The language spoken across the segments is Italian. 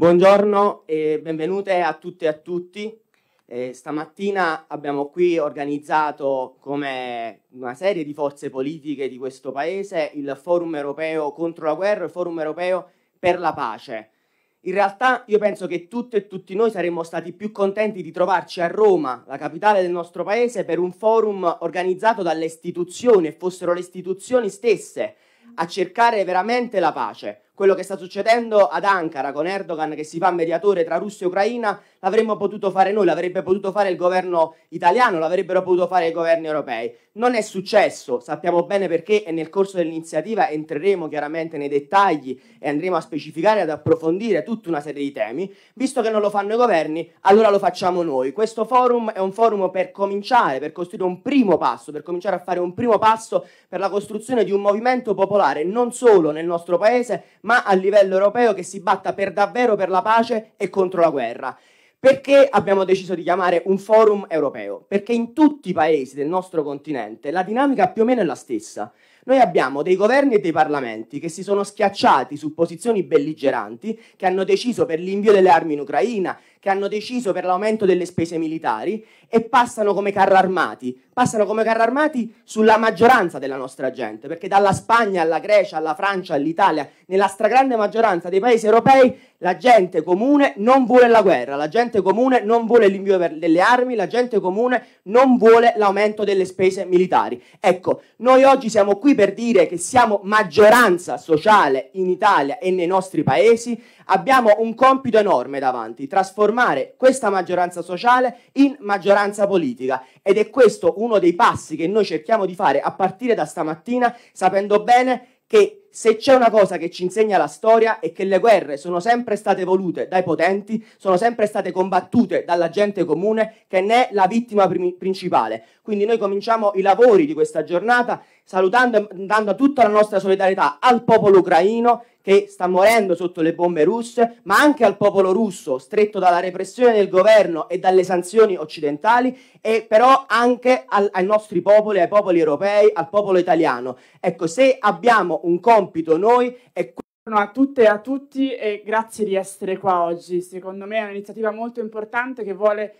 Buongiorno e benvenute a tutte e a tutti. Eh, stamattina abbiamo qui organizzato come una serie di forze politiche di questo Paese il Forum europeo contro la guerra e il Forum europeo per la pace. In realtà io penso che tutte e tutti noi saremmo stati più contenti di trovarci a Roma, la capitale del nostro paese, per un forum organizzato dalle istituzioni e fossero le istituzioni stesse a cercare veramente la pace quello che sta succedendo ad Ankara con Erdogan che si fa mediatore tra Russia e Ucraina, l'avremmo potuto fare noi, l'avrebbe potuto fare il governo italiano, l'avrebbero potuto fare i governi europei. Non è successo, sappiamo bene perché e nel corso dell'iniziativa entreremo chiaramente nei dettagli e andremo a specificare, ad approfondire tutta una serie di temi. Visto che non lo fanno i governi, allora lo facciamo noi. Questo forum è un forum per cominciare, per costruire un primo passo, per cominciare a fare un primo passo per la costruzione di un movimento popolare non solo nel nostro paese, ma a livello europeo che si batta per davvero per la pace e contro la guerra. Perché abbiamo deciso di chiamare un forum europeo? Perché in tutti i paesi del nostro continente la dinamica più o meno è la stessa. Noi abbiamo dei governi e dei parlamenti che si sono schiacciati su posizioni belligeranti, che hanno deciso per l'invio delle armi in Ucraina, che hanno deciso per l'aumento delle spese militari e passano come carri armati, passano come carri armati sulla maggioranza della nostra gente, perché dalla Spagna alla Grecia, alla Francia, all'Italia, nella stragrande maggioranza dei paesi europei la gente comune non vuole la guerra, la gente comune non vuole l'invio delle armi, la gente comune non vuole l'aumento delle spese militari. Ecco, noi oggi siamo qui per dire che siamo maggioranza sociale in Italia e nei nostri paesi abbiamo un compito enorme davanti, trasformare questa maggioranza sociale in maggioranza politica ed è questo uno dei passi che noi cerchiamo di fare a partire da stamattina sapendo bene che se c'è una cosa che ci insegna la storia è che le guerre sono sempre state volute dai potenti, sono sempre state combattute dalla gente comune che ne è la vittima principale. Quindi noi cominciamo i lavori di questa giornata salutando e dando tutta la nostra solidarietà al popolo ucraino che sta morendo sotto le bombe russe, ma anche al popolo russo, stretto dalla repressione del governo e dalle sanzioni occidentali, e però anche al, ai nostri popoli, ai popoli europei, al popolo italiano. Ecco, se abbiamo un compito noi è a tutte e a tutti e grazie di essere qua oggi. Secondo me è un'iniziativa molto importante che vuole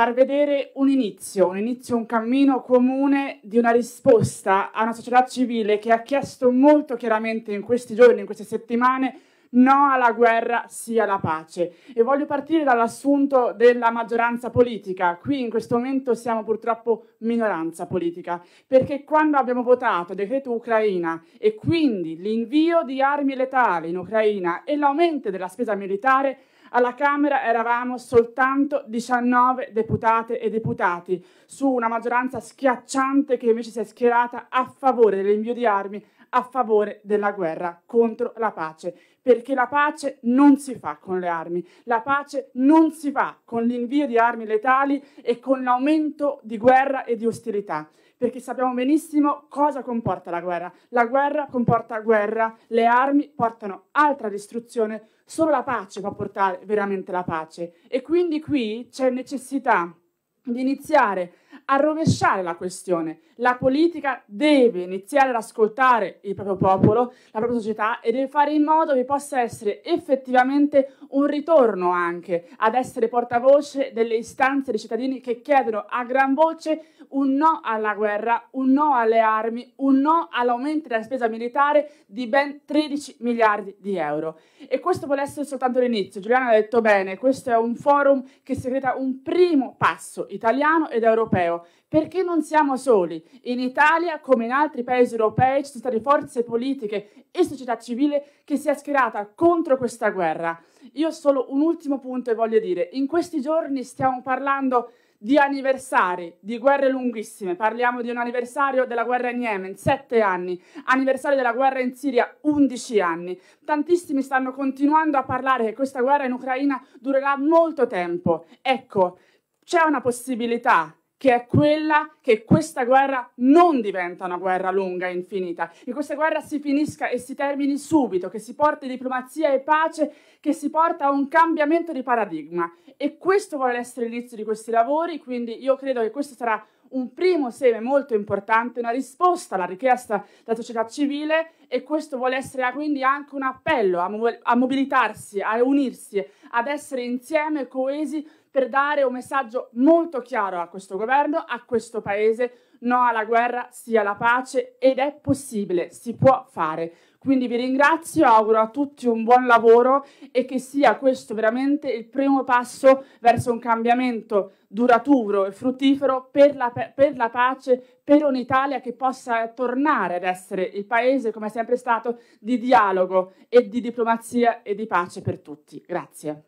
far vedere un inizio, un inizio, un cammino comune di una risposta a una società civile che ha chiesto molto chiaramente in questi giorni, in queste settimane, no alla guerra, sì alla pace. E voglio partire dall'assunto della maggioranza politica. Qui in questo momento siamo purtroppo minoranza politica, perché quando abbiamo votato il decreto Ucraina e quindi l'invio di armi letali in Ucraina e l'aumento della spesa militare, alla Camera eravamo soltanto 19 deputate e deputati, su una maggioranza schiacciante che invece si è schierata a favore dell'invio di armi, a favore della guerra, contro la pace. Perché la pace non si fa con le armi, la pace non si fa con l'invio di armi letali e con l'aumento di guerra e di ostilità perché sappiamo benissimo cosa comporta la guerra. La guerra comporta guerra, le armi portano altra distruzione, solo la pace può portare veramente la pace. E quindi qui c'è necessità di iniziare a rovesciare la questione. La politica deve iniziare ad ascoltare il proprio popolo, la propria società e deve fare in modo che possa essere effettivamente un ritorno anche ad essere portavoce delle istanze dei cittadini che chiedono a gran voce un no alla guerra, un no alle armi, un no all'aumento della spesa militare di ben 13 miliardi di euro. E questo vuole essere soltanto l'inizio. Giuliano ha detto bene, questo è un forum che segreta un primo passo italiano ed europeo perché non siamo soli. In Italia, come in altri paesi europei, ci sono state forze politiche e società civile che si è schierata contro questa guerra. Io solo un ultimo punto e voglio dire, in questi giorni stiamo parlando di anniversari, di guerre lunghissime. Parliamo di un anniversario della guerra in Yemen, 7 anni, anniversario della guerra in Siria, 11 anni. Tantissimi stanno continuando a parlare che questa guerra in Ucraina durerà molto tempo. Ecco, c'è una possibilità che è quella che questa guerra non diventa una guerra lunga e infinita, che questa guerra si finisca e si termini subito, che si porti diplomazia e pace, che si porta a un cambiamento di paradigma. E questo vuole essere l'inizio di questi lavori, quindi io credo che questo sarà un primo seme molto importante, una risposta alla richiesta della società civile e questo vuole essere quindi anche un appello a, mobilitarsi, a unirsi, ad essere insieme coesi per dare un messaggio molto chiaro a questo governo, a questo paese, no alla guerra, sì alla pace ed è possibile, si può fare. Quindi vi ringrazio, auguro a tutti un buon lavoro e che sia questo veramente il primo passo verso un cambiamento duraturo e fruttifero per la, per la pace, per un'Italia che possa tornare ad essere il paese, come è sempre stato, di dialogo e di diplomazia e di pace per tutti. Grazie.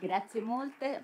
Grazie molte.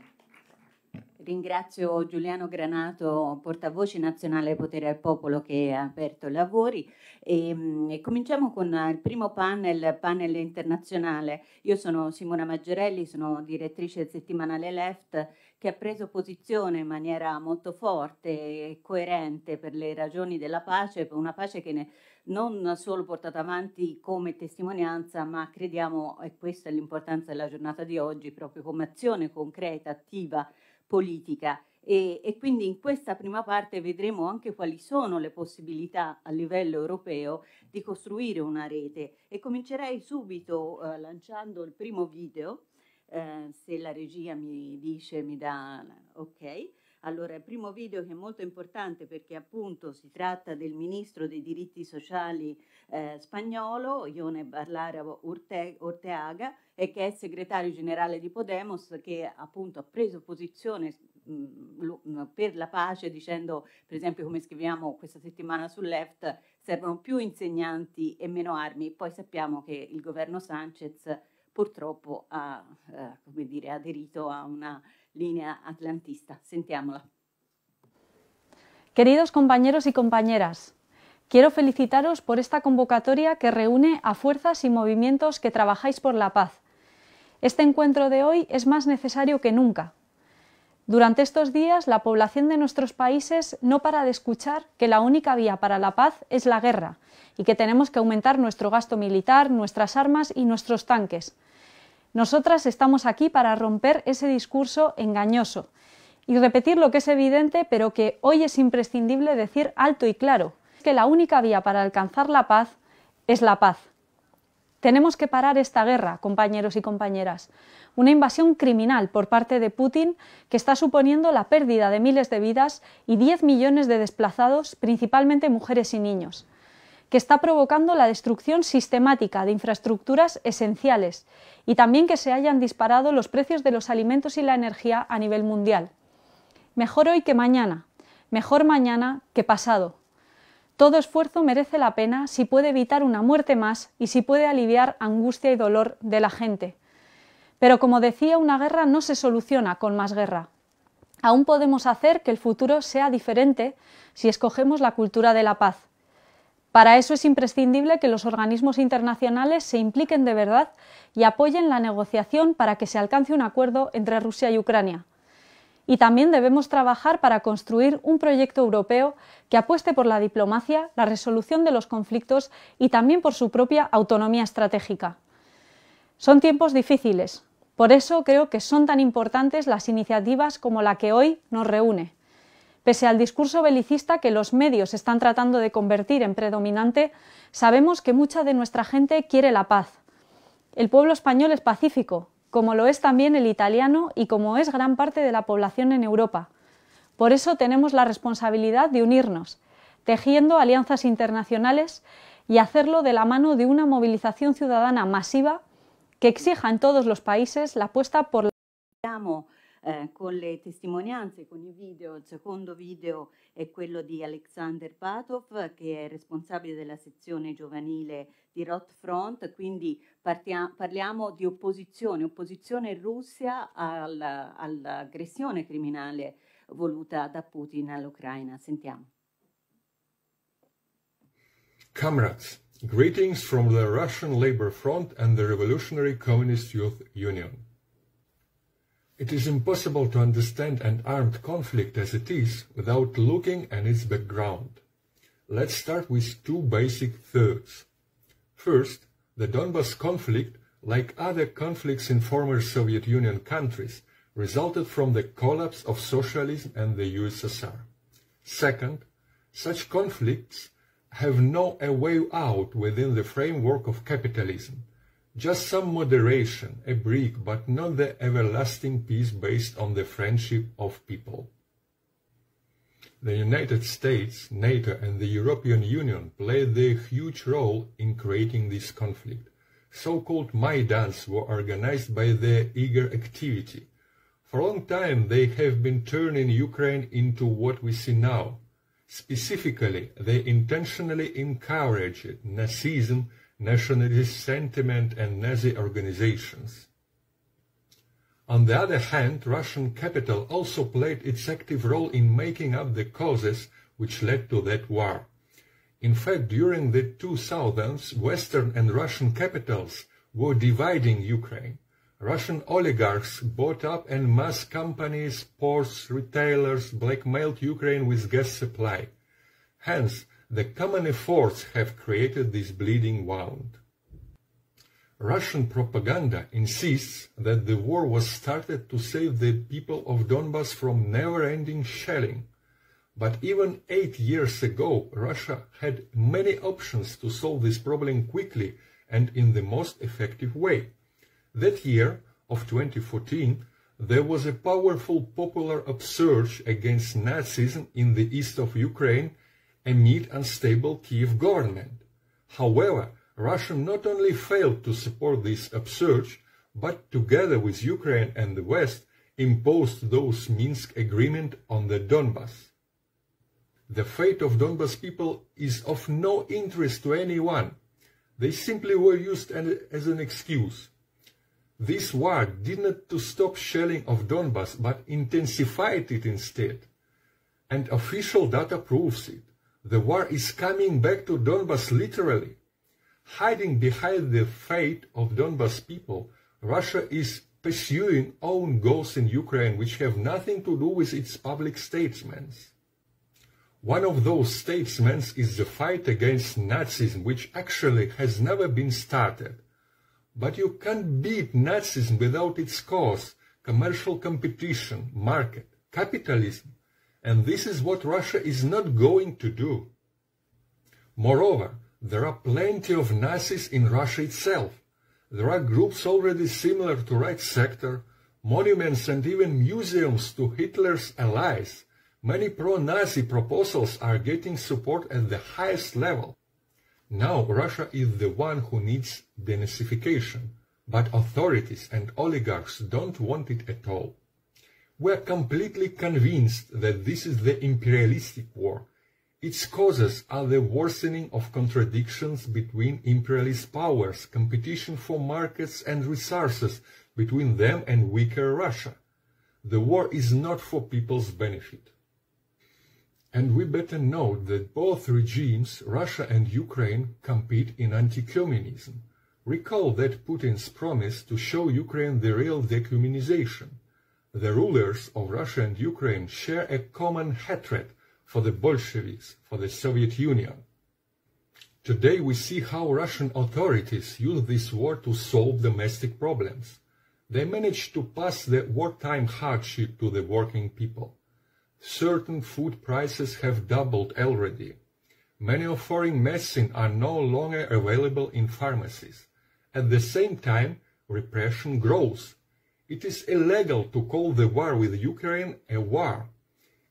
Ringrazio Giuliano Granato, portavoce nazionale Potere al Popolo che ha aperto i lavori e, mm, e cominciamo con il primo panel, panel internazionale. Io sono Simona Maggiorelli, sono direttrice del settimanale Left che ha preso posizione in maniera molto forte e coerente per le ragioni della pace, per una pace che ne, non solo portata avanti come testimonianza, ma crediamo, e questa è l'importanza della giornata di oggi, proprio come azione concreta, attiva, politica. E, e, quindi in questa prima parte vedremo anche quali sono le possibilità a livello europeo di costruire una rete. E comincerei subito eh, lanciando il primo video, eh, se la regia mi dice, mi dà ok. Allora, il primo video che è molto importante perché appunto si tratta del ministro dei diritti sociali eh, spagnolo, Ione Barlara Orte- Orteaga, e che è segretario generale di Podemos, che appunto ha preso posizione mh, mm, mm, per la pace dicendo, per esempio, come scriviamo questa settimana sul left, servono più insegnanti e meno armi. Poi sappiamo che il governo Sanchez purtroppo ha eh, dire, aderito a una línea atlantista. Sentiamola. Queridos compañeros y compañeras, quiero felicitaros por esta convocatoria que reúne a fuerzas y movimientos que trabajáis por la paz. Este encuentro de hoy es más necesario que nunca. Durante estos días, la población de nuestros países no para de escuchar que la única vía para la paz es la guerra y que tenemos que aumentar nuestro gasto militar, nuestras armas y nuestros tanques. Nosotras estamos aquí para romper ese discurso engañoso y repetir lo que es evidente, pero que hoy es imprescindible decir alto y claro, que la única vía para alcanzar la paz es la paz. Tenemos que parar esta guerra, compañeros y compañeras, una invasión criminal por parte de Putin que está suponiendo la pérdida de miles de vidas y 10 millones de desplazados, principalmente mujeres y niños que está provocando la destrucción sistemática de infraestructuras esenciales y también que se hayan disparado los precios de los alimentos y la energía a nivel mundial. Mejor hoy que mañana, mejor mañana que pasado. Todo esfuerzo merece la pena si puede evitar una muerte más y si puede aliviar angustia y dolor de la gente. Pero como decía, una guerra no se soluciona con más guerra. Aún podemos hacer que el futuro sea diferente si escogemos la cultura de la paz para eso es imprescindible que los organismos internacionales se impliquen de verdad y apoyen la negociación para que se alcance un acuerdo entre Rusia y Ucrania. Y también debemos trabajar para construir un proyecto europeo que apueste por la diplomacia, la resolución de los conflictos y también por su propia autonomía estratégica. Son tiempos difíciles. Por eso creo que son tan importantes las iniciativas como la que hoy nos reúne. Pese al discurso belicista que los medios están tratando de convertir en predominante, sabemos que mucha de nuestra gente quiere la paz. El pueblo español es pacífico, como lo es también el italiano y como es gran parte de la población en Europa. Por eso tenemos la responsabilidad de unirnos, tejiendo alianzas internacionales y hacerlo de la mano de una movilización ciudadana masiva que exija en todos los países la apuesta por la Eh, con le testimonianze, con i video. Il secondo video è quello di Alexander Patov, che è responsabile della sezione giovanile di Front. quindi partia- parliamo di opposizione, opposizione Russia al, all'aggressione criminale voluta da Putin all'Ucraina. Sentiamo. Comrades, greetings from the Russian Labour Front and the Revolutionary Communist Youth Union. It is impossible to understand an armed conflict as it is without looking at its background. Let's start with two basic thoughts. First, the Donbas conflict, like other conflicts in former Soviet Union countries, resulted from the collapse of socialism and the USSR. Second, such conflicts have no way out within the framework of capitalism just some moderation, a break, but not the everlasting peace based on the friendship of people. The United States, NATO and the European Union played their huge role in creating this conflict. So-called Maidans were organized by their eager activity. For a long time they have been turning Ukraine into what we see now. Specifically, they intentionally encouraged Nazism nationalist sentiment and Nazi organizations. On the other hand, Russian capital also played its active role in making up the causes which led to that war. In fact, during the 2000s, Western and Russian capitals were dividing Ukraine. Russian oligarchs bought up and mass companies, ports, retailers blackmailed Ukraine with gas supply. Hence, the common efforts have created this bleeding wound. Russian propaganda insists that the war was started to save the people of Donbass from never-ending shelling. But even eight years ago, Russia had many options to solve this problem quickly and in the most effective way. That year, of 2014, there was a powerful popular upsurge against Nazism in the east of Ukraine amid unstable Kiev government. However, Russia not only failed to support this upsurge, but together with Ukraine and the West, imposed those Minsk agreement on the Donbas. The fate of Donbas people is of no interest to anyone. They simply were used as an excuse. This war did not to stop shelling of Donbas, but intensified it instead. And official data proves it. The war is coming back to Donbas literally. Hiding behind the fate of Donbas people, Russia is pursuing own goals in Ukraine which have nothing to do with its public statements. One of those statements is the fight against Nazism, which actually has never been started. But you can't beat Nazism without its cause, commercial competition, market, capitalism. And this is what Russia is not going to do. Moreover, there are plenty of Nazis in Russia itself. There are groups already similar to right sector, monuments and even museums to Hitler's allies. Many pro-Nazi proposals are getting support at the highest level. Now Russia is the one who needs denazification, but authorities and oligarchs don't want it at all. We're completely convinced that this is the imperialistic war. Its causes are the worsening of contradictions between imperialist powers, competition for markets and resources between them and weaker Russia. The war is not for people's benefit. And we better note that both regimes, Russia and Ukraine, compete in anti-communism. Recall that Putin's promise to show Ukraine the real decommunization the rulers of Russia and Ukraine share a common hatred for the Bolsheviks, for the Soviet Union. Today we see how Russian authorities use this war to solve domestic problems. They manage to pass the wartime hardship to the working people. Certain food prices have doubled already. Many of foreign medicine are no longer available in pharmacies. At the same time, repression grows it is illegal to call the war with Ukraine a war.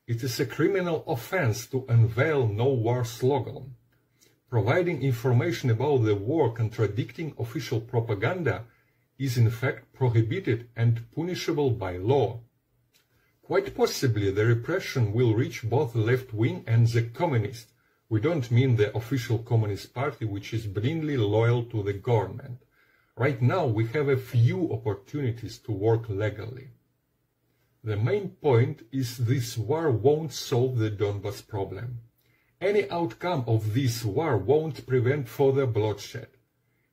It is a criminal offense to unveil no war slogan. Providing information about the war contradicting official propaganda is in fact prohibited and punishable by law. Quite possibly the repression will reach both left wing and the communists. We don't mean the official communist party which is blindly loyal to the government. Right now, we have a few opportunities to work legally. The main point is this war won't solve the Donbas problem. Any outcome of this war won't prevent further bloodshed.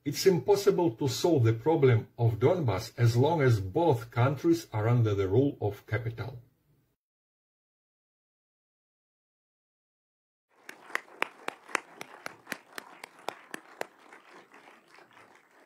It's impossible to solve the problem of Donbas as long as both countries are under the rule of capital.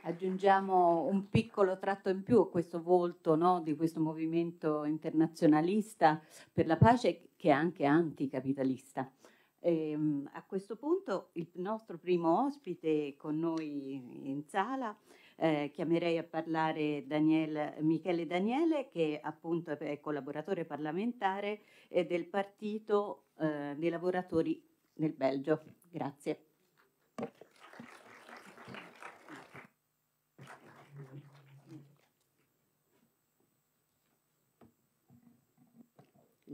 aggiungiamo un piccolo tratto in più a questo volto no, di questo movimento internazionalista per la pace che è anche anticapitalista. E, ehm, a questo punto il nostro primo ospite con noi in sala eh, chiamerei a parlare Daniel, Michele Daniele che appunto è collaboratore parlamentare eh, del Partito eh, dei Lavoratori del Belgio. Grazie.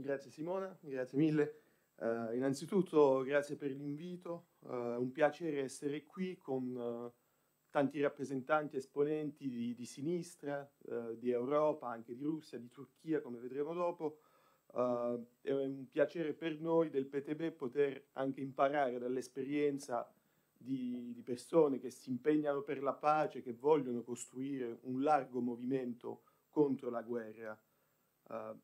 Grazie Simona, grazie mille. Uh, innanzitutto grazie per l'invito, uh, eh, è un piacere essere qui con uh, tanti rappresentanti, esponenti di, di sinistra, di Europa, anche di Russia, di Turchia, come vedremo dopo. è un piacere per noi del PTB poter anche imparare dall'esperienza di, di persone che si impegnano per la pace, che vogliono costruire un largo movimento contro la guerra. Uh,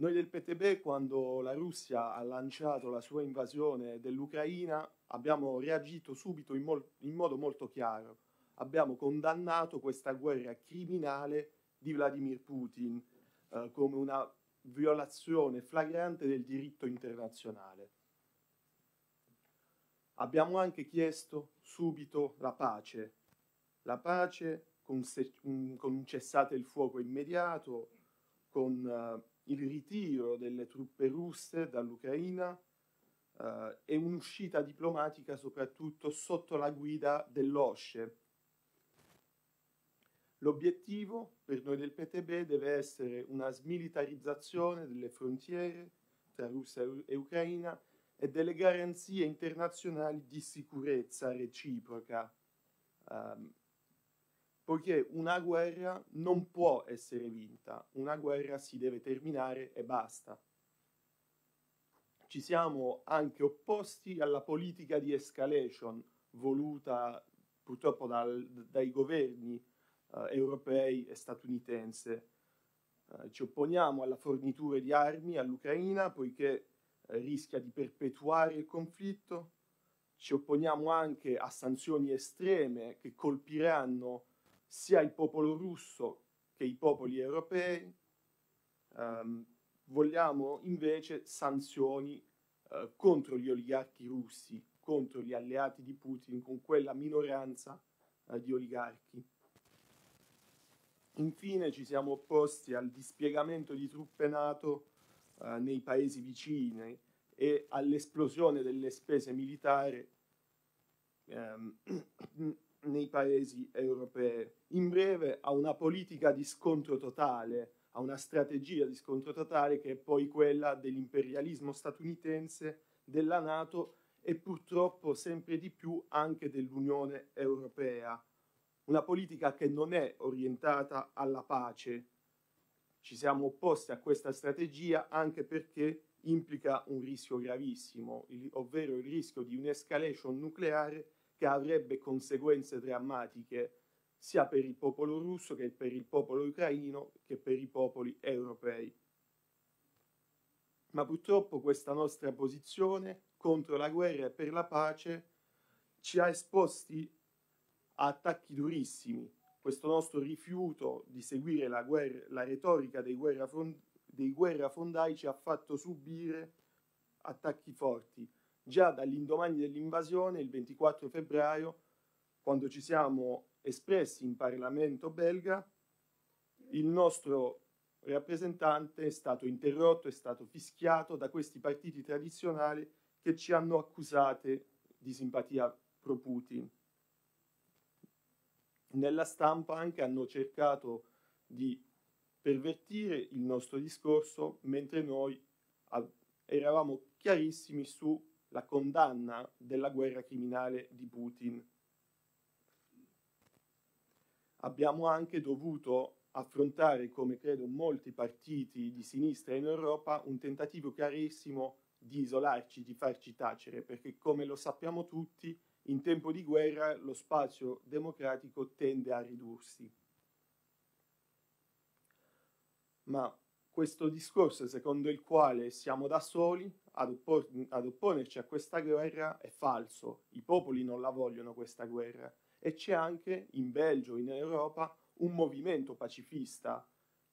noi del PTB, quando la Russia ha lanciato la sua invasione dell'Ucraina, abbiamo reagito subito in, mol- in modo molto chiaro. Abbiamo condannato questa guerra criminale di Vladimir Putin eh, come una violazione flagrante del diritto internazionale. Abbiamo anche chiesto subito la pace, la pace con, se- con un cessate il fuoco immediato, con eh, il ritiro delle truppe russe dall'Ucraina eh, e un'uscita diplomatica soprattutto sotto la guida dell'OSCE. L'obiettivo per noi del PTB deve essere una smilitarizzazione delle frontiere tra Russia e Ucraina e delle garanzie internazionali di sicurezza reciproca. Um, poiché una guerra non può essere vinta, una guerra si deve terminare e basta. Ci siamo anche opposti alla politica di escalation voluta purtroppo dal, dai governi eh, europei e statunitense. Eh, ci opponiamo alla fornitura di armi all'Ucraina poiché eh, rischia di perpetuare il conflitto. Ci opponiamo anche a sanzioni estreme che colpiranno sia il popolo russo che i popoli europei. Um, vogliamo invece sanzioni uh, contro gli oligarchi russi, contro gli alleati di Putin, con quella minoranza uh, di oligarchi. Infine ci siamo opposti al dispiegamento di truppe NATO uh, nei paesi vicini e all'esplosione delle spese militari um, nei paesi europei. In breve a una politica di scontro totale, a una strategia di scontro totale che è poi quella dell'imperialismo statunitense, della Nato e purtroppo sempre di più anche dell'Unione Europea. Una politica che non è orientata alla pace. Ci siamo opposti a questa strategia anche perché implica un rischio gravissimo, ovvero il rischio di un'escalation nucleare che avrebbe conseguenze drammatiche sia per il popolo russo che per il popolo ucraino che per i popoli europei. Ma purtroppo questa nostra posizione contro la guerra e per la pace ci ha esposti a attacchi durissimi. Questo nostro rifiuto di seguire la, guerra, la retorica dei guerrafondai guerra ci ha fatto subire attacchi forti, già dall'indomani dell'invasione, il 24 febbraio, quando ci siamo espressi in Parlamento belga, il nostro rappresentante è stato interrotto, è stato fischiato da questi partiti tradizionali che ci hanno accusate di simpatia pro Putin. Nella stampa anche hanno cercato di pervertire il nostro discorso mentre noi eravamo chiarissimi su la condanna della guerra criminale di Putin. Abbiamo anche dovuto affrontare, come credo molti partiti di sinistra in Europa, un tentativo chiarissimo di isolarci, di farci tacere, perché come lo sappiamo tutti, in tempo di guerra lo spazio democratico tende a ridursi. Ma questo discorso secondo il quale siamo da soli ad, oppor- ad, opponerci a questa guerra è falso, i popoli non la vogliono questa guerra e c'è anche in Belgio, in Europa, un movimento pacifista.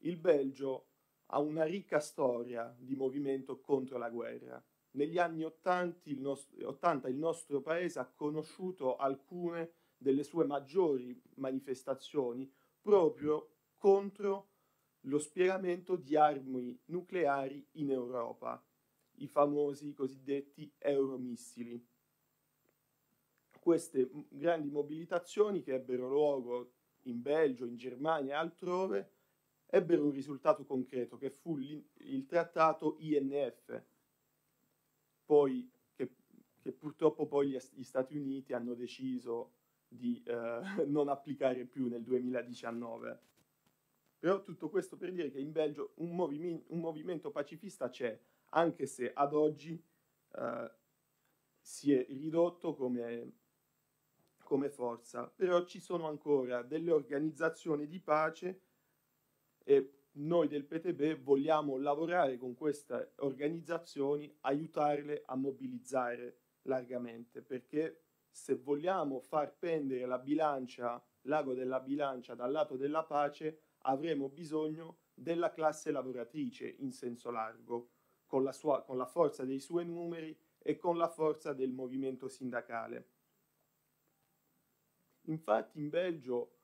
Il Belgio ha una ricca storia di movimento contro la guerra. Negli anni 80 il, nost- 80 il nostro paese ha conosciuto alcune delle sue maggiori manifestazioni proprio contro la guerra lo spiegamento di armi nucleari in Europa, i famosi cosiddetti euromissili. Queste grandi mobilitazioni che ebbero luogo in Belgio, in Germania e altrove ebbero un risultato concreto che fu il trattato INF, poi, che, che, purtroppo poi gli, gli, Stati Uniti hanno deciso di eh, non applicare più nel 2019. Però tutto questo per dire che in Belgio un, movim- un movimento pacifista c'è, anche se ad oggi eh, si è ridotto come, come forza. Però ci sono ancora delle organizzazioni di pace e noi del PTB vogliamo lavorare con queste organizzazioni, aiutarle a mobilizzare largamente, perché se vogliamo far pendere la bilancia, l'ago della bilancia dal lato della pace, avremo bisogno della classe lavoratrice in senso largo, con la, sua, con la forza dei suoi numeri e con la forza del movimento sindacale. Infatti in Belgio,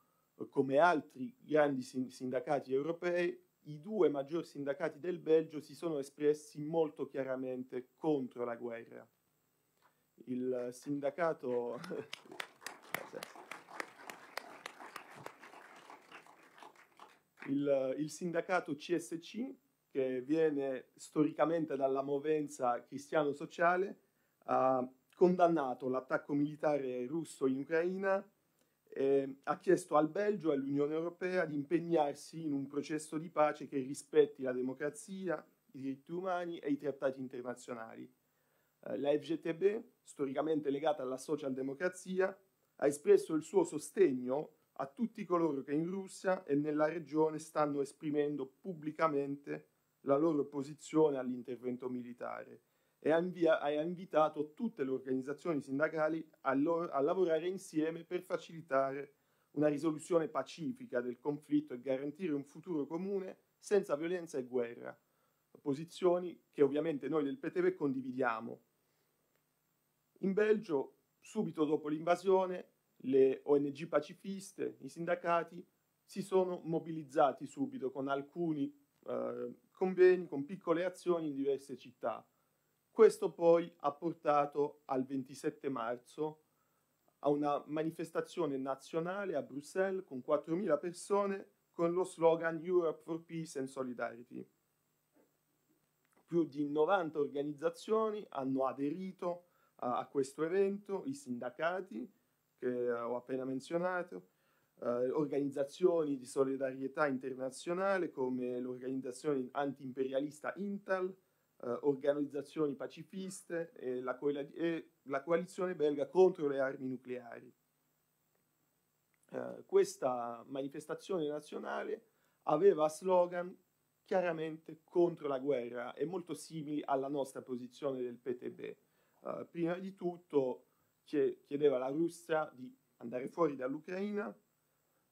come altri grandi sindacati europei, i due maggiori sindacati del Belgio si sono espressi molto chiaramente contro la guerra. Il sindacato il, il sindacato CSC, che viene storicamente dalla movenza cristiano-sociale, ha condannato l'attacco militare russo in Ucraina e ha chiesto al Belgio e all'Unione Europea di impegnarsi in un processo di pace che rispetti la democrazia, i diritti umani e i trattati internazionali. Eh, la FGTB, storicamente legata alla socialdemocrazia, ha espresso il suo sostegno a tutti coloro che in Russia e nella regione stanno esprimendo pubblicamente la loro posizione all'intervento militare e ha, invitato tutte le organizzazioni sindacali a, loro, a lavorare insieme per facilitare una risoluzione pacifica del conflitto e garantire un futuro comune senza violenza e guerra, posizioni che ovviamente noi del PTV condividiamo. In Belgio, subito dopo l'invasione, le ONG pacifiste, i sindacati si sono mobilizzati subito con alcuni eh, convegni, con piccole azioni in diverse città. Questo poi ha portato al 27 marzo a una manifestazione nazionale a Bruxelles con 4.000 persone con lo slogan Europe for Peace and Solidarity. Più di 90 organizzazioni hanno aderito a, eh, a questo evento, i sindacati, che ho appena menzionato, eh, organizzazioni di solidarietà internazionale come l'organizzazione antiimperialista Intel, eh, organizzazioni pacifiste e la, e la, coalizione belga contro le armi nucleari. Eh, questa manifestazione nazionale aveva slogan chiaramente contro la guerra e molto simili alla nostra posizione del PTB. Eh, prima di tutto che chiedeva alla Russia di andare fuori dall'Ucraina,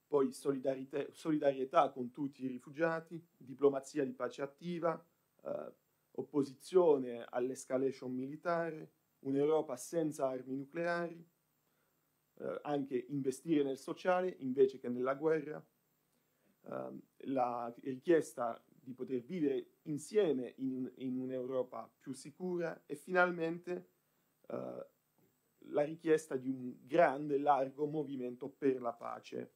poi solidarietà con tutti i rifugiati, diplomazia di pace attiva, eh, opposizione all'escalation militare, un'Europa senza armi nucleari, eh, anche investire nel sociale invece che nella guerra, eh, la richiesta di poter vivere insieme in, in un'Europa più sicura e finalmente eh, la richiesta di un grande, largo movimento per la pace.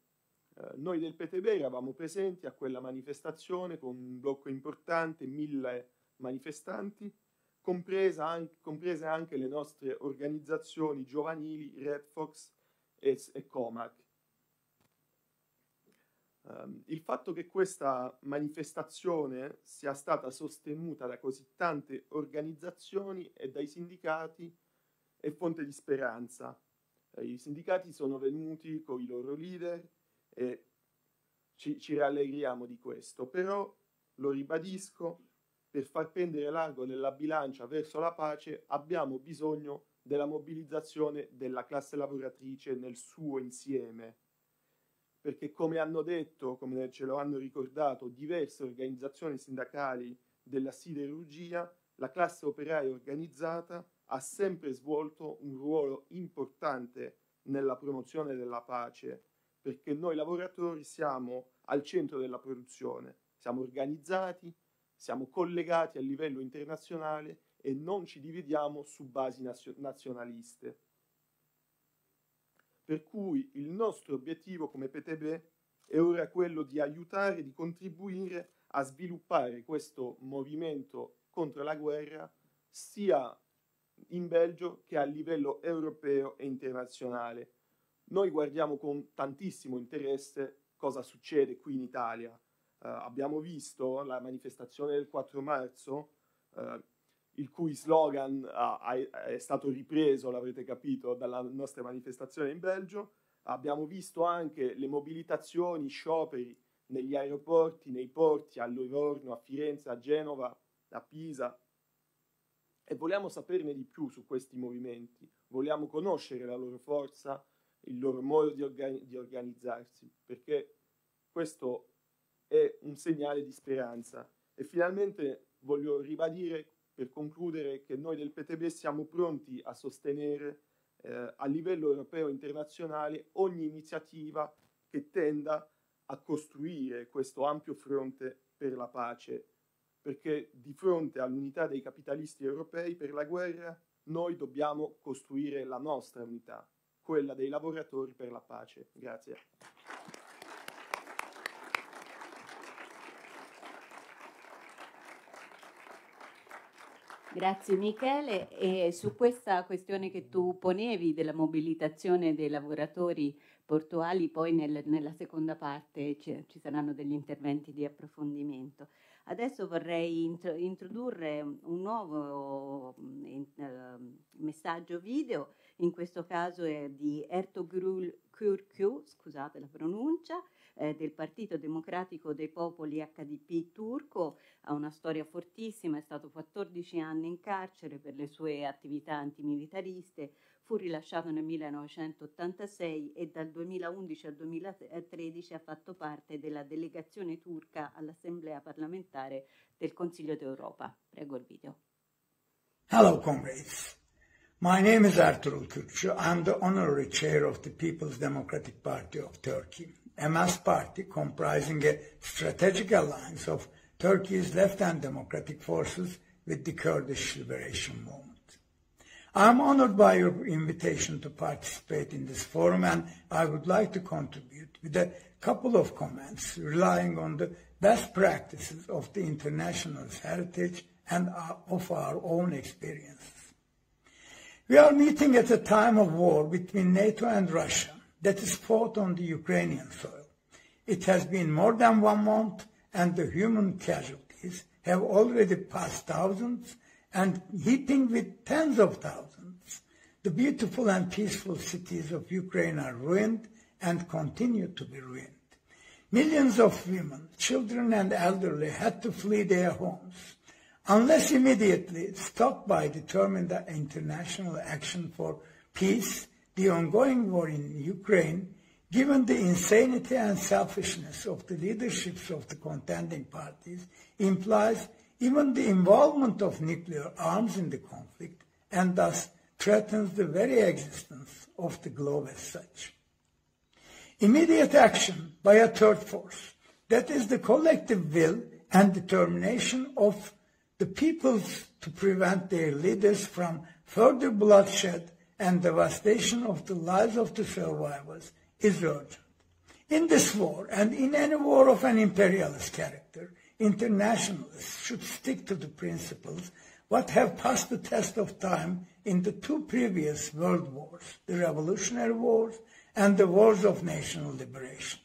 Eh, noi del PTB eravamo presenti a quella manifestazione con un blocco importante, mille manifestanti, compresa anche, comprese anche le nostre organizzazioni giovanili Red Fox e, e Comac. Um, il fatto che questa manifestazione sia stata sostenuta da così tante organizzazioni e dai sindacati è fonte di speranza. Eh, I sindacati sono venuti con i loro leader e ci, ci rallegriamo di questo, però lo ribadisco, per far prendere largo nella bilancia verso la pace abbiamo bisogno della mobilizzazione della classe lavoratrice nel suo insieme, perché come hanno detto, come ce lo hanno ricordato diverse organizzazioni sindacali della siderurgia, la classe operaia organizzata ha sempre svolto un ruolo importante nella promozione della pace, perché noi lavoratori siamo al centro della produzione, siamo organizzati, siamo collegati a livello internazionale e non ci dividiamo su basi nazio- nazionaliste. Per cui il nostro obiettivo come PTB è ora quello di aiutare, di contribuire a sviluppare questo movimento contro la guerra sia in Belgio che a livello europeo e internazionale. Noi guardiamo con tantissimo interesse cosa succede qui in Italia. Eh, abbiamo visto la manifestazione del 4 marzo, eh, il cui slogan ha, è stato ripreso, l'avrete capito, dalla nostra manifestazione in Belgio. Abbiamo visto anche le mobilitazioni, scioperi negli aeroporti, nei porti, a Livorno, a Firenze, a Genova, a Pisa, e vogliamo saperne di più su questi movimenti, vogliamo conoscere la loro forza, il loro modo di, organi- di organizzarsi, perché questo è un segnale di speranza. E finalmente voglio ribadire per concludere che noi del PTB siamo pronti a sostenere eh, a livello europeo e internazionale ogni iniziativa che tenda a costruire questo ampio fronte per la pace perché di fronte all'unità dei capitalisti europei per la guerra noi dobbiamo costruire la nostra unità, quella dei lavoratori per la pace. Grazie. Grazie Michele e su questa questione che tu ponevi della mobilitazione dei lavoratori portuali, poi nel, nella seconda parte ci, ci saranno degli interventi di approfondimento. Adesso vorrei intro- introdurre un nuovo mm, in, ehm, messaggio video, in questo caso è di Ertugrul Kürkü, scusate la pronuncia, eh, del Partito Democratico dei Popoli HDP turco, ha una storia fortissima, è stato 14 anni in carcere per le sue attività antimilitariste, fu rilasciato nel 1986 e dal 2011 al 2013 ha fatto parte della delegazione turca all'Assemblea parlamentare del Consiglio d'Europa. Prego il video. Hello comrades. My name is Artur Kürkçü. I'm the honorary chair of the People's Democratic Party of Turkey, a mass party comprising a strategic alliance of Turkey's left-hand democratic forces with the Kurdish Liberation Movement. I'm honored by your invitation to participate in this forum and I would like to contribute with a couple of comments relying on the best practices of the international heritage and of our own experiences. We are meeting at a time of war between NATO and Russia that is fought on the Ukrainian soil. It has been more than one month and the human casualties have already passed thousands and hitting with tens of thousands. The beautiful and peaceful cities of Ukraine are ruined and continue to be ruined. Millions of women, children and elderly had to flee their homes unless immediately stopped by determined international action for peace, the ongoing war in Ukraine, given the insanity and selfishness of the leaderships of the contending parties, implies even the involvement of nuclear arms in the conflict and thus threatens the very existence of the globe as such. Immediate action by a third force, that is the collective will and determination of the peoples to prevent their leaders from further bloodshed and devastation of the lives of the survivors is urgent. In this war, and in any war of an imperialist character, internationalists should stick to the principles what have passed the test of time in the two previous world wars, the Revolutionary Wars and the Wars of National Liberation.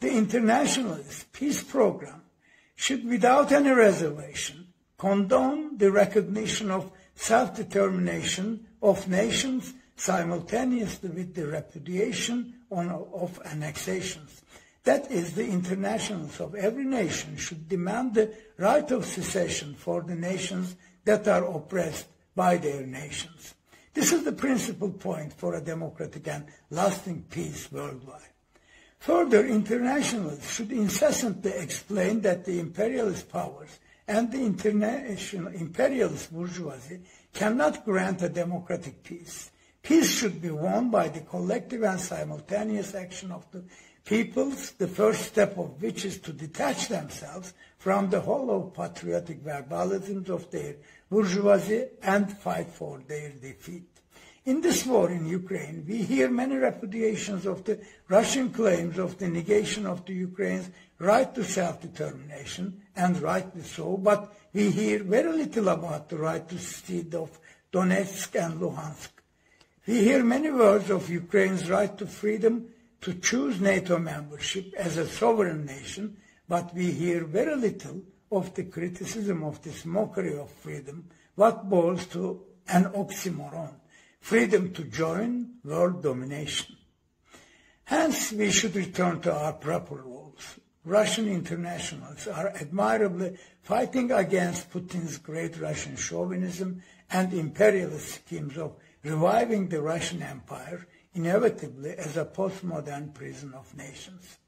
The internationalist peace program should, without any reservation, condone the recognition of self-determination of nations simultaneously with the repudiation on, of annexations that is the internationals of every nation should demand the right of secession for the nations that are oppressed by their nations. This is the principal point for a democratic and lasting peace worldwide. Further, internationalists should incessantly explain that the imperialist powers and the international imperialist bourgeoisie cannot grant a democratic peace. Peace should be won by the collective and simultaneous action of the peoples, the first step of which is to detach themselves from the hollow patriotic verbalisms of their bourgeoisie and fight for their defeat. In this war in Ukraine, we hear many repudiations of the Russian claims of the negation of the Ukraine's right to self-determination, and rightly so, but we hear very little about the right to state of Donetsk and Luhansk. We hear many words of Ukraine's right to freedom to choose NATO membership as a sovereign nation, but we hear very little of the criticism of this mockery of freedom, what boils to an oxymoron, freedom to join world domination. Hence, we should return to our proper roles. Russian internationals are admirably fighting against Putin's great Russian chauvinism and imperialist schemes of reviving the Russian Empire inevitably as a postmodern prison of nations.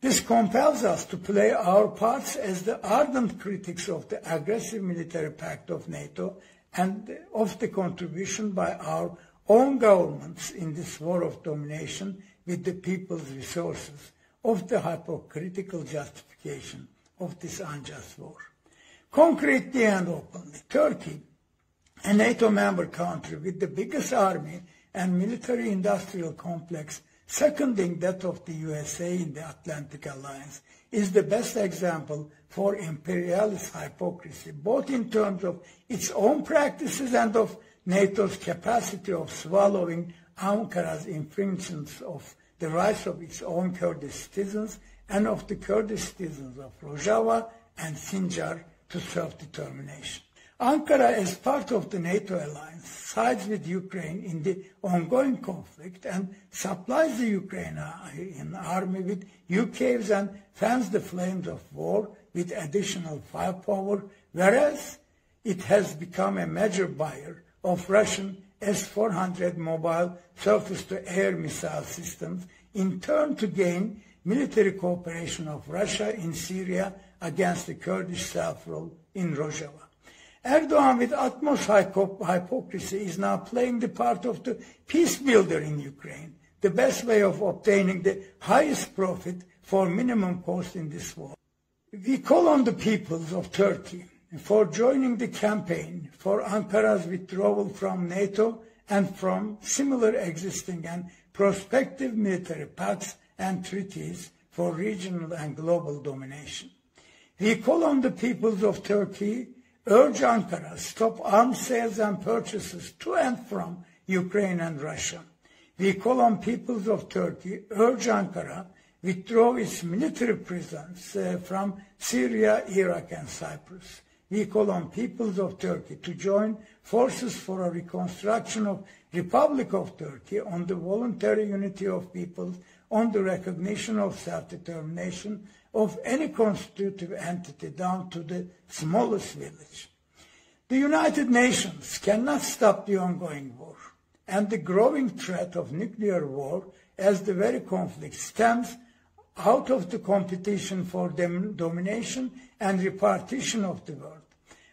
This compels us to play our parts as the ardent critics of the aggressive military pact of NATO and of the contribution by our own governments in this war of domination with the people's resources of the hypocritical justification of this unjust war. Concretely and openly, Turkey, a NATO member country with the biggest army and military-industrial complex seconding that of the USA in the Atlantic Alliance is the best example for imperialist hypocrisy, both in terms of its own practices and of NATO's capacity of swallowing Ankara's infringements of the rights of its own Kurdish citizens and of the Kurdish citizens of Rojava and Sinjar to self-determination. Ankara, as part of the NATO alliance, sides with Ukraine in the ongoing conflict and supplies the Ukrainian army with UKVs and fans the flames of war with additional firepower, whereas it has become a major buyer of Russian S-400 mobile surface-to-air missile systems, in turn to gain military cooperation of Russia in Syria against the Kurdish self-rule in Rojava. Erdogan with utmost hypocrisy is now playing the part of the peace builder in Ukraine, the best way of obtaining the highest profit for minimum cost in this war. We call on the peoples of Turkey for joining the campaign for Ankara's withdrawal from NATO and from similar existing and prospective military pacts and treaties for regional and global domination. We call on the peoples of Turkey urge Ankara stop arms sales and purchases to and from Ukraine and Russia. We call on peoples of Turkey, urge Ankara withdraw its military presence uh, from Syria, Iraq and Cyprus. We call on peoples of Turkey to join forces for a reconstruction of Republic of Turkey on the voluntary unity of peoples, on the recognition of self-determination of any constitutive entity down to the smallest village. The United Nations cannot stop the ongoing war, and the growing threat of nuclear war as the very conflict stems out of the competition for domination and repartition of the world.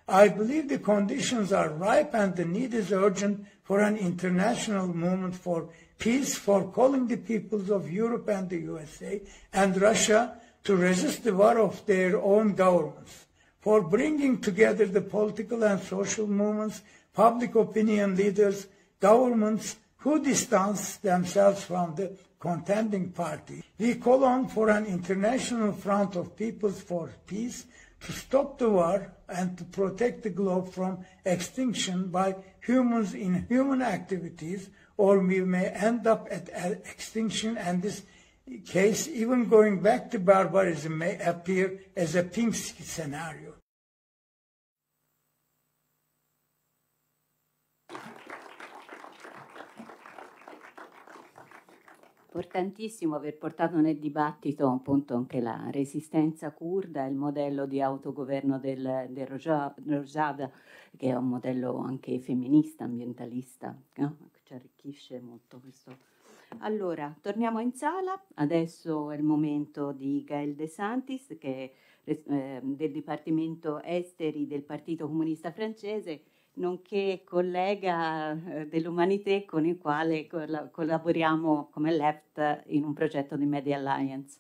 I believe the conditions are ripe and the need is urgent for an international movement for peace, for calling the peoples of Europe and the USA and Russia to resist the war of their own governments. For bringing together the political and social movements, public opinion leaders, governments who distance themselves from the contending party. We call on for an international front of peoples for peace to stop the war and to protect the globe from extinction by humans in human activities or we may end up at extinction and this case, even going back to barbarism, may appear as a Pinsky scenario. Importantissimo aver portato nel dibattito appunto anche la resistenza kurda, il modello di autogoverno del, del Rojava, che è un modello anche femminista, ambientalista, no? ci arricchisce molto questo allora, torniamo in sala, adesso è il momento di Gael De Santis, che è eh, del Dipartimento Esteri del Partito Comunista Francese, nonché collega eh, dell'Umanité con il quale colla collaboriamo come Left in un progetto di Media Alliance.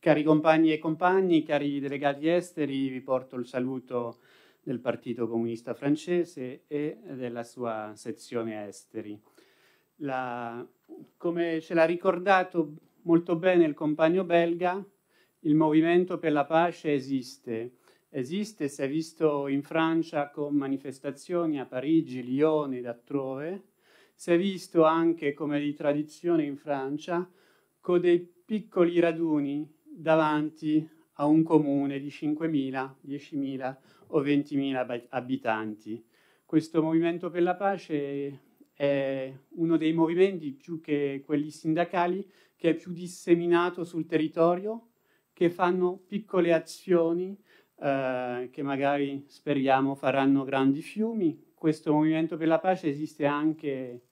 Cari compagni e compagni, cari delegati esteri, vi porto il saluto del Partito Comunista Francese e della sua sezione esteri. La, come ce l'ha ricordato molto bene il compagno belga, il movimento per la pace esiste. Esiste, si è visto in Francia con manifestazioni a Parigi, Lione ed altrove, si è visto anche come di tradizione in Francia con dei piccoli raduni davanti a un comune di 5.000, 10.000 o 20.000 abitanti. Questo movimento per la pace è uno dei movimenti più che quelli sindacali che è più disseminato sul territorio, che fanno piccole azioni eh, che magari speriamo faranno grandi fiumi. Questo movimento per la pace esiste anche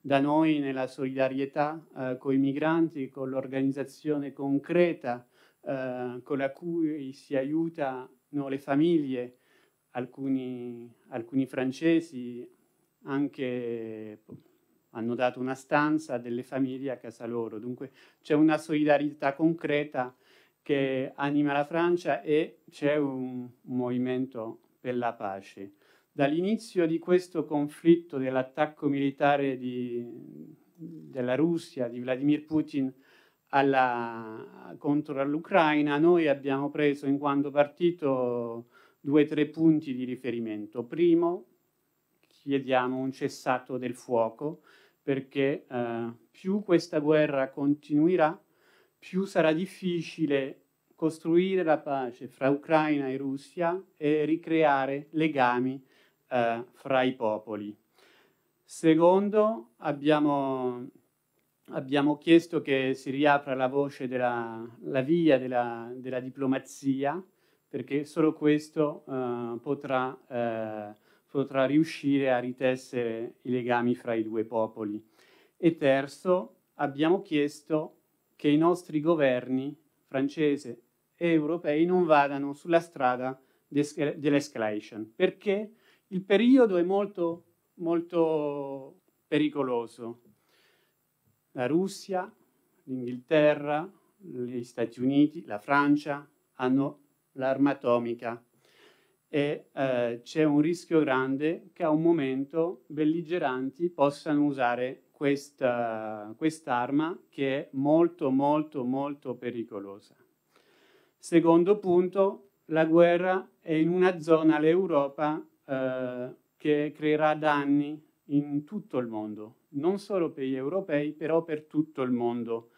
da noi nella solidarietà eh, con i migranti, con l'organizzazione concreta eh, con la cui si aiutano le famiglie, alcuni, alcuni francesi anche hanno dato una stanza a delle famiglie a casa loro. Dunque c'è una solidarietà concreta che anima la Francia e c'è un, un movimento per la pace dall'inizio di questo conflitto, dell'attacco militare di, della Russia, di Vladimir Putin alla, contro l'Ucraina, noi abbiamo preso in quanto partito due o tre punti di riferimento. Primo, chiediamo un cessato del fuoco perché eh, più questa guerra continuerà, più sarà difficile costruire la pace fra Ucraina e Russia e ricreare legami eh, fra i popoli. Secondo, abbiamo, abbiamo, chiesto che si riapra la voce della la via della, della, diplomazia, perché solo questo eh, potrà, eh, potrà riuscire a ritessere i legami fra i due popoli. E terzo, abbiamo chiesto che i nostri governi francese e europei non vadano sulla strada dell'escalation, perché il periodo è molto, molto pericoloso. La Russia, l'Inghilterra, gli Stati Uniti, la Francia hanno l'arma atomica e eh, c'è un rischio grande che a un momento belligeranti possano usare questa, quest'arma che è molto molto molto pericolosa. Secondo punto, la guerra è in una zona l'Europa eh, che creerà danni in tutto il mondo, non solo per gli europei, però per tutto il mondo,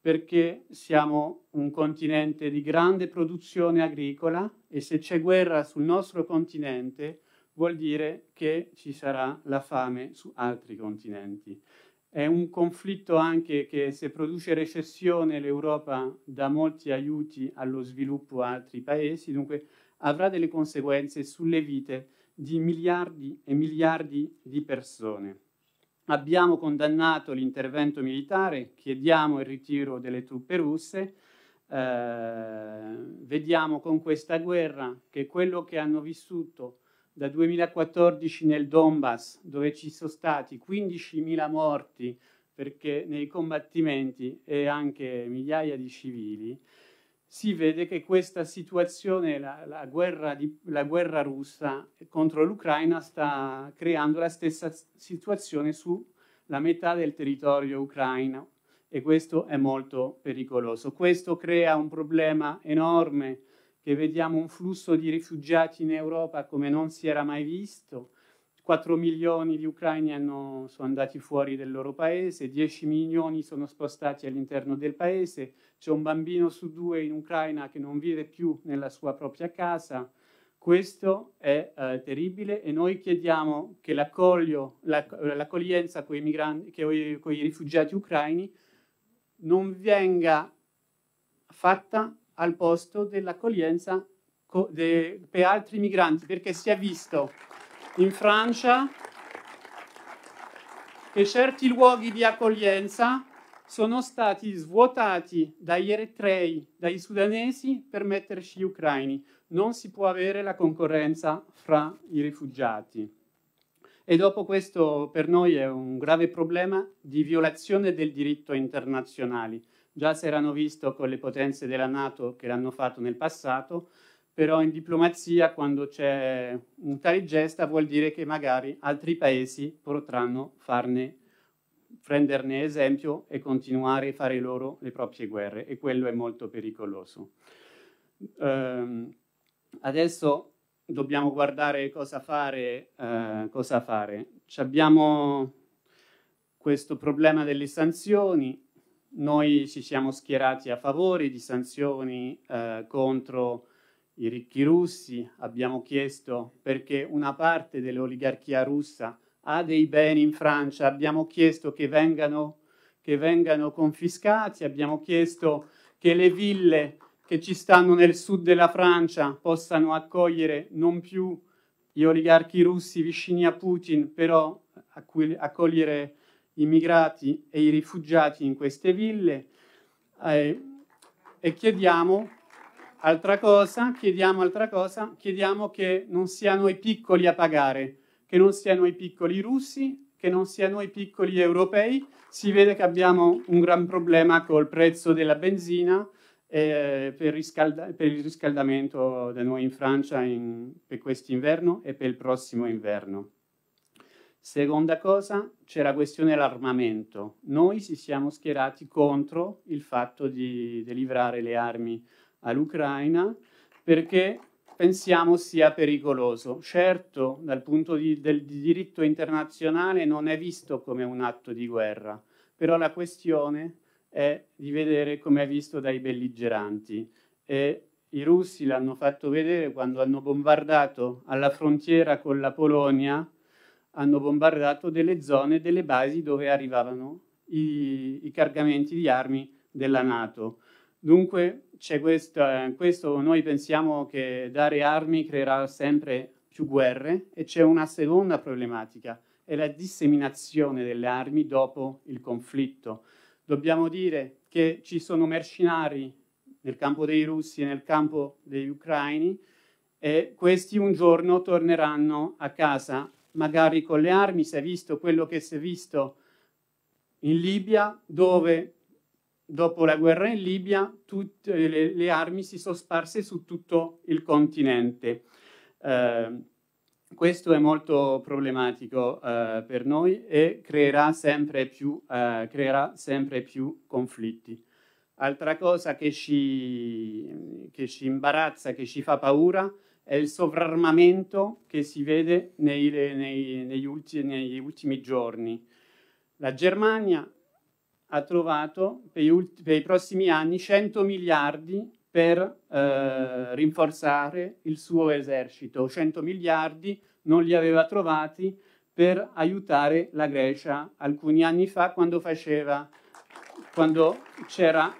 perché siamo un continente di grande produzione agricola e se c'è guerra sul nostro continente vuol dire che ci sarà la fame su altri continenti. È un conflitto anche che se produce recessione l'Europa dà molti aiuti allo sviluppo a altri paesi, dunque avrà delle conseguenze sulle vite di miliardi e miliardi di persone. Abbiamo condannato l'intervento militare, chiediamo il ritiro delle truppe russe, eh, vediamo con questa guerra che quello che hanno vissuto dal 2014 nel Donbass, dove ci sono stati 15.000 morti perché nei combattimenti e anche migliaia di civili, si vede che questa situazione, la, la, guerra, di, la guerra, russa contro l'Ucraina sta creando la stessa situazione sulla metà del territorio ucraino e questo è molto pericoloso. Questo crea un problema enorme che vediamo un flusso di rifugiati in Europa come non si era mai visto, 4 milioni di ucraini hanno, sono andati fuori del loro paese, 10 milioni sono spostati all'interno del paese, c'è un bambino su due in Ucraina che non vive più nella sua propria casa. Questo è eh, terribile e noi chiediamo che l'accoglienza con i rifugiati ucraini non venga fatta al posto dell'accoglienza per altri migranti, perché si è visto in Francia che certi luoghi di accoglienza sono stati svuotati dagli eritrei, dai sudanesi per metterci gli ucraini. Non si può avere la concorrenza fra i rifugiati. E dopo questo per noi è un grave problema di violazione del diritto internazionale. Già si erano visto con le potenze della Nato che l'hanno fatto nel passato, però in diplomazia quando c'è un tale gesta vuol dire che magari altri paesi potranno farne, prenderne esempio e continuare a fare loro le proprie guerre e quello è molto pericoloso. Um, adesso dobbiamo guardare cosa fare. Uh, cosa fare. Abbiamo questo problema delle sanzioni, noi ci siamo schierati a favore di sanzioni uh, contro i ricchi russi, abbiamo chiesto perché una parte dell'oligarchia russa ha dei beni in Francia, abbiamo chiesto che vengano, che vengano confiscati, abbiamo chiesto che le ville che ci stanno nel sud della Francia possano accogliere non più gli oligarchi russi vicini a Putin, però accogliere i migrati e i rifugiati in queste ville eh, e chiediamo Altra cosa, chiediamo altra cosa, chiediamo che non siano i piccoli a pagare, che non siano i piccoli russi, che non siano i piccoli europei. Si vede che abbiamo un gran problema col prezzo della benzina eh, per, riscalda- per, il riscaldamento da noi in Francia in, per quest'inverno e per il prossimo inverno. Seconda cosa, c'è la questione dell'armamento. Noi ci siamo schierati contro il fatto di, di livrare le armi all'Ucraina perché pensiamo sia pericoloso. Certo, dal punto di, del diritto internazionale non è visto come un atto di guerra, però la questione è di vedere come è visto dai belligeranti. E i russi l'hanno fatto vedere quando hanno bombardato alla frontiera con la Polonia, hanno bombardato delle zone, delle basi dove arrivavano i, i cargamenti di armi della Nato. Dunque c'è questa, questo, noi pensiamo che dare armi creerà sempre più guerre e c'è una seconda problematica, è la disseminazione delle armi dopo il conflitto. Dobbiamo dire che ci sono mercenari nel campo dei russi e nel campo degli ucraini e questi un giorno torneranno a casa, magari con le armi, si è visto quello che si è visto in Libia, dove dopo la guerra in Libia tutte le, le armi si sono sparse su tutto il continente. Eh, questo è molto problematico eh, per noi e creerà sempre, più, eh, creerà sempre più conflitti. Altra cosa che ci, che ci, imbarazza, che ci fa paura, è il sovrarmamento che si vede nei, nei, negli, ultimi, negli ultimi giorni. La Germania ha trovato per, ulti- per i prossimi anni 100 miliardi per eh, rinforzare il suo esercito. 100 miliardi non li aveva trovati per aiutare la Grecia alcuni anni fa quando, faceva, quando c'era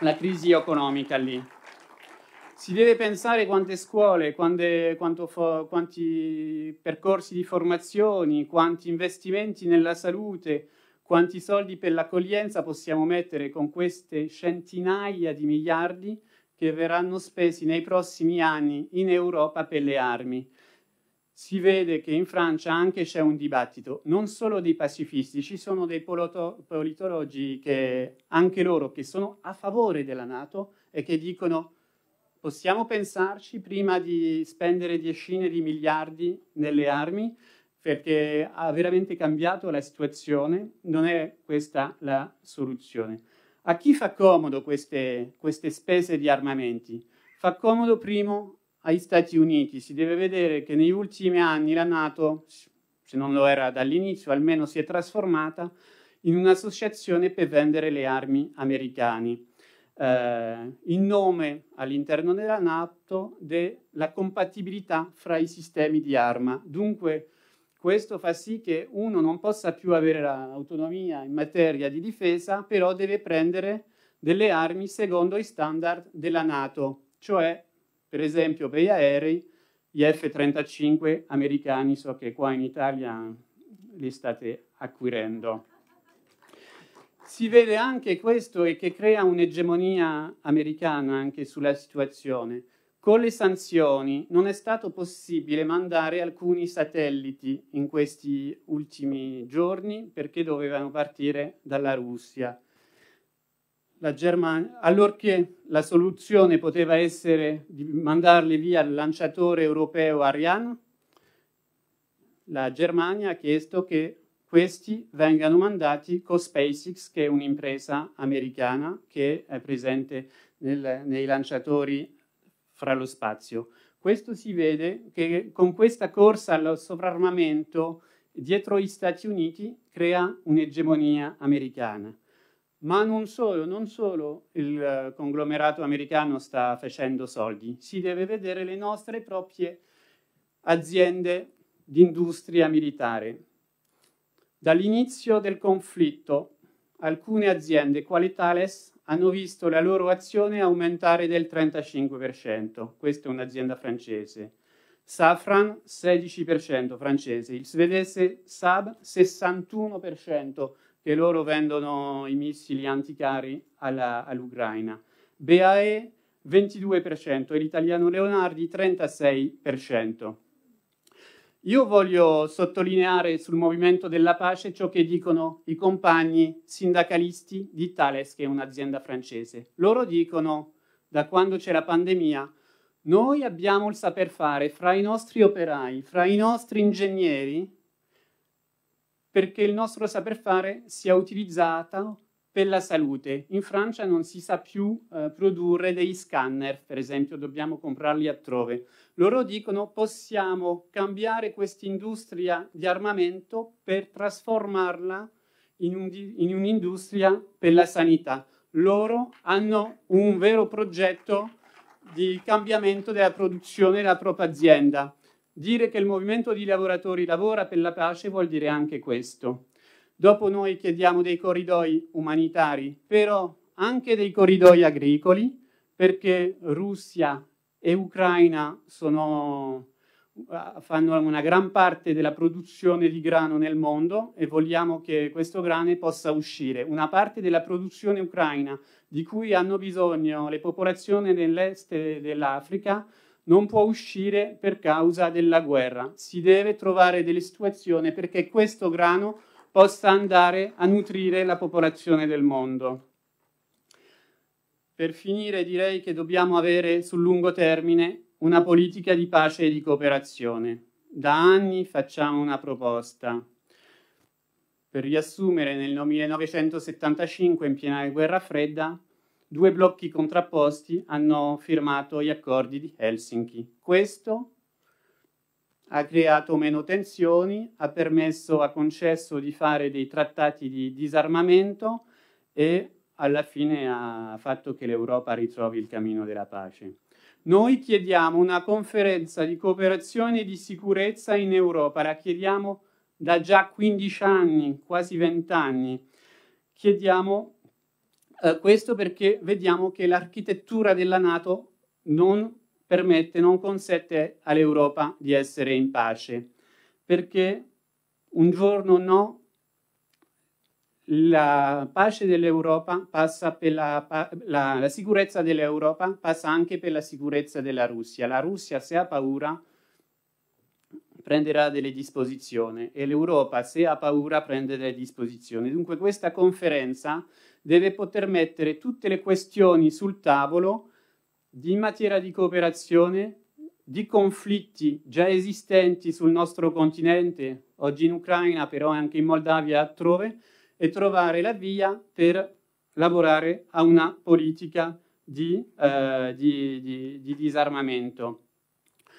la crisi economica lì. Si deve pensare quante scuole, quante, fo- quanti percorsi di formazione, quanti investimenti nella salute, quanti soldi per l'accoglienza possiamo mettere con queste centinaia di miliardi che verranno spesi nei prossimi anni in Europa per le armi? Si vede che in Francia anche c'è un dibattito, non solo dei pacifisti, ci sono dei politologi che anche loro che sono a favore della Nato e che dicono possiamo pensarci prima di spendere decine di miliardi nelle armi, perché ha veramente cambiato la situazione, non è questa la soluzione. A chi fa comodo queste, queste spese di armamenti? Fa comodo primo agli Stati Uniti, si deve vedere che negli ultimi anni la Nato, se non lo era dall'inizio, almeno si è trasformata in un'associazione per vendere le armi americane. Eh, in nome all'interno della Nato della compatibilità fra i sistemi di arma. Dunque questo fa sì che uno non possa più avere l'autonomia in materia di difesa, però deve prendere delle armi secondo i standard della Nato, cioè per esempio per gli aerei gli F-35 americani, so che qua in Italia li state acquirendo. Si vede anche questo e che crea un'egemonia americana anche sulla situazione. Con le sanzioni non è stato possibile mandare alcuni satelliti in questi ultimi giorni perché dovevano partire dalla Russia. La Germania, allorché la soluzione poteva essere di mandarli via al lanciatore europeo Ariane, la Germania ha chiesto che questi vengano mandati con SpaceX, che è un'impresa americana che è presente nel, nei lanciatori fra lo spazio. Questo si vede che con questa corsa allo sovrarmamento dietro gli Stati Uniti crea un'egemonia americana. Ma non solo, non solo il eh, conglomerato americano sta facendo soldi, si deve vedere le nostre proprie aziende di industria militare. Dall'inizio del conflitto alcune aziende, quali Thales, hanno visto la loro azione aumentare del 35%, questa è un'azienda francese, Safran 16% francese, il svedese Saab 61% che loro vendono i missili anticari alla, all'Ucraina, BAE 22% e l'italiano Leonardi 36%. Io voglio sottolineare sul movimento della pace ciò che dicono i compagni sindacalisti di Thales, che è un'azienda francese. Loro dicono, da quando c'è la pandemia, noi abbiamo il saper fare fra i nostri operai, fra i nostri ingegneri, perché il nostro saper fare sia utilizzato per la salute. In Francia non si sa più eh, produrre dei scanner, per esempio, dobbiamo comprarli altrove. Loro dicono possiamo cambiare questa industria di armamento per trasformarla in, un, in un'industria per la sanità. Loro hanno un vero progetto di cambiamento della produzione della propria azienda. Dire che il movimento di lavoratori lavora per la pace vuol dire anche questo. Dopo noi chiediamo dei corridoi umanitari, però anche dei corridoi agricoli, perché Russia e Ucraina sono, eh, fanno una gran parte della produzione di grano nel mondo e vogliamo che questo grano possa uscire. Una parte della produzione ucraina di cui hanno bisogno le popolazioni dell'est dell'Africa non può uscire per causa della guerra. Si deve trovare delle situazioni perché questo grano possa andare a nutrire la popolazione del mondo. Per finire direi che dobbiamo avere sul lungo termine una politica di pace e di cooperazione. Da anni facciamo una proposta. Per riassumere, nel 1975, in piena guerra fredda, due blocchi contrapposti hanno firmato gli accordi di Helsinki. Questo ha creato meno tensioni, ha permesso, ha concesso di fare dei trattati di disarmamento e alla fine ha fatto che l'Europa ritrovi il cammino della pace. Noi chiediamo una conferenza di cooperazione e di sicurezza in Europa, la chiediamo da già 15 anni, quasi 20 anni. Chiediamo eh, questo perché vediamo che l'architettura della Nato non permette, non consente all'Europa di essere in pace, perché un giorno no, la pace dell'Europa passa per la, la, la sicurezza dell'Europa passa anche per la sicurezza della Russia. La Russia se ha paura prenderà delle disposizioni e l'Europa se ha paura prende delle disposizioni. Dunque questa conferenza deve poter mettere tutte le questioni sul tavolo in materia di cooperazione, di conflitti già esistenti sul nostro continente, oggi in Ucraina, però anche in Moldavia e altrove, e trovare la via per lavorare a una politica di, eh, di, di, di disarmamento.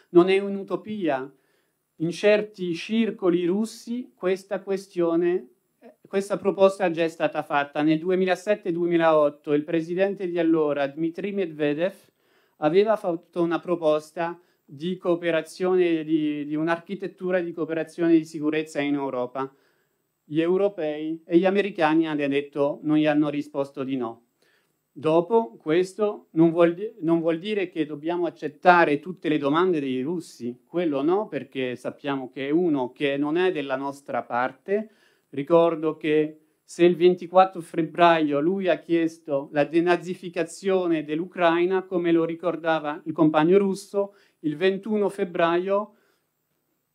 Non è un'utopia. In certi circoli russi questa questione questa proposta è già stata fatta nel 2007-2008. Il presidente di allora, Dmitry Medvedev, aveva fatto una proposta di cooperazione, di, di un'architettura di cooperazione di sicurezza in Europa. Gli europei e gli americani hanno detto, non gli hanno risposto di no. Dopo, questo non vuol, non vuol, dire che dobbiamo accettare tutte le domande dei russi, quello no, perché sappiamo che è uno che non è della nostra parte. Ricordo che se il 24 febbraio lui ha chiesto la denazificazione dell'Ucraina, come lo ricordava il compagno russo, il 21 febbraio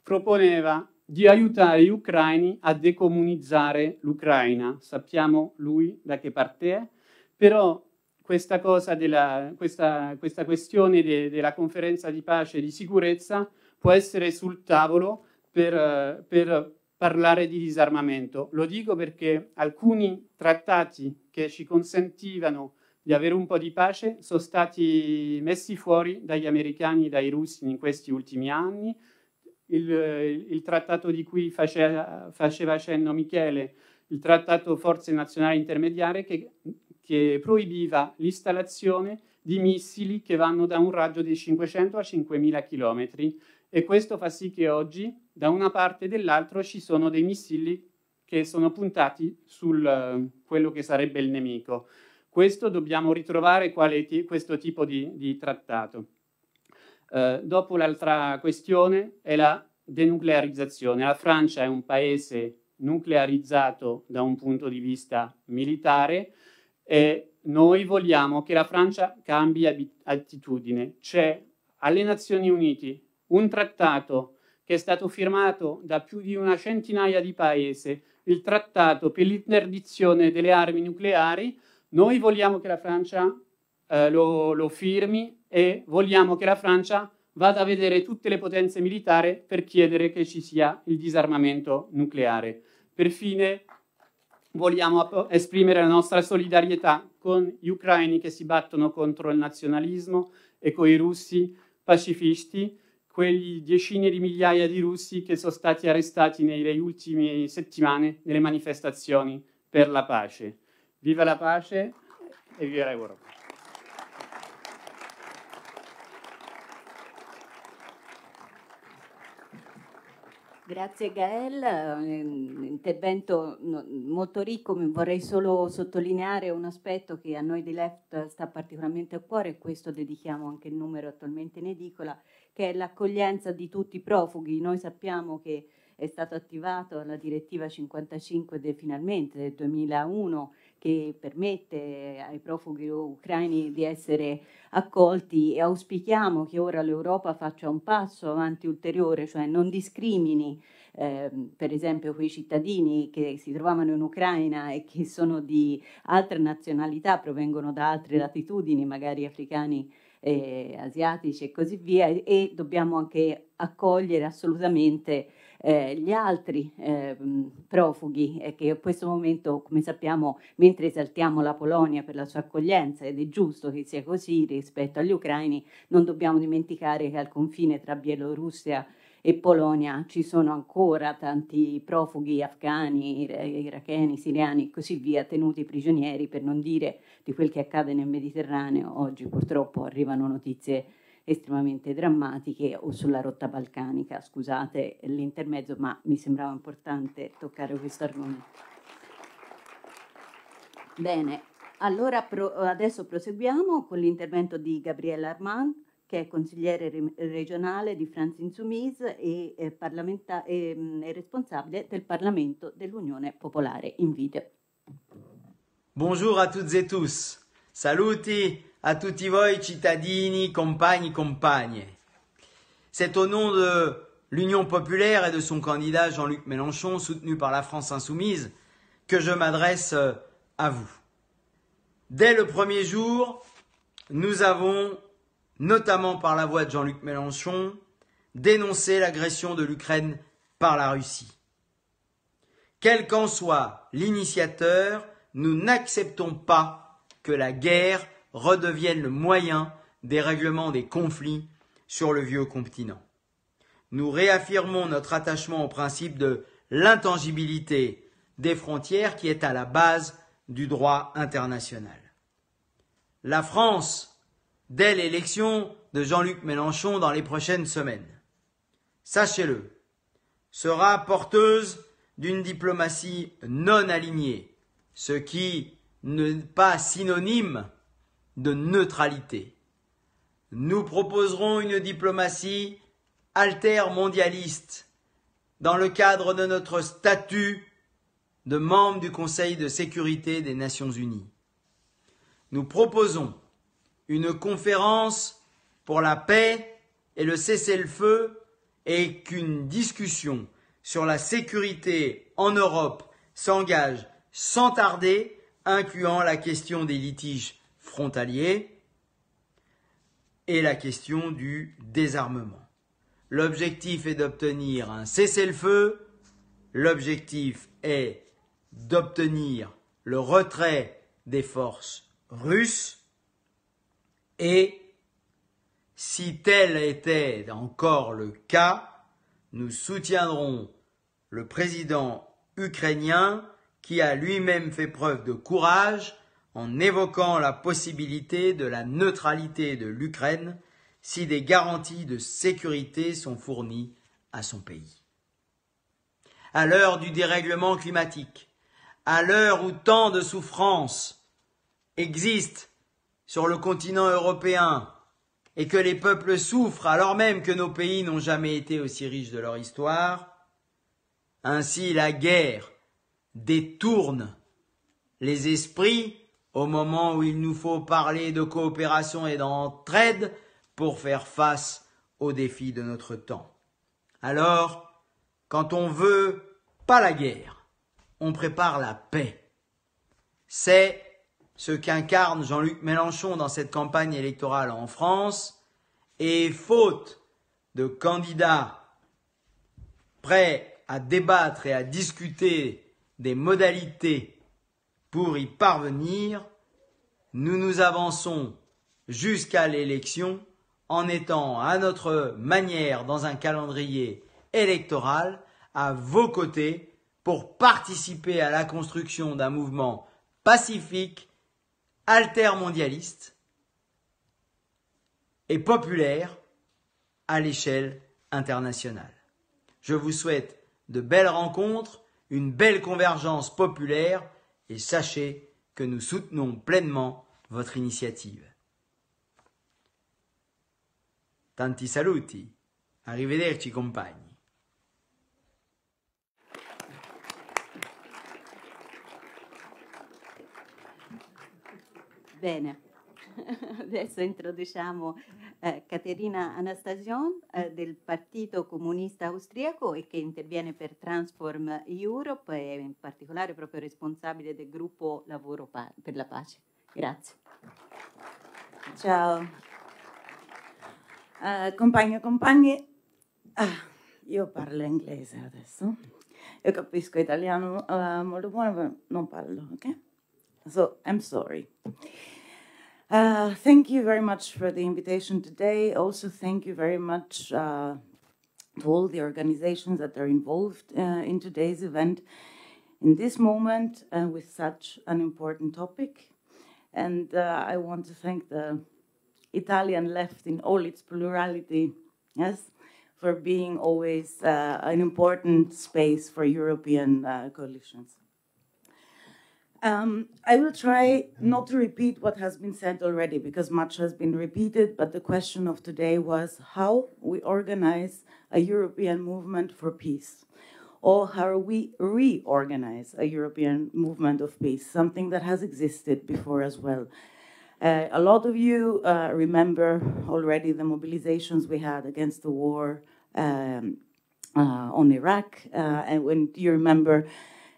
proponeva di aiutare gli ucraini a decomunizzare l'Ucraina. Sappiamo lui da che parte è, però questa, della, questa, questa questione de, della conferenza di pace e di sicurezza può essere sul tavolo per, per parlare di disarmamento. Lo dico perché alcuni trattati che ci consentivano di avere un po' di pace sono stati messi fuori dagli americani e dai russi in questi ultimi anni. Il, il trattato di cui faceva, faceva cenno Michele, il trattato Forze Nazionali Intermediarie, che, che proibiva l'installazione di missili che vanno da un raggio di 500 a 5.000 chilometri e questo fa sì che oggi, da una parte e dell'altra, ci sono dei missili che sono puntati su eh, quello che sarebbe il nemico. Questo dobbiamo ritrovare quale ti, questo tipo di, di trattato. Eh, dopo l'altra questione è la denuclearizzazione. La Francia è un paese nuclearizzato da un punto di vista militare e noi vogliamo che la Francia cambi attitudine. C'è alle Nazioni Unite un trattato che è stato firmato da più di una centinaia di paesi, il trattato per l'interdizione delle armi nucleari, noi vogliamo che la Francia eh, lo, lo firmi e vogliamo che la Francia vada a vedere tutte le potenze militari per chiedere che ci sia il disarmamento nucleare. Perfine vogliamo esprimere la nostra solidarietà con gli ucraini che si battono contro il nazionalismo e con i russi pacifisti quegli decine di migliaia di russi che sono stati arrestati nelle ultime settimane nelle manifestazioni per la pace. Viva la pace e viva l'Europa! Grazie Gael, un intervento molto ricco, vorrei solo sottolineare un aspetto che a noi di Left sta particolarmente a cuore e questo dedichiamo anche il numero attualmente in edicola, che è l'accoglienza di tutti i profughi. Noi sappiamo che è stata attivata la direttiva 55 del, finalmente del 2001 che permette ai profughi ucraini di essere accolti e auspichiamo che ora l'Europa faccia un passo avanti ulteriore, cioè non discrimini eh, per esempio quei cittadini che si trovavano in Ucraina e che sono di altre nazionalità, provengono da altre latitudini, magari africani eh, asiatici e così via e, e dobbiamo anche accogliere assolutamente eh, gli altri eh, profughi eh, che in questo momento, come sappiamo, mentre esaltiamo la Polonia per la sua accoglienza ed è giusto che sia così rispetto agli ucraini, non dobbiamo dimenticare che al confine tra Bielorussia e e Polonia ci sono ancora tanti profughi afghani, iracheni, siriani e così via tenuti prigionieri, per non dire di quel che accade nel Mediterraneo. Oggi purtroppo arrivano notizie estremamente drammatiche o sulla rotta balcanica. Scusate l'intermezzo, ma mi sembrava importante toccare questo argomento. Bene, allora pro- adesso proseguiamo con l'intervento di Gabriella Armand che è consigliere régionale regionale France Insoumise et responsable du e de ehm, è responsabile del Parlamento dell'Unione Popolare in video. Bonjour a toutes et tous. Saluti a tutti voi cittadini, compagni, compagne. C'est au nom de l'Union populaire et de son candidat Jean-Luc Mélenchon, soutenu par la France insoumise, que je m'adresse euh, à vous. Dès le premier jour, nous avons notamment par la voix de Jean-Luc Mélenchon, dénoncer l'agression de l'Ukraine par la Russie. Quel qu'en soit l'initiateur, nous n'acceptons pas que la guerre redevienne le moyen des règlements des conflits sur le vieux continent. Nous réaffirmons notre attachement au principe de l'intangibilité des frontières qui est à la base du droit international. La France dès l'élection de Jean-Luc Mélenchon dans les prochaines semaines, sachez-le, sera porteuse d'une diplomatie non alignée, ce qui n'est pas synonyme de neutralité. Nous proposerons une diplomatie alter-mondialiste dans le cadre de notre statut de membre du Conseil de sécurité des Nations Unies. Nous proposons une conférence pour la paix et le cessez-le-feu et qu'une discussion sur la sécurité en Europe s'engage sans tarder, incluant la question des litiges frontaliers et la question du désarmement. L'objectif est d'obtenir un cessez-le-feu, l'objectif est d'obtenir le retrait des forces russes et si tel était encore le cas, nous soutiendrons le président ukrainien qui a lui-même fait preuve de courage en évoquant la possibilité de la neutralité de l'Ukraine si des garanties de sécurité sont fournies à son pays. À l'heure du dérèglement climatique, à l'heure où tant de souffrances existent sur le continent européen et que les peuples souffrent alors même que nos pays n'ont jamais été aussi riches de leur histoire, ainsi la guerre détourne les esprits au moment où il nous faut parler de coopération et d'entraide pour faire face aux défis de notre temps. Alors, quand on veut pas la guerre, on prépare la paix. C'est ce qu'incarne Jean-Luc Mélenchon dans cette campagne électorale en France, et faute de candidats prêts à débattre et à discuter des modalités pour y parvenir, nous nous avançons jusqu'à l'élection en étant à notre manière dans un calendrier électoral à vos côtés pour participer à la construction d'un mouvement pacifique alter-mondialiste et populaire à l'échelle internationale. Je vous souhaite de belles rencontres, une belle convergence populaire et sachez que nous soutenons pleinement votre initiative. Tanti saluti, arrivederci compagni. Bene, adesso introduciamo eh, Caterina Anastasion eh, del Partito Comunista Austriaco e che interviene per Transform Europe e in particolare proprio responsabile del gruppo Lavoro pa- per la Pace. Grazie. Ciao. Uh, compagni e compagni, ah, io parlo inglese adesso. Io capisco italiano uh, molto buono, ma non parlo, ok? So I'm sorry. Uh, thank you very much for the invitation today. Also, thank you very much uh, to all the organizations that are involved uh, in today's event in this moment uh, with such an important topic. And uh, I want to thank the Italian left in all its plurality, yes, for being always uh, an important space for European coalitions. Um, I will try not to repeat what has been said already because much has been repeated, but the question of today was how we organize a European movement for peace, or how we reorganize a European movement of peace, something that has existed before as well. Uh, a lot of you uh, remember already the mobilizations we had against the war um, uh, on Iraq, uh, and when you remember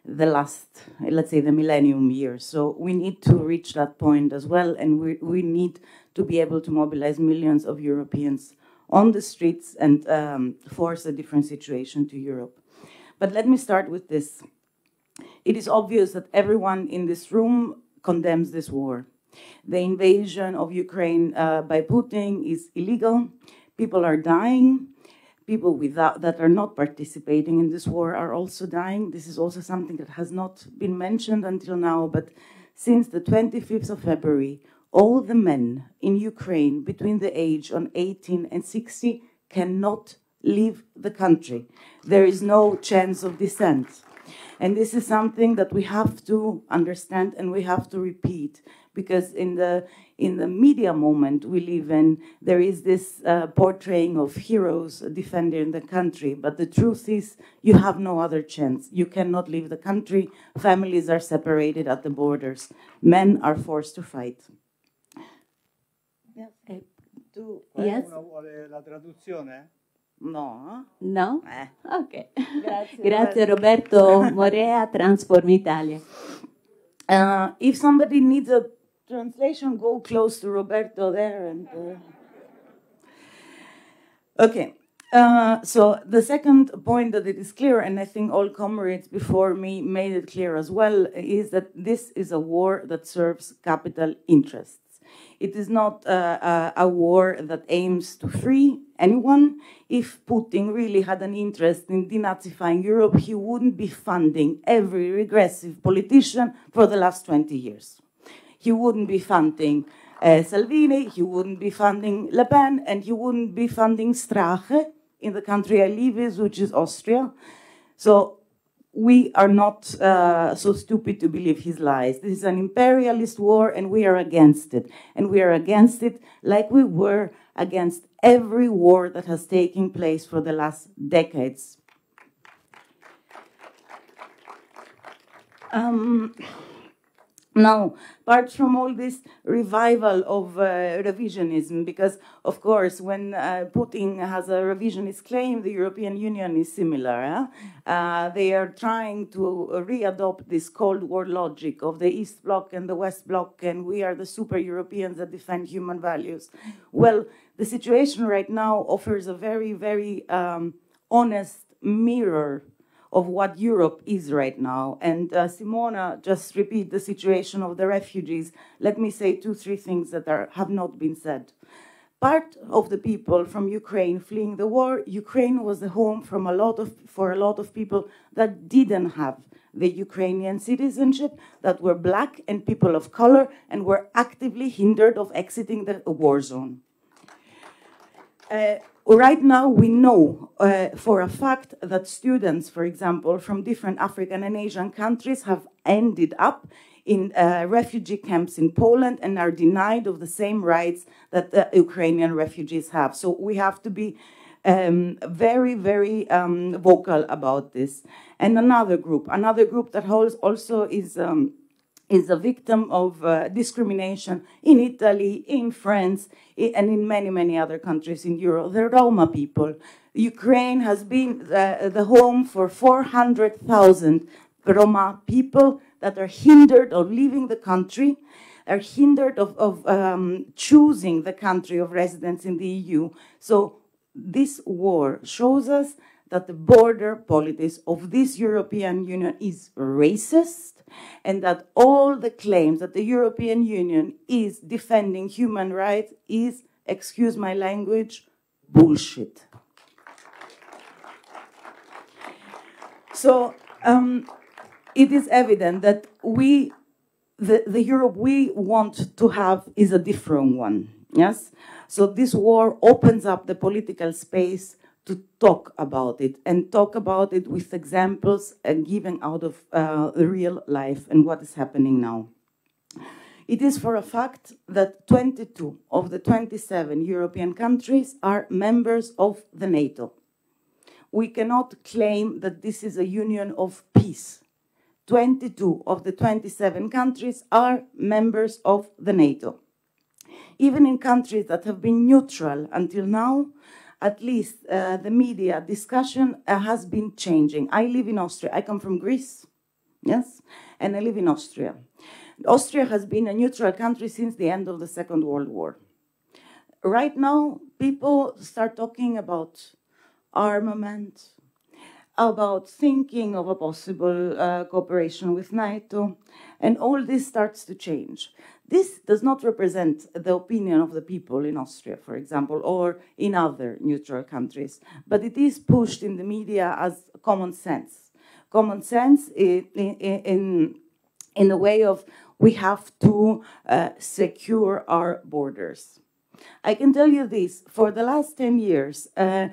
the last, let's say, the millennium years. So we need to reach that point as well, and we, we need to be able to mobilize millions of Europeans on the streets and um, force a different situation to Europe. But let me start with this. It is obvious that everyone in this room condemns this war. The invasion of Ukraine uh, by Putin is illegal. People are dying people without, that are not participating in this war are also dying. This is also something that has not been mentioned until now, but since the 25th of February, all the men in Ukraine between the age on 18 and 60 cannot leave the country. There is no chance of dissent. And this is something that we have to understand and we have to repeat because in the in the media moment we live in, there is this uh, portraying of heroes defending the country. But the truth is, you have no other chance. You cannot leave the country. Families are separated at the borders. Men are forced to fight. Eh, eh, yes. No. No? Eh. Ok. Grazie, Grazie Roberto Morea, Transform Italia. Uh, if somebody needs a translation go close to Roberto there and. Uh... Okay. Uh, so the second point that it is clear, and I think all comrades before me made it clear as well, is that this is a war that serves capital interests. It is not uh, a, uh, a war that aims to free anyone. If Putin really had an interest in denazifying Europe, he wouldn't be funding every regressive politician for the last 20 years. He wouldn't be funding uh, Salvini, He wouldn't be funding Le Pen, and he wouldn't be funding Strache in the country I live in, which is Austria. So we are not uh, so stupid to believe his lies. This is an imperialist war, and we are against it. And we are against it like we were against every war that has taken place for the last decades. Um, now, apart from all this revival of uh, revisionism, because of course, when uh, Putin has a revisionist claim, the European Union is similar. Eh? Uh, they are trying to readopt this Cold War logic of the East Bloc and the West Bloc, and we are the super Europeans that defend human values. Well, the situation right now offers a very, very um, honest mirror of what Europe is right now. And uh, Simona just repeat the situation of the refugees. Let me say two, three things that are, have not been said. Part of the people from Ukraine fleeing the war, Ukraine was the home from a lot of, for a lot of people that didn't have the Ukrainian citizenship, that were black and people of color, and were actively hindered of exiting the war zone. Uh, Right now, we know uh, for a fact that students, for example, from different African and Asian countries have ended up in uh, refugee camps in Poland and are denied of the same rights that the Ukrainian refugees have. So we have to be um, very, very um, vocal about this. And another group, another group that holds also is. Um, is a victim of uh, discrimination in Italy, in France, and in many, many other countries in Europe, the Roma people. Ukraine has been the, the home for 400,000 Roma people that are hindered of leaving the country, are hindered of, of um, choosing the country of residence in the EU. So this war shows us that the border politics of this European Union is racist and that all the claims that the European Union is defending human rights is, excuse my language, bullshit. So um, it is evident that we, the, the Europe we want to have is a different one, yes? So this war opens up the political space to talk about it and talk about it with examples and giving out of uh, real life and what is happening now. It is for a fact that 22 of the 27 European countries are members of the NATO. We cannot claim that this is a union of peace. 22 of the 27 countries are members of the NATO. Even in countries that have been neutral until now, at least uh, the media discussion uh, has been changing. I live in Austria. I come from Greece, yes, and I live in Austria. Austria has been a neutral country since the end of the Second World War. Right now, people start talking about armament, about thinking of a possible uh, cooperation with NATO, and all this starts to change. This does not represent the opinion of the people in Austria, for example, or in other neutral countries, but it is pushed in the media as common sense. Common sense in, in, in the way of we have to uh, secure our borders. I can tell you this for the last 10 years, uh,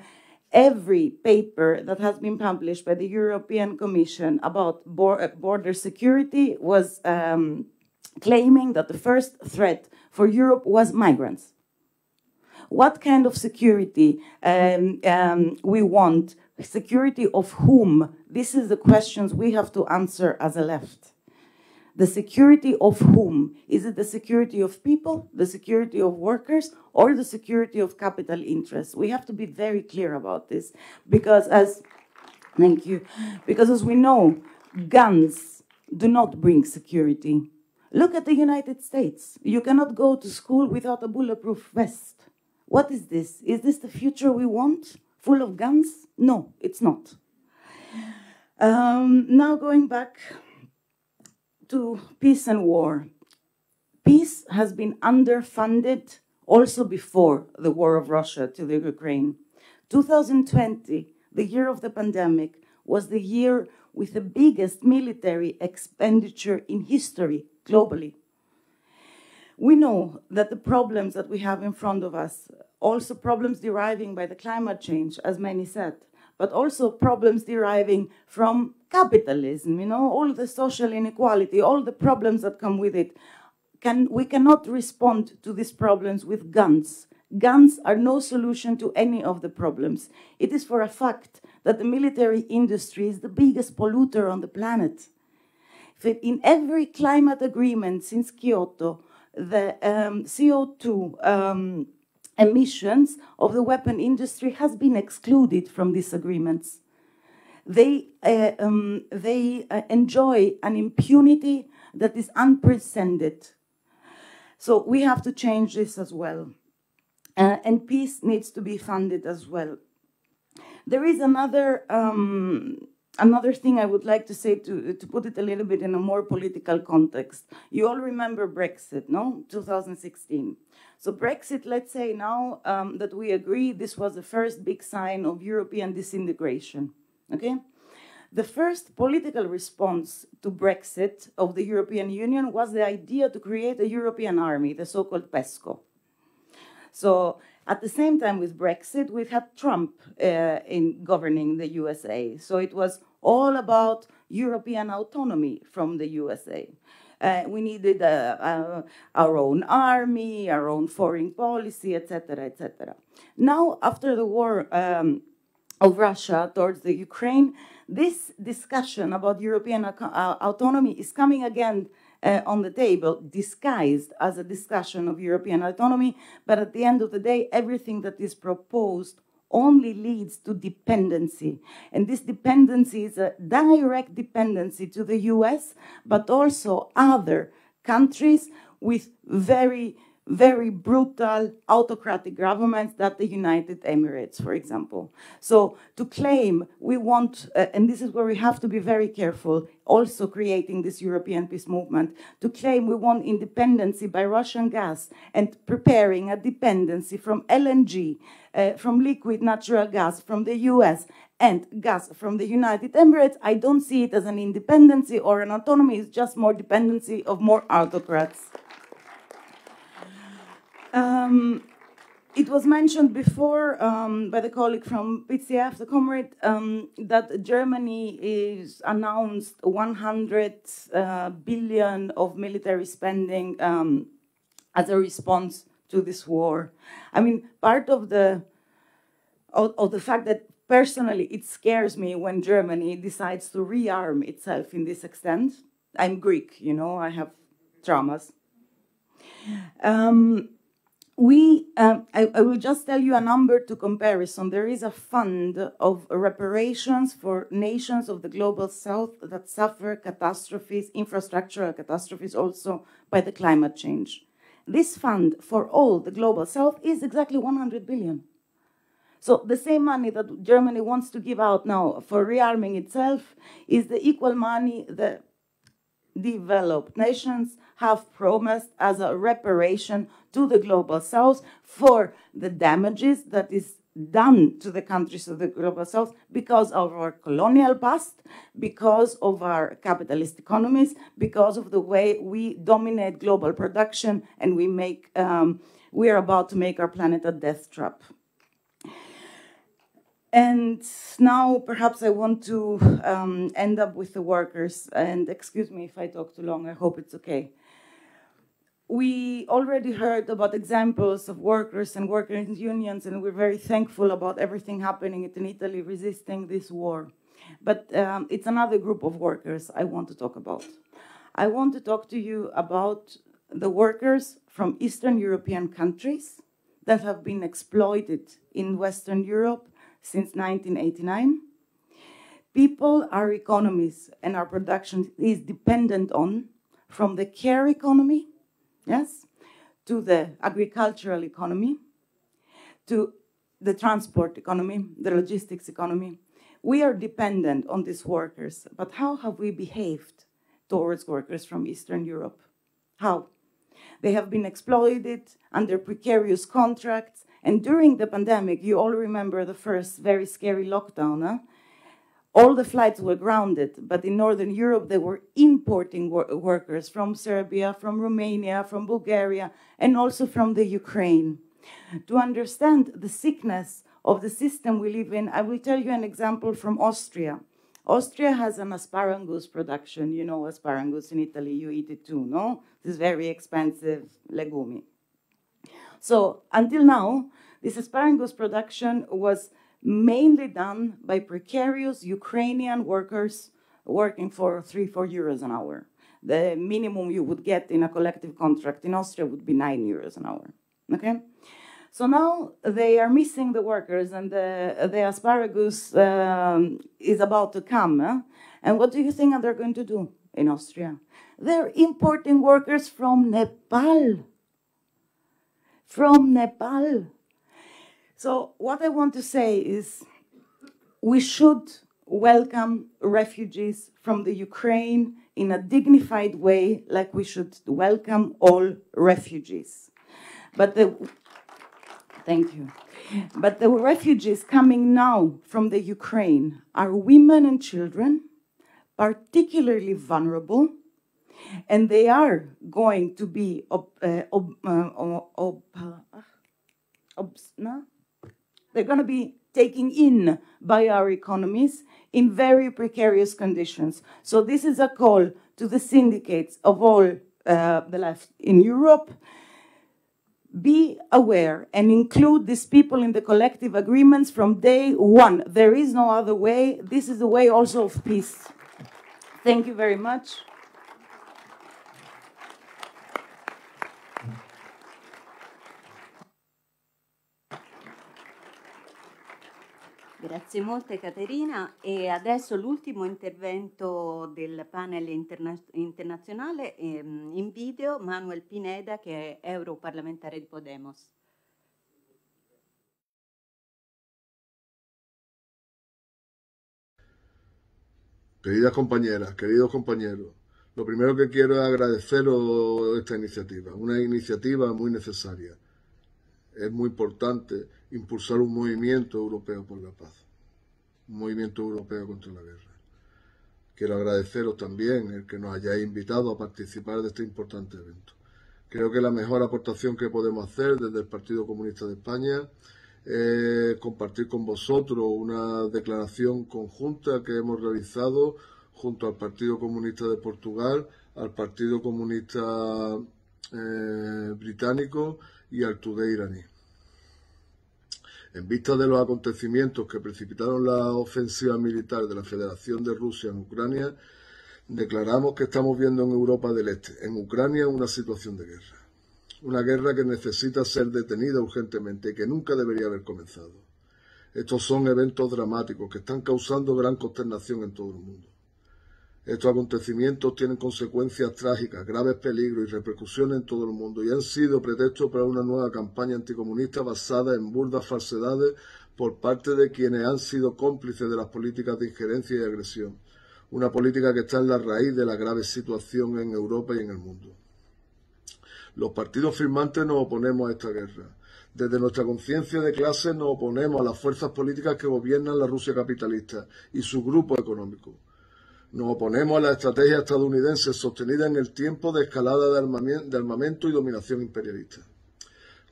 every paper that has been published by the European Commission about uh, border security was. Um, claiming that the first threat for Europe was migrants. What kind of security um, um, we want? Security of whom? This is the questions we have to answer as a left. The security of whom? Is it the security of people, the security of workers, or the security of capital interests? We have to be very clear about this because, as thank you, because as we know, guns do not bring security Look at the United States. You cannot go to school without a bulletproof vest. What is this? Is this the future we want? Full of guns? No, it's not. Um, now, going back to peace and war. Peace has been underfunded also before the war of Russia to the Ukraine. 2020, the year of the pandemic, was the year with the biggest military expenditure in history globally. We know that the problems that we have in front of us, also problems deriving by the climate change, as many said, but also problems deriving from capitalism, you know, all the social inequality, all the problems that come with it. Can, we cannot respond to these problems with guns. Guns are no solution to any of the problems. It is for a fact that the military industry is the biggest polluter on the planet that in every climate agreement since Kyoto, the um, CO2 um, emissions of the weapon industry has been excluded from these agreements. They, uh, um, they uh, enjoy an impunity that is unprecedented. So we have to change this as well. Uh, and peace needs to be funded as well. There is another um, another thing I would like to say to, to put it a little bit in a more political context. You all remember Brexit, no? 2016. So Brexit, let's say now um, that we agree, this was the first big sign of European disintegration, okay? The first political response to Brexit of the European Union was the idea to create a European army, the so-called PESCO. So at the same time with Brexit, we've had Trump uh, in governing the USA. So it was all about European autonomy from the USA. Uh, we needed uh, uh, our own army, our own foreign policy, etc., etc. Now, after the war um, of Russia towards the Ukraine, this discussion about European uh, autonomy is coming again uh, on the table, disguised as a discussion of European autonomy. But at the end of the day, everything that is proposed only leads to dependency. And this dependency is a direct dependency to the US, but also other countries with very very brutal autocratic governments that the United Emirates, for example. So to claim we want, uh, and this is where we have to be very careful, also creating this European peace movement, to claim we want independency by Russian gas and preparing a dependency from LNG, uh, from liquid natural gas, from the US, and gas from the United Emirates, I don't see it as an independency or an autonomy, it's just more dependency of more autocrats. Um, it was mentioned before um, by the colleague from PCF, the comrade, um, that Germany is announced 100 uh, billion of military spending um, as a response to this war. I mean, part of the of, of the fact that personally it scares me when Germany decides to rearm itself in this extent. I'm Greek, you know, I have traumas. Um, we, um, I, I, will just tell you a number to comparison. There is a fund of reparations for nations of the global south that suffer catastrophes, infrastructural catastrophes also by the climate change. This fund for all the global south is exactly 100 billion. So the same money that Germany wants to give out now for rearming itself is the equal money that developed nations have promised as a reparation to the global south for the damages that is done to the countries of the global south because of our colonial past, because of our capitalist economies, because of the way we dominate global production and we make um, we are about to make our planet a death trap. And now perhaps I want to um, end up with the workers. And excuse me if I talk too long, I hope it's okay. We already heard about examples of workers and workers' unions, and we're very thankful about everything happening in Italy resisting this war. But um, it's another group of workers I want to talk about. I want to talk to you about the workers from Eastern European countries that have been exploited in Western Europe since 1989. People, our economies, and our production is dependent on from the care economy, yes, to the agricultural economy, to the transport economy, the logistics economy. We are dependent on these workers, but how have we behaved towards workers from Eastern Europe? How? They have been exploited under precarious contracts and during the pandemic, you all remember the first very scary lockdown. Huh? All the flights were grounded, but in Northern Europe, they were importing wor workers from Serbia, from Romania, from Bulgaria, and also from the Ukraine. To understand the sickness of the system we live in, I will tell you an example from Austria. Austria has an asparagus production. You know asparagus in Italy, you eat it too, no? It's very expensive legume. So until now, this asparagus production was mainly done by precarious Ukrainian workers working for three, four euros an hour. The minimum you would get in a collective contract in Austria would be nine euros an hour. Okay? So now they are missing the workers, and the, the asparagus um, is about to come. Eh? And what do you think they're going to do in Austria? They're importing workers from Nepal from Nepal. So, what I want to say is we should welcome refugees from the Ukraine in a dignified way, like we should welcome all refugees. But the Thank you. But the refugees coming now from the Ukraine are women and children, particularly vulnerable, and they are going to be uh, ob, uh, ob, uh, no? they're going to be taken in by our economies in very precarious conditions. So this is a call to the syndicates of all uh, the left in Europe. Be aware and include these people in the collective agreements from day one. There is no other way. This is the way also of peace. Thank you very much. Grazie molte Caterina e adesso l'ultimo intervento del panel interna internazionale ehm, in video Manuel Pineda che è europarlamentare di Podemos. Querida compañera, querido compañero, lo primero que quiero es agradeceros esta iniciativa, una iniciativa muy necesaria, es muy importante impulsar un movimiento europeo por la paz, un movimiento europeo contra la guerra. Quiero agradeceros también el que nos hayáis invitado a participar de este importante evento. Creo que la mejor aportación que podemos hacer desde el Partido Comunista de España es compartir con vosotros una declaración conjunta que hemos realizado junto al Partido Comunista de Portugal, al Partido Comunista eh, Británico y al Today iraní. En vista de los acontecimientos que precipitaron la ofensiva militar de la Federación de Rusia en Ucrania, declaramos que estamos viendo en Europa del Este, en Ucrania, una situación de guerra. Una guerra que necesita ser detenida urgentemente y que nunca debería haber comenzado. Estos son eventos dramáticos que están causando gran consternación en todo el mundo. Estos acontecimientos tienen consecuencias trágicas, graves peligros y repercusiones en todo el mundo y han sido pretexto para una nueva campaña anticomunista basada en burdas falsedades por parte de quienes han sido cómplices de las políticas de injerencia y agresión, una política que está en la raíz de la grave situación en Europa y en el mundo. Los partidos firmantes nos oponemos a esta guerra. Desde nuestra conciencia de clase nos oponemos a las fuerzas políticas que gobiernan la Rusia capitalista y su grupo económico. Nos oponemos a la estrategia estadounidense sostenida en el tiempo de escalada de armamento y dominación imperialista.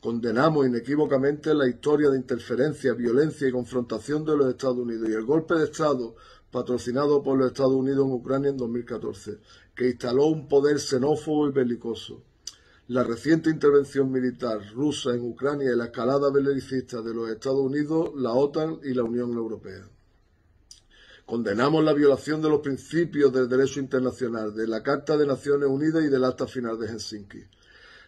Condenamos inequívocamente la historia de interferencia, violencia y confrontación de los Estados Unidos y el golpe de Estado patrocinado por los Estados Unidos en Ucrania en 2014, que instaló un poder xenófobo y belicoso. La reciente intervención militar rusa en Ucrania y la escalada belicista de los Estados Unidos, la OTAN y la Unión Europea. Condenamos la violación de los principios del derecho internacional, de la Carta de Naciones Unidas y del Acta Final de Helsinki.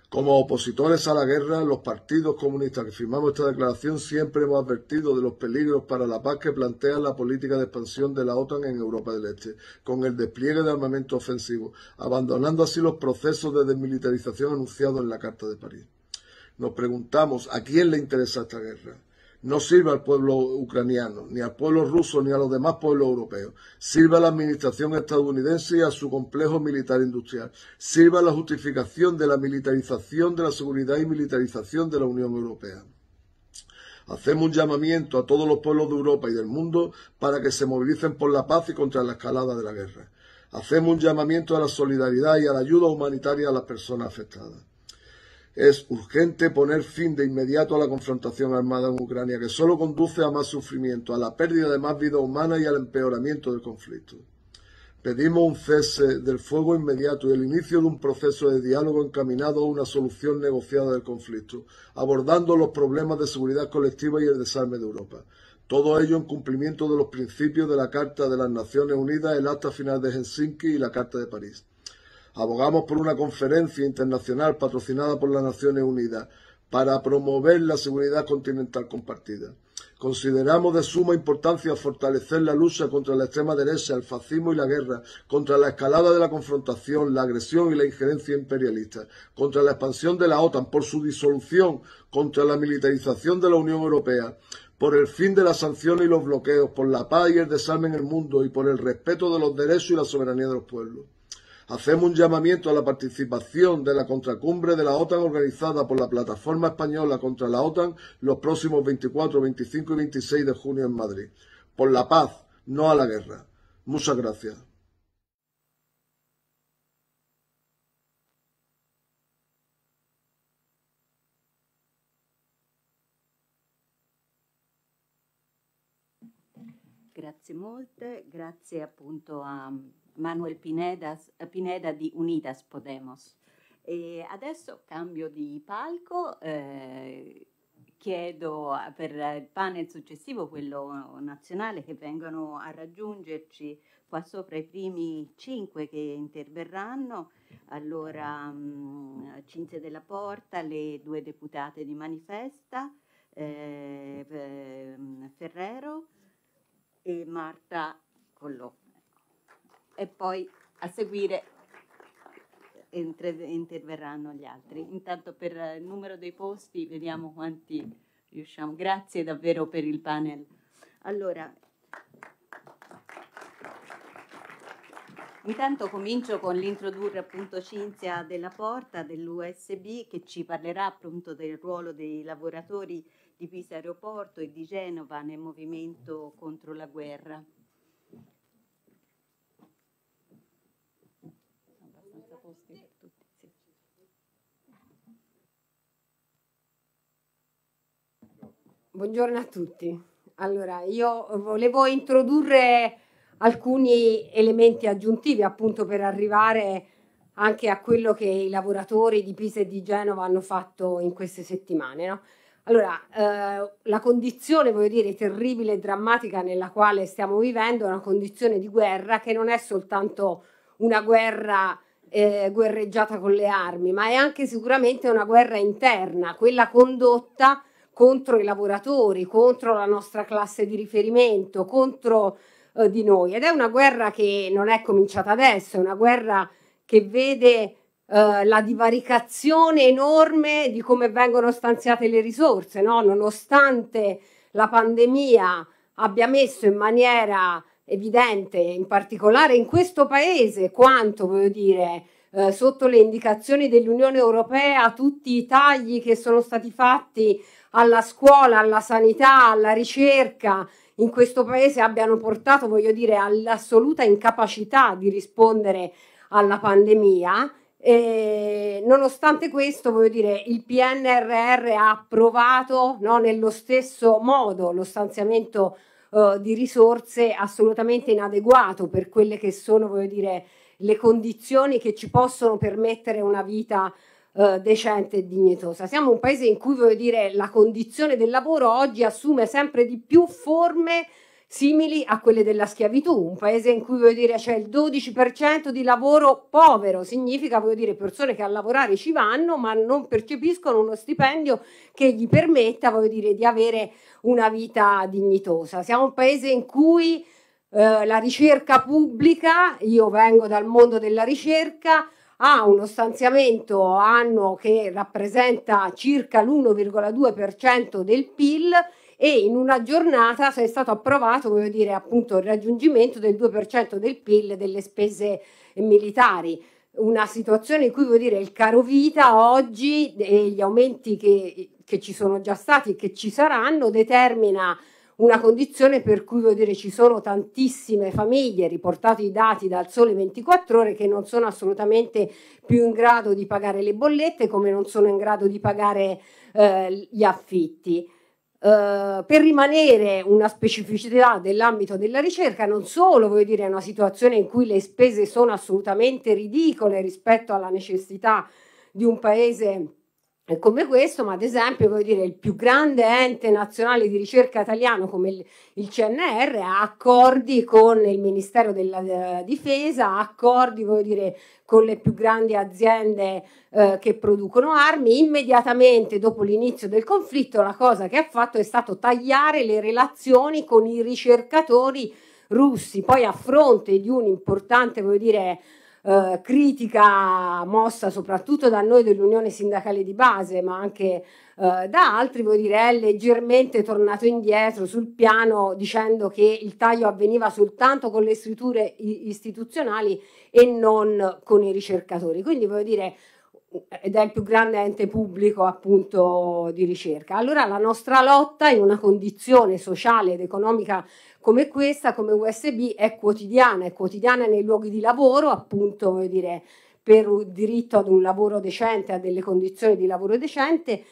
Como opositores a la guerra, los partidos comunistas que firmamos esta declaración siempre hemos advertido de los peligros para la paz que plantea la política de expansión de la OTAN en Europa del Este, con el despliegue de armamento ofensivo, abandonando así los procesos de desmilitarización anunciados en la Carta de París. Nos preguntamos a quién le interesa esta guerra no sirve al pueblo ucraniano, ni al pueblo ruso, ni a los demás pueblos europeos. Sirve a la administración estadounidense y a su complejo militar industrial. Sirva a la justificación de la militarización de la seguridad y militarización de la Unión Europea. Hacemos un llamamiento a todos los pueblos de Europa y del mundo para que se movilicen por la paz y contra la escalada de la guerra. Hacemos un llamamiento a la solidaridad y a la ayuda humanitaria a las personas afectadas. Es urgente poner fin de inmediato a la confrontación armada en Ucrania, que solo conduce a más sufrimiento, a la pérdida de más vidas humana y al empeoramiento del conflicto. Pedimos un cese del fuego inmediato y el inicio de un proceso de diálogo encaminado a una solución negociada del conflicto, abordando los problemas de seguridad colectiva y el desarme de Europa. Todo ello en cumplimiento de los principios de la Carta de las Naciones Unidas, el Acta Final de Helsinki y la Carta de París abogamos por una conferencia internacional patrocinada por las Naciones Unidas para promover la seguridad continental compartida. Consideramos de suma importancia fortalecer la lucha contra la extrema derecha, el fascismo y la guerra, contra la escalada de la confrontación, la agresión y la injerencia imperialista, contra la expansión de la OTAN por su disolución, contra la militarización de la Unión Europea, por el fin de las sanciones y los bloqueos, por la paz y el desarme en el mundo y por el respeto de los derechos y la soberanía de los pueblos hacemos un llamamiento a la participación de la contracumbre de la OTAN organizada por la Plataforma Española contra la OTAN los próximos 24, 25 y 26 de junio en Madrid. Por la paz, no a la guerra. Muchas gracias. Manuel Pinedas, eh, Pineda di Unidas Podemos. E adesso cambio di palco, eh, chiedo eh, per il panel successivo, quello nazionale, che vengano a raggiungerci qua sopra i primi cinque che interverranno, allora mh, mm, Cinzia della Porta, le due deputate di Manifesta, eh, eh mm, Ferrero e Marta Collò e poi a seguire interverranno gli altri. Intanto per il numero dei posti vediamo quanti riusciamo. Grazie davvero per il panel. Allora, Intanto comincio con l'introdurre appunto Cinzia della Porta dell'USB che ci parlerà appunto del ruolo dei lavoratori di Pisa Aeroporto e di Genova nel movimento contro la guerra. Buongiorno a tutti. Allora, io volevo introdurre alcuni elementi aggiuntivi appunto per arrivare anche a quello che i lavoratori di Pisa e di Genova hanno fatto in queste settimane. No? Allora, eh, la condizione, voglio dire, terribile e drammatica nella quale stiamo vivendo è una condizione di guerra che non è soltanto una guerra eh, guerreggiata con le armi, ma è anche sicuramente una guerra interna, quella condotta contro i lavoratori, contro la nostra classe di riferimento, contro eh, di noi. Ed è una guerra che non è cominciata adesso, è una guerra che vede eh, la divaricazione enorme di come vengono stanziate le risorse, no? nonostante la pandemia abbia messo in maniera evidente, in particolare in questo paese, quanto voglio dire, eh, sotto le indicazioni dell'Unione Europea, tutti i tagli che sono stati fatti alla scuola, alla sanità, alla ricerca in questo paese abbiano portato, voglio dire, all'assoluta incapacità di rispondere alla pandemia. E nonostante questo, voglio dire, il PNRR ha approvato no, nello stesso modo lo stanziamento eh, di risorse assolutamente inadeguato per quelle che sono, voglio dire, le condizioni che ci possono permettere una vita eh, decente e dignitosa. Siamo un paese in cui dire, la condizione del lavoro oggi assume sempre di più forme simili a quelle della schiavitù, un paese in cui dire, c'è il 12% di lavoro povero, significa dire, persone che a lavorare ci vanno ma non percepiscono uno stipendio che gli permetta dire, di avere una vita dignitosa. Siamo un paese in cui eh, la ricerca pubblica, io vengo dal mondo della ricerca, ha uno stanziamento annuo che rappresenta circa l'1,2% del PIL e in una giornata è stato approvato voglio dire, appunto, il raggiungimento del 2% del PIL delle spese militari una situazione in cui vuol dire il caro vita oggi e gli aumenti che, che, ci sono già stati e che ci saranno determina una condizione per cui vuol dire, ci sono tantissime famiglie, riportati i dati dal sole 24 ore, che non sono assolutamente più in grado di pagare le bollette come non sono in grado di pagare eh, gli affitti. Uh, per rimanere una specificità dell'ambito della ricerca, non solo voglio dire, è una situazione in cui le spese sono assolutamente ridicole rispetto alla necessità di un paese e come questo, ma ad esempio, dire, il più grande ente nazionale di ricerca italiano come il, il CNR ha accordi con il Ministero della, eh, Difesa, ha accordi, dire, con le più grandi aziende eh, che producono armi. Immediatamente dopo l'inizio del conflitto, la cosa che ha fatto è stato tagliare le relazioni con i ricercatori russi. Poi a fronte di un importante, voglio dire, eh, critica mossa soprattutto da noi dell'Unione Sindacale di Base, ma anche eh, da altri, vuol dire è leggermente tornato indietro sul piano dicendo che il taglio avveniva soltanto con le strutture istituzionali e non con i ricercatori. Quindi voglio dire ed è il più grande ente pubblico appunto di ricerca. Allora la nostra lotta in una condizione sociale ed economica come questa, come USB, è quotidiana, è quotidiana nei luoghi di lavoro, appunto, dire, per un diritto ad un lavoro decente, a delle condizioni di lavoro decente,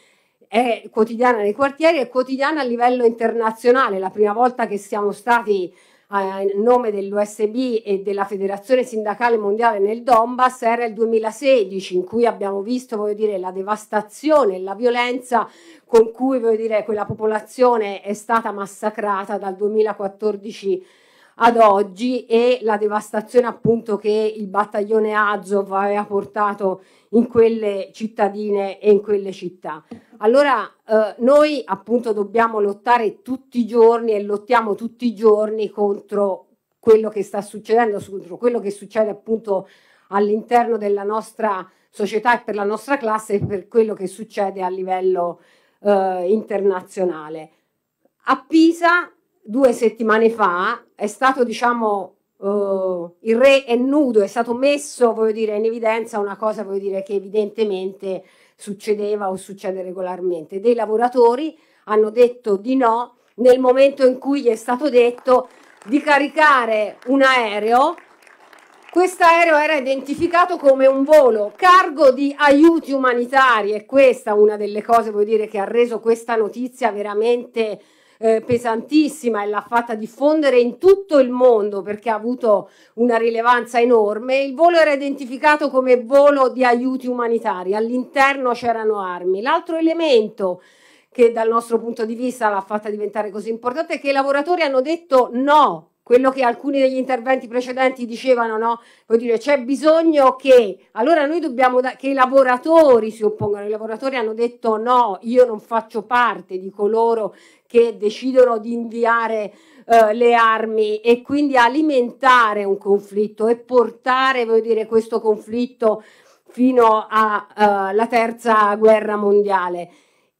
è quotidiana nei quartieri, è quotidiana a livello internazionale. La prima volta che siamo stati in nome dell'USB e della Federazione Sindacale Mondiale nel Donbass era il 2016 in cui abbiamo visto dire, la devastazione e la violenza con cui dire, quella popolazione è stata massacrata dal 2014 ad oggi e la devastazione appunto che il battaglione Azov aveva portato in quelle cittadine e in quelle città. Allora eh, noi appunto dobbiamo lottare tutti i giorni e lottiamo tutti i giorni contro quello che sta succedendo, contro quello che succede appunto all'interno della nostra società e per la nostra classe e per quello che succede a livello eh, internazionale. A Pisa due settimane fa è stato diciamo uh, il re è nudo, è stato messo voglio dire, in evidenza una cosa voglio dire, che evidentemente succedeva o succede regolarmente. Dei lavoratori hanno detto di no nel momento in cui gli è stato detto di caricare un aereo. Quest'aereo era identificato come un volo cargo di aiuti umanitari e questa è una delle cose, voglio dire, che ha reso questa notizia veramente eh, pesantissima e l'ha fatta diffondere in tutto il mondo perché ha avuto una rilevanza enorme. Il volo era identificato come volo di aiuti umanitari, all'interno c'erano armi. L'altro elemento che dal nostro punto di vista l'ha fatta diventare così importante è che i lavoratori hanno detto no quello che alcuni degli interventi precedenti dicevano, no? Vuol dire c'è bisogno che allora noi dobbiamo da, che i lavoratori si oppongano. I lavoratori hanno detto no, io non faccio parte di coloro che decidono di inviare eh, le armi e quindi alimentare un conflitto e portare dire, questo conflitto fino alla eh, terza guerra mondiale.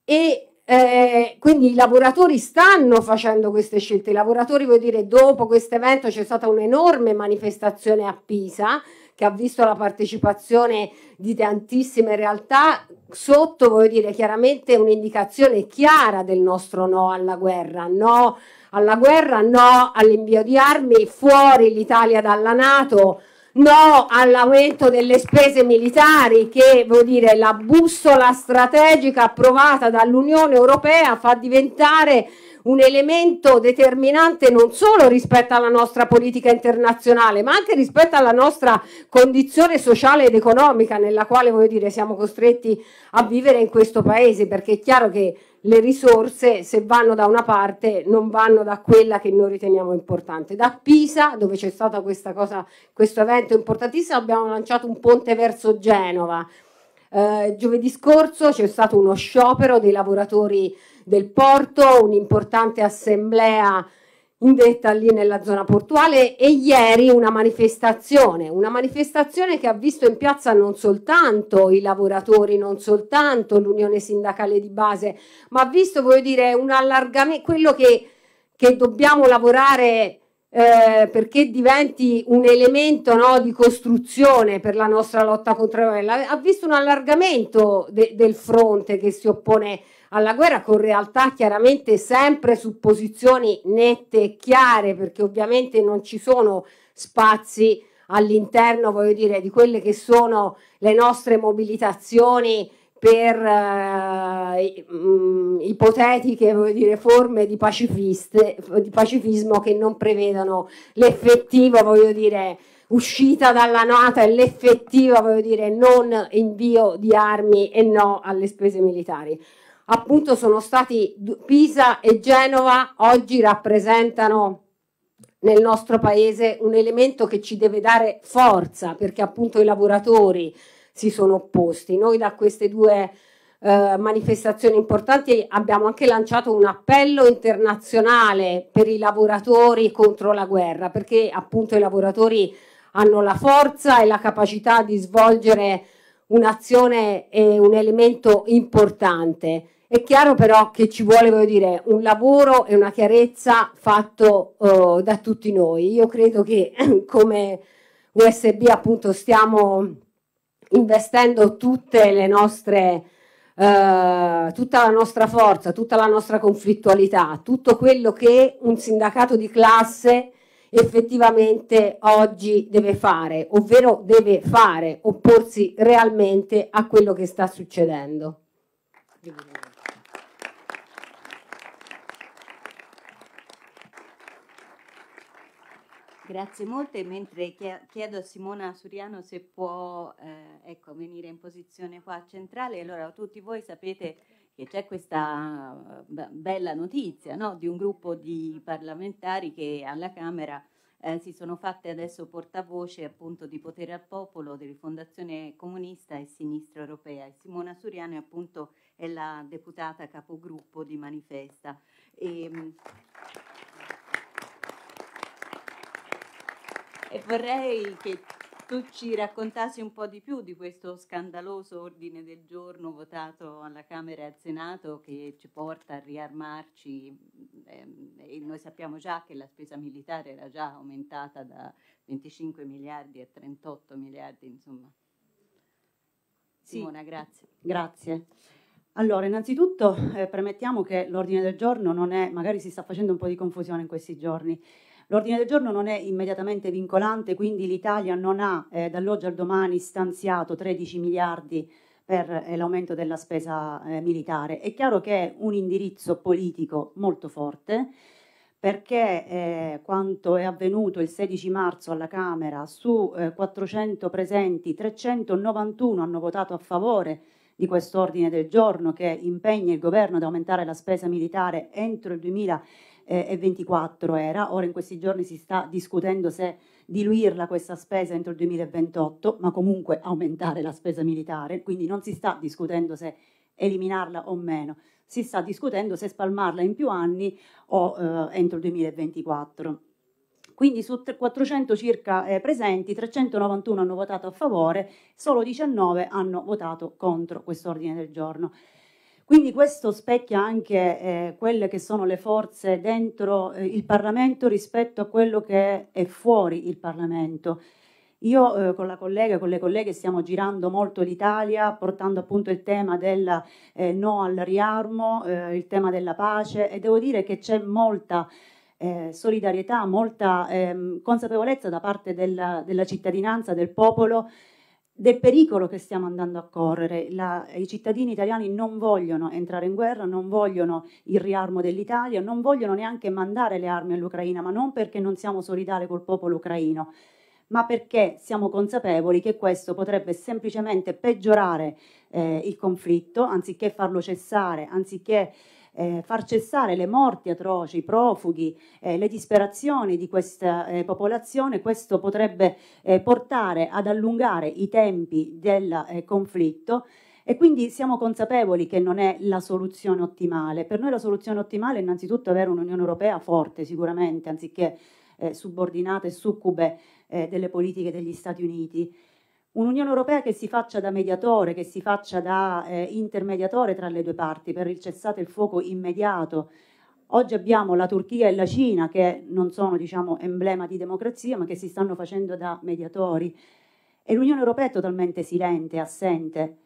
E eh, quindi i lavoratori stanno facendo queste scelte. I lavoratori, voglio dire, dopo questo evento c'è stata un'enorme manifestazione a Pisa che ha visto la partecipazione di tantissime realtà, sotto voglio dire chiaramente un'indicazione chiara del nostro no alla guerra, no alla guerra, no all'invio di armi, fuori l'Italia dalla Nato, no all'aumento delle spese militari che vuol dire la bussola strategica approvata dall'Unione Europea fa diventare un elemento determinante non solo rispetto alla nostra politica internazionale, ma anche rispetto alla nostra condizione sociale ed economica nella quale voglio dire, siamo costretti a vivere in questo paese, perché è chiaro che le risorse, se vanno da una parte, non vanno da quella che noi riteniamo importante. Da Pisa, dove c'è stato questo evento importantissimo, abbiamo lanciato un ponte verso Genova. Eh, giovedì scorso c'è stato uno sciopero dei lavoratori del porto, un'importante assemblea indetta lì nella zona portuale e ieri una manifestazione, una manifestazione che ha visto in piazza non soltanto i lavoratori, non soltanto l'Unione Sindacale di base, ma ha visto, voglio dire, un allargamento, quello che, che dobbiamo lavorare eh, perché diventi un elemento no, di costruzione per la nostra lotta contro la ha visto un allargamento de del fronte che si oppone a alla guerra con realtà chiaramente sempre su posizioni nette e chiare, perché ovviamente non ci sono spazi all'interno, voglio dire, di quelle che sono le nostre mobilitazioni per eh, mm, ipotetiche dire, forme di, di, pacifismo che non prevedano l'effettiva voglio dire, uscita dalla NATO e l'effettiva voglio dire, non invio di armi e no alle spese militari appunto sono stati Pisa e Genova, oggi rappresentano nel nostro paese un elemento che ci deve dare forza perché appunto i lavoratori si sono opposti. Noi da queste due eh, manifestazioni importanti abbiamo anche lanciato un appello internazionale per i lavoratori contro la guerra perché appunto i lavoratori hanno la forza e la capacità di svolgere un'azione e un elemento importante. È chiaro però che ci vuole voglio dire, un lavoro e una chiarezza fatto uh, da tutti noi. Io credo che come USB appunto stiamo investendo tutte le nostre, uh, tutta la nostra forza, tutta la nostra conflittualità, tutto quello che un sindacato di classe effettivamente oggi deve fare, ovvero deve fare, opporsi realmente a quello che sta succedendo. Grazie molte, mentre chiedo a Simona Suriano se può eh, ecco, venire in posizione qua centrale, allora tutti voi sapete che c'è questa eh, bella notizia no? di un gruppo di parlamentari che alla Camera eh, si sono fatte adesso portavoce appunto di Potere al Popolo, di Rifondazione Comunista e Sinistra Europea. E Simona Suriano è appunto è la deputata capogruppo di Manifesta. E, ehm, e vorrei che tu ci raccontassi un po' di più di questo scandaloso ordine del giorno votato alla Camera e al Senato che ci porta a riarmarci ehm, e noi sappiamo già che la spesa militare era già aumentata da 25 miliardi a 38 miliardi, insomma. Simona, sì. grazie. Grazie. Allora, innanzitutto eh, premettiamo che l'ordine del giorno non è, magari si sta facendo un po' di confusione in questi giorni. L'ordine del giorno non è immediatamente vincolante, quindi l'Italia non ha eh, dall'oggi al domani stanziato 13 miliardi per eh, l'aumento della spesa eh, militare. È chiaro che è un indirizzo politico molto forte perché eh, quanto è avvenuto il 16 marzo alla Camera, su eh, 400 presenti, 391 hanno votato a favore di questo ordine del giorno che impegna il governo ad aumentare la spesa militare entro il 2020 e 24 era, ora in questi giorni si sta discutendo se diluirla questa spesa entro il 2028, ma comunque aumentare la spesa militare, quindi non si sta discutendo se eliminarla o meno, si sta discutendo se spalmarla in più anni o eh, entro il 2024. Quindi su 400 circa eh, presenti, 391 hanno votato a favore, solo 19 hanno votato contro quest'ordine del giorno. Quindi questo specchia anche eh, quelle che sono le forze dentro eh, il Parlamento rispetto a quello che è fuori il Parlamento. Io eh, con la collega e con le colleghe stiamo girando molto l'Italia portando appunto il tema del eh, no al riarmo, eh, il tema della pace e devo dire che c'è molta eh, solidarietà, molta ehm, consapevolezza da parte della, della, cittadinanza, del popolo del pericolo che stiamo andando a correre. La, I cittadini italiani non vogliono entrare in guerra, non vogliono il riarmo dell'Italia, non vogliono neanche mandare le armi all'Ucraina, ma non perché non siamo solidari col popolo ucraino, ma perché siamo consapevoli che questo potrebbe semplicemente peggiorare eh, il conflitto, anziché farlo cessare, anziché eh, far cessare le morti atroci, i profughi, eh, le disperazioni di questa eh, popolazione, questo potrebbe eh, portare ad allungare i tempi del eh, conflitto e quindi siamo consapevoli che non è la soluzione ottimale. Per noi la soluzione ottimale è innanzitutto avere un'Unione Europea forte sicuramente, anziché eh, subordinata e succube delle politiche degli Stati Uniti Un'Unione Europea che si faccia da mediatore, che si faccia da eh, intermediatore tra le due parti per il cessate il fuoco immediato. Oggi abbiamo la Turchia e la Cina che non sono diciamo, emblema di democrazia ma che si stanno facendo da mediatori e l'Unione Europea è totalmente silente, assente.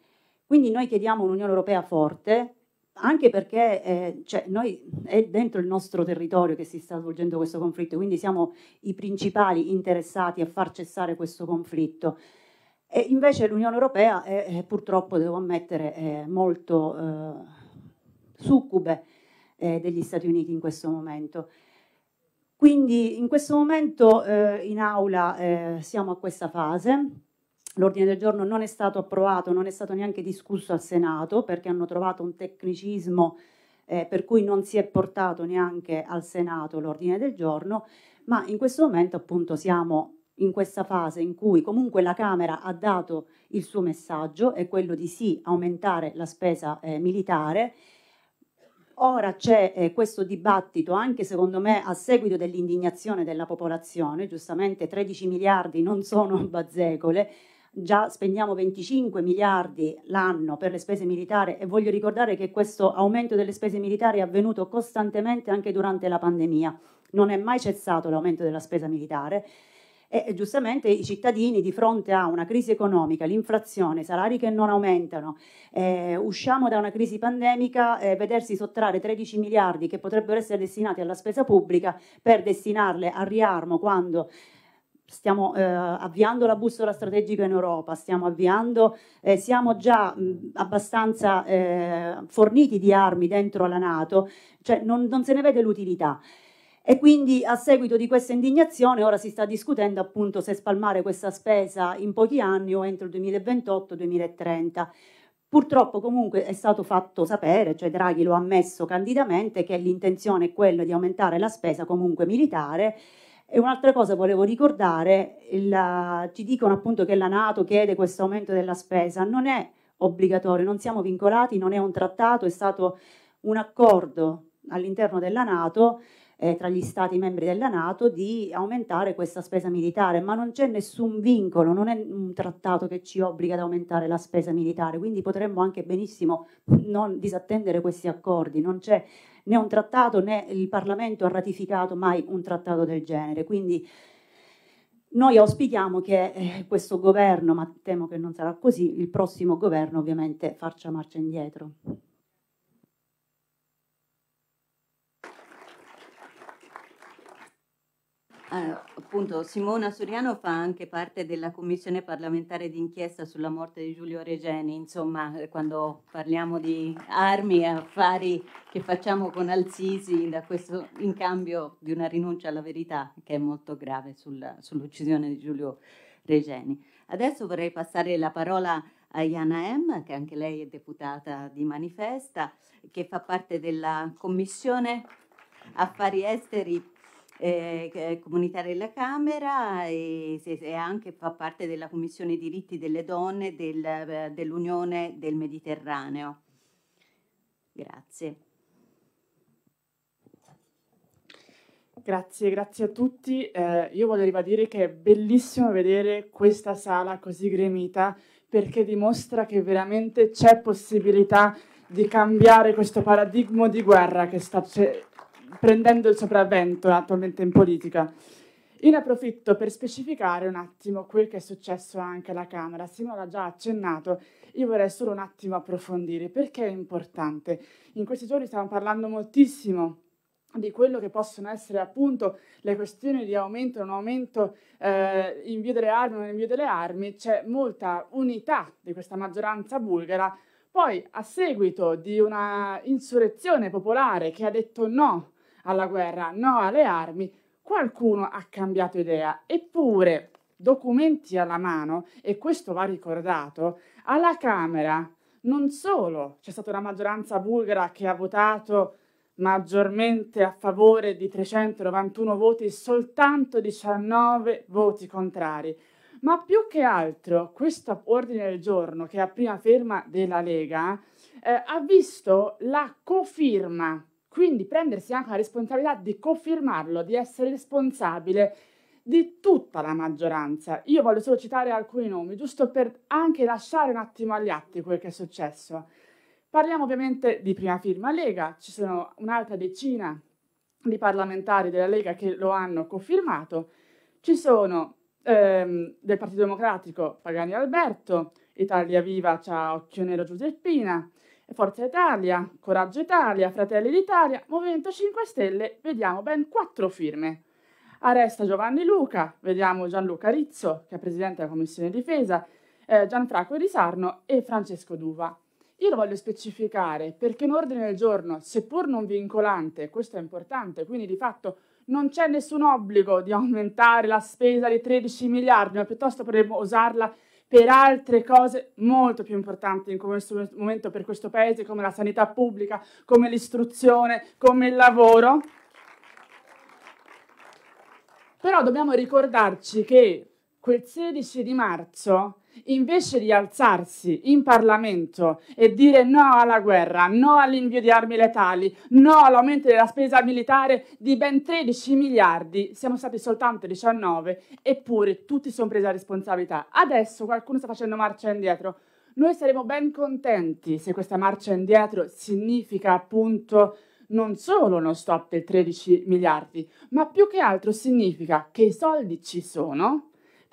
Quindi noi chiediamo un'Unione Europea forte, anche perché eh, cioè, noi, è dentro il nostro territorio che si sta svolgendo questo conflitto, quindi siamo i principali interessati a far cessare questo conflitto. E invece l'Unione Europea è, è, purtroppo, devo ammettere, molto eh, succube eh, degli Stati Uniti in questo momento. Quindi in questo momento eh, in aula eh, siamo a questa fase, l'ordine del giorno non è stato approvato, non è stato neanche discusso al Senato perché hanno trovato un tecnicismo eh, per cui non si è portato neanche al Senato l'ordine del giorno, ma in questo momento appunto siamo in questa fase in cui comunque la Camera ha dato il suo messaggio, è quello di sì aumentare la spesa eh, militare. Ora c'è eh, questo dibattito, anche secondo me a seguito dell'indignazione della popolazione, giustamente 13 miliardi non sono bazzecole, già spendiamo 25 miliardi l'anno per le spese militari e voglio ricordare che questo aumento delle spese militari è avvenuto costantemente anche durante la pandemia, non è mai cessato l'aumento della spesa militare e, giustamente i cittadini di fronte a una crisi economica, l'inflazione, salari che non aumentano, eh, usciamo da una crisi pandemica, eh, vedersi sottrarre 13 miliardi che potrebbero essere destinati alla spesa pubblica per destinarle al riarmo quando stiamo eh, avviando la bussola strategica in Europa, stiamo avviando, eh, siamo già mh, abbastanza eh, forniti di armi dentro la Nato, cioè non, non se ne vede l'utilità. E quindi a seguito di questa indignazione ora si sta discutendo appunto se spalmare questa spesa in pochi anni o entro il 2028-2030. Purtroppo comunque è stato fatto sapere, cioè Draghi lo ha ammesso candidamente, che l'intenzione è quella di aumentare la spesa comunque militare. E un'altra cosa volevo ricordare, la, ci dicono appunto che la Nato chiede questo aumento della spesa, non è obbligatorio, non siamo vincolati, non è un trattato, è stato un accordo all'interno della Nato eh, tra gli stati membri della Nato di aumentare questa spesa militare, ma non c'è nessun vincolo, non è un trattato che ci obbliga ad aumentare la spesa militare, quindi potremmo anche benissimo non disattendere questi accordi, non c'è né un trattato né il Parlamento ha ratificato mai un trattato del genere, quindi noi auspichiamo che eh, questo governo, ma temo che non sarà così, il prossimo governo ovviamente faccia marcia indietro. Eh, appunto, Simona Soriano fa anche parte della commissione parlamentare d'inchiesta sulla morte di Giulio Regeni. Insomma, quando parliamo di armi e affari che facciamo con Al-Sisi questo, in cambio di una rinuncia alla verità che è molto grave sul, sull'uccisione di Giulio Regeni. Adesso vorrei passare la parola a Iana M, che anche lei è deputata di Manifesta, che fa parte della commissione affari esteri eh, comunitaria della Camera e, e, anche fa parte della Commissione diritti delle donne del, eh, dell'Unione del Mediterraneo. Grazie. Grazie, grazie a tutti. Eh, io voglio ribadire che è bellissimo vedere questa sala così gremita perché dimostra che veramente c'è possibilità di cambiare questo paradigma di guerra che sta, cioè, prendendo il sopravvento attualmente in politica. Io ne approfitto per specificare un attimo quel che è successo anche alla Camera. Simone l'ha già accennato, io vorrei solo un attimo approfondire perché è importante. In questi giorni stiamo parlando moltissimo di quello che possono essere appunto le questioni di aumento o non aumento, eh, invio delle armi o non invio delle armi, c'è molta unità di questa maggioranza bulgara. Poi, a seguito di una insurrezione popolare che ha detto no alla guerra, no alle armi, qualcuno ha cambiato idea. Eppure, documenti alla mano, e questo va ricordato, alla Camera non solo c'è stata una maggioranza bulgara che ha votato maggiormente a favore di 391 voti, soltanto 19 voti contrari. Ma più che altro questo ordine del giorno, che è a prima firma della Lega, eh, ha visto la cofirma quindi prendersi anche la responsabilità di confermarlo, di essere responsabile di tutta la maggioranza. Io voglio solo citare alcuni nomi, giusto per anche lasciare un attimo agli atti quel che è successo. Parliamo ovviamente di prima firma Lega, ci sono un'altra decina di parlamentari della Lega che lo hanno confermato, ci sono ehm, del Partito Democratico Pagani Alberto, Italia Viva c'ha Nero Giuseppina, Forza Italia, Coraggio Italia, Fratelli d'Italia, Movimento 5 Stelle, vediamo ben quattro firme. Arresta Giovanni Luca, vediamo Gianluca Rizzo, che è presidente della Commissione Difesa, eh, Gianfranco Risarno e Francesco Duva. Io lo voglio specificare perché in ordine del giorno, seppur non vincolante, questo è importante, quindi di fatto non c'è nessun obbligo di aumentare la spesa di 13 miliardi, ma piuttosto potremmo usarla per altre cose molto più importanti in questo momento per questo paese, come la sanità pubblica, come l'istruzione, come il lavoro. Però dobbiamo ricordarci che quel 16 di marzo invece di alzarsi in Parlamento e dire no alla guerra, no all'invio di armi letali, no all'aumento della spesa militare di ben 13 miliardi, siamo stati soltanto 19, eppure tutti sono presi la responsabilità. Adesso qualcuno sta facendo marcia indietro. Noi saremo ben contenti se questa marcia indietro significa appunto non solo uno stop per 13 miliardi, ma più che altro significa che i soldi ci sono,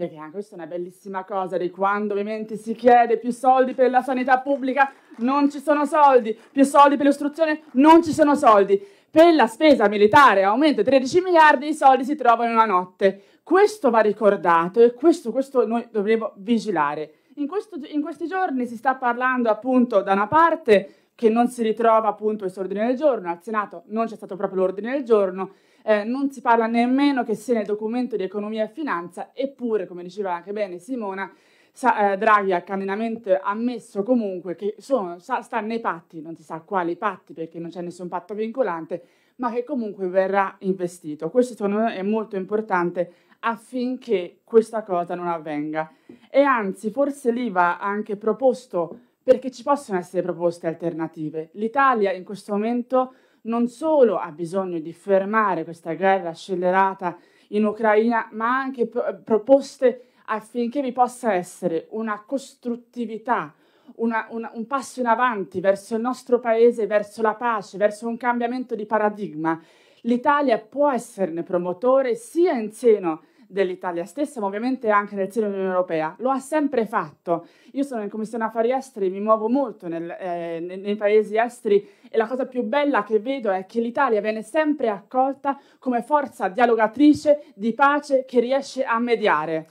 perché anche questa è una bellissima cosa di quando ovviamente si chiede più soldi per la sanità pubblica, non ci sono soldi, più soldi per l'istruzione, non ci sono soldi. Per la spesa militare aumento 13 miliardi, i soldi si trovano in una notte. Questo va ricordato e questo, questo noi dovremo vigilare. In, questo, in questi giorni si sta parlando appunto da una parte che non si ritrova appunto questo ordine del giorno, al Senato non c'è stato proprio l'ordine del giorno eh, non si parla nemmeno che sia nel documento di economia e finanza, eppure, come diceva anche bene Simona, sa, eh, Draghi ha candidamente ammesso comunque che sono, sa, sta nei patti, non si sa quali patti perché non c'è nessun patto vincolante, ma che comunque verrà investito. Questo secondo me è molto importante affinché questa cosa non avvenga. E anzi, forse lì va anche proposto perché ci possono essere proposte alternative. L'Italia in questo momento non solo ha bisogno di fermare questa guerra scellerata in Ucraina, ma anche pro- proposte affinché vi possa essere una costruttività, una, una, un passo in avanti verso il nostro paese, verso la pace, verso un cambiamento di paradigma. L'Italia può esserne promotore sia in seno dell'Italia stessa, ma ovviamente anche nel seno dell'Unione Europea. Lo ha sempre fatto. Io sono in Commissione Affari Esteri, mi muovo molto nel, eh, nei, nei paesi esteri e la cosa più bella che vedo è che l'Italia viene sempre accolta come forza dialogatrice di pace che riesce a mediare.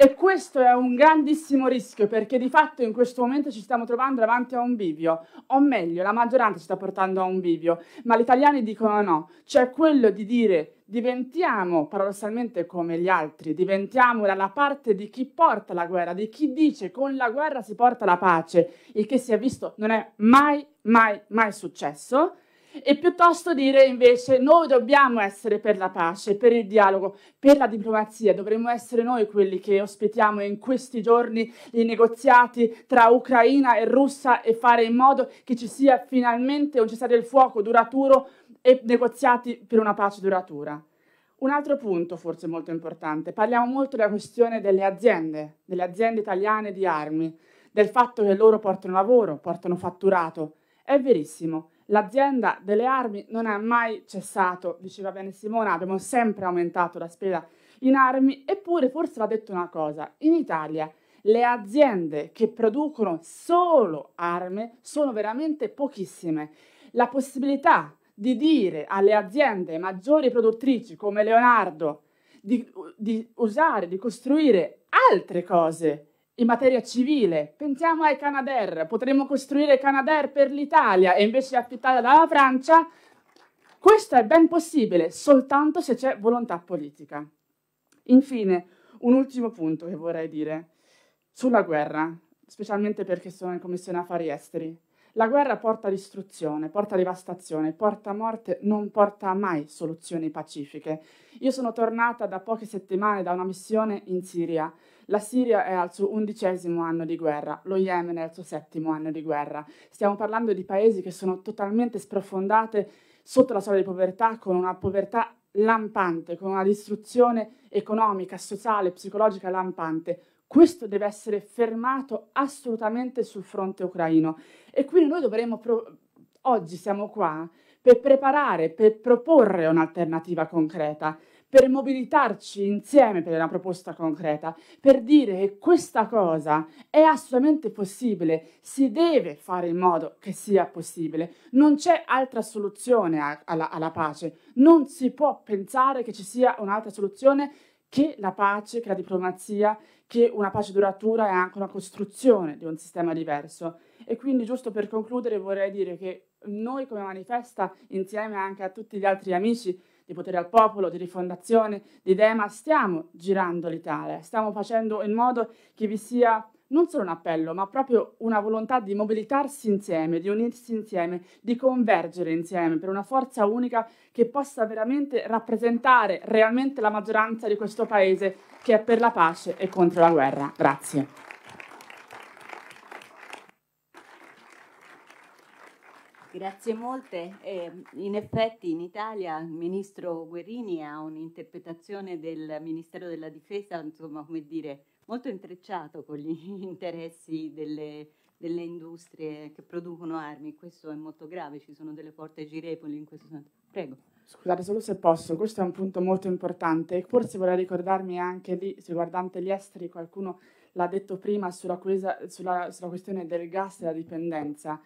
E questo è un grandissimo rischio perché di fatto in questo momento ci stiamo trovando davanti a un bivio, o meglio, la maggioranza ci sta portando a un bivio, ma gli italiani dicono no, cioè quello di dire diventiamo paradossalmente come gli altri, diventiamo dalla parte di chi porta la guerra, di chi dice con la guerra si porta la pace, il che si è visto non è mai, mai, mai successo, e piuttosto dire invece noi dobbiamo essere per la pace, per il dialogo, per la diplomazia, dovremmo essere noi quelli che ospitiamo in questi giorni i negoziati tra Ucraina e Russia e fare in modo che ci sia finalmente un cessate il fuoco duraturo e negoziati per una pace duratura. Un altro punto forse molto importante, parliamo molto della questione delle aziende, delle aziende italiane di armi, del fatto che loro portano lavoro, portano fatturato. È verissimo, l'azienda delle armi non ha mai cessato, diceva bene Simona, abbiamo sempre aumentato la spesa in armi, eppure forse va detto una cosa, in Italia le aziende che producono solo armi sono veramente pochissime. La possibilità di dire alle aziende maggiori produttrici come Leonardo di, di usare, di costruire altre cose in materia civile. Pensiamo ai Canadair, potremmo costruire Canadair per l'Italia e invece affittarla dalla Francia. Questo è ben possibile soltanto se c'è volontà politica. Infine, un ultimo punto che vorrei dire sulla guerra, specialmente perché sono in Commissione Affari Esteri. La guerra porta distruzione, porta devastazione, porta morte, non porta mai soluzioni pacifiche. Io sono tornata da poche settimane da una missione in Siria. La Siria è al suo undicesimo anno di guerra, lo Yemen è al suo settimo anno di guerra. Stiamo parlando di paesi che sono totalmente sprofondate sotto la soglia di povertà, con una povertà lampante, con una distruzione economica, sociale, psicologica lampante. Questo deve essere fermato assolutamente sul fronte ucraino. E quindi noi dovremmo, pro- oggi siamo qua per preparare, per proporre un'alternativa concreta, per mobilitarci insieme per una proposta concreta, per dire che questa cosa è assolutamente possibile, si deve fare in modo che sia possibile, non c'è altra soluzione a, alla, alla pace, non si può pensare che ci sia un'altra soluzione che la pace, che la diplomazia, che una pace duratura è anche una costruzione di un sistema diverso. E quindi, giusto per concludere, vorrei dire che noi come manifesta, insieme anche a tutti gli altri amici di Potere al Popolo, di Rifondazione, di Dema, stiamo girando l'Italia, stiamo facendo in modo che vi sia non solo un appello, ma proprio una volontà di mobilitarsi insieme, di unirsi insieme, di convergere insieme per una forza unica che possa veramente rappresentare realmente la maggioranza di questo Paese che è per la pace e contro la guerra. Grazie. Grazie molte. Eh, in effetti in Italia il ministro Guerini ha un'interpretazione del Ministero della Difesa, insomma, come dire, molto intrecciato con gli interessi delle, delle industrie che producono armi, questo è molto grave, ci sono delle porte girevoli in questo senso. Prego. Scusate, solo se posso, questo è un punto molto importante e forse vorrei ricordarmi anche lì, se riguardante gli esteri, qualcuno l'ha detto prima sulla, sulla, sulla questione del gas e la dipendenza.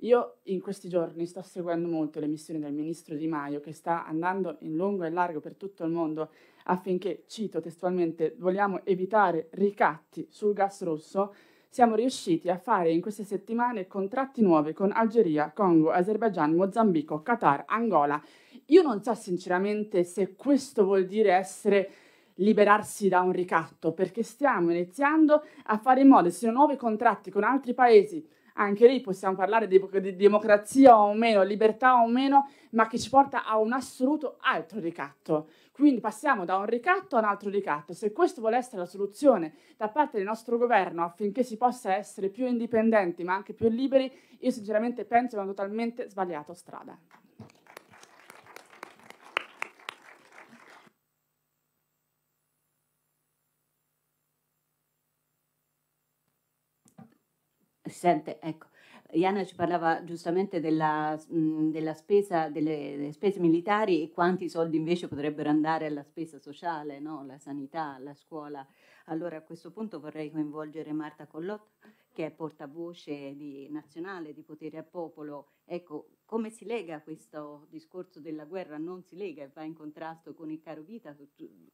Io in questi giorni sto seguendo molto le missioni del ministro Di Maio che sta andando in lungo e in largo per tutto il mondo affinché, cito testualmente, vogliamo evitare ricatti sul gas russo. Siamo riusciti a fare in queste settimane contratti nuovi con Algeria, Congo, Azerbaijan, Mozambico, Qatar, Angola. Io non so sinceramente se questo vuol dire essere liberarsi da un ricatto, perché stiamo iniziando a fare in modo che siano nuovi contratti con altri paesi anche lì possiamo parlare di, di, democrazia o meno, libertà o meno, ma che ci porta a un assoluto altro ricatto. Quindi passiamo da un ricatto a un altro ricatto. Se questa vuole essere la soluzione da parte del nostro governo affinché si possa essere più indipendenti ma anche più liberi, io sinceramente penso che è una totalmente sbagliata strada. Si sente, ecco. Iana ci parlava giustamente della, mh, mm, della spesa, delle, delle, spese militari e quanti soldi invece potrebbero andare alla spesa sociale, no? la sanità, la scuola. Allora a questo punto vorrei coinvolgere Marta Collotta, che è portavoce di, nazionale di Potere al Popolo. Ecco, come si lega questo discorso della guerra? Non si lega e va in contrasto con il caro vita,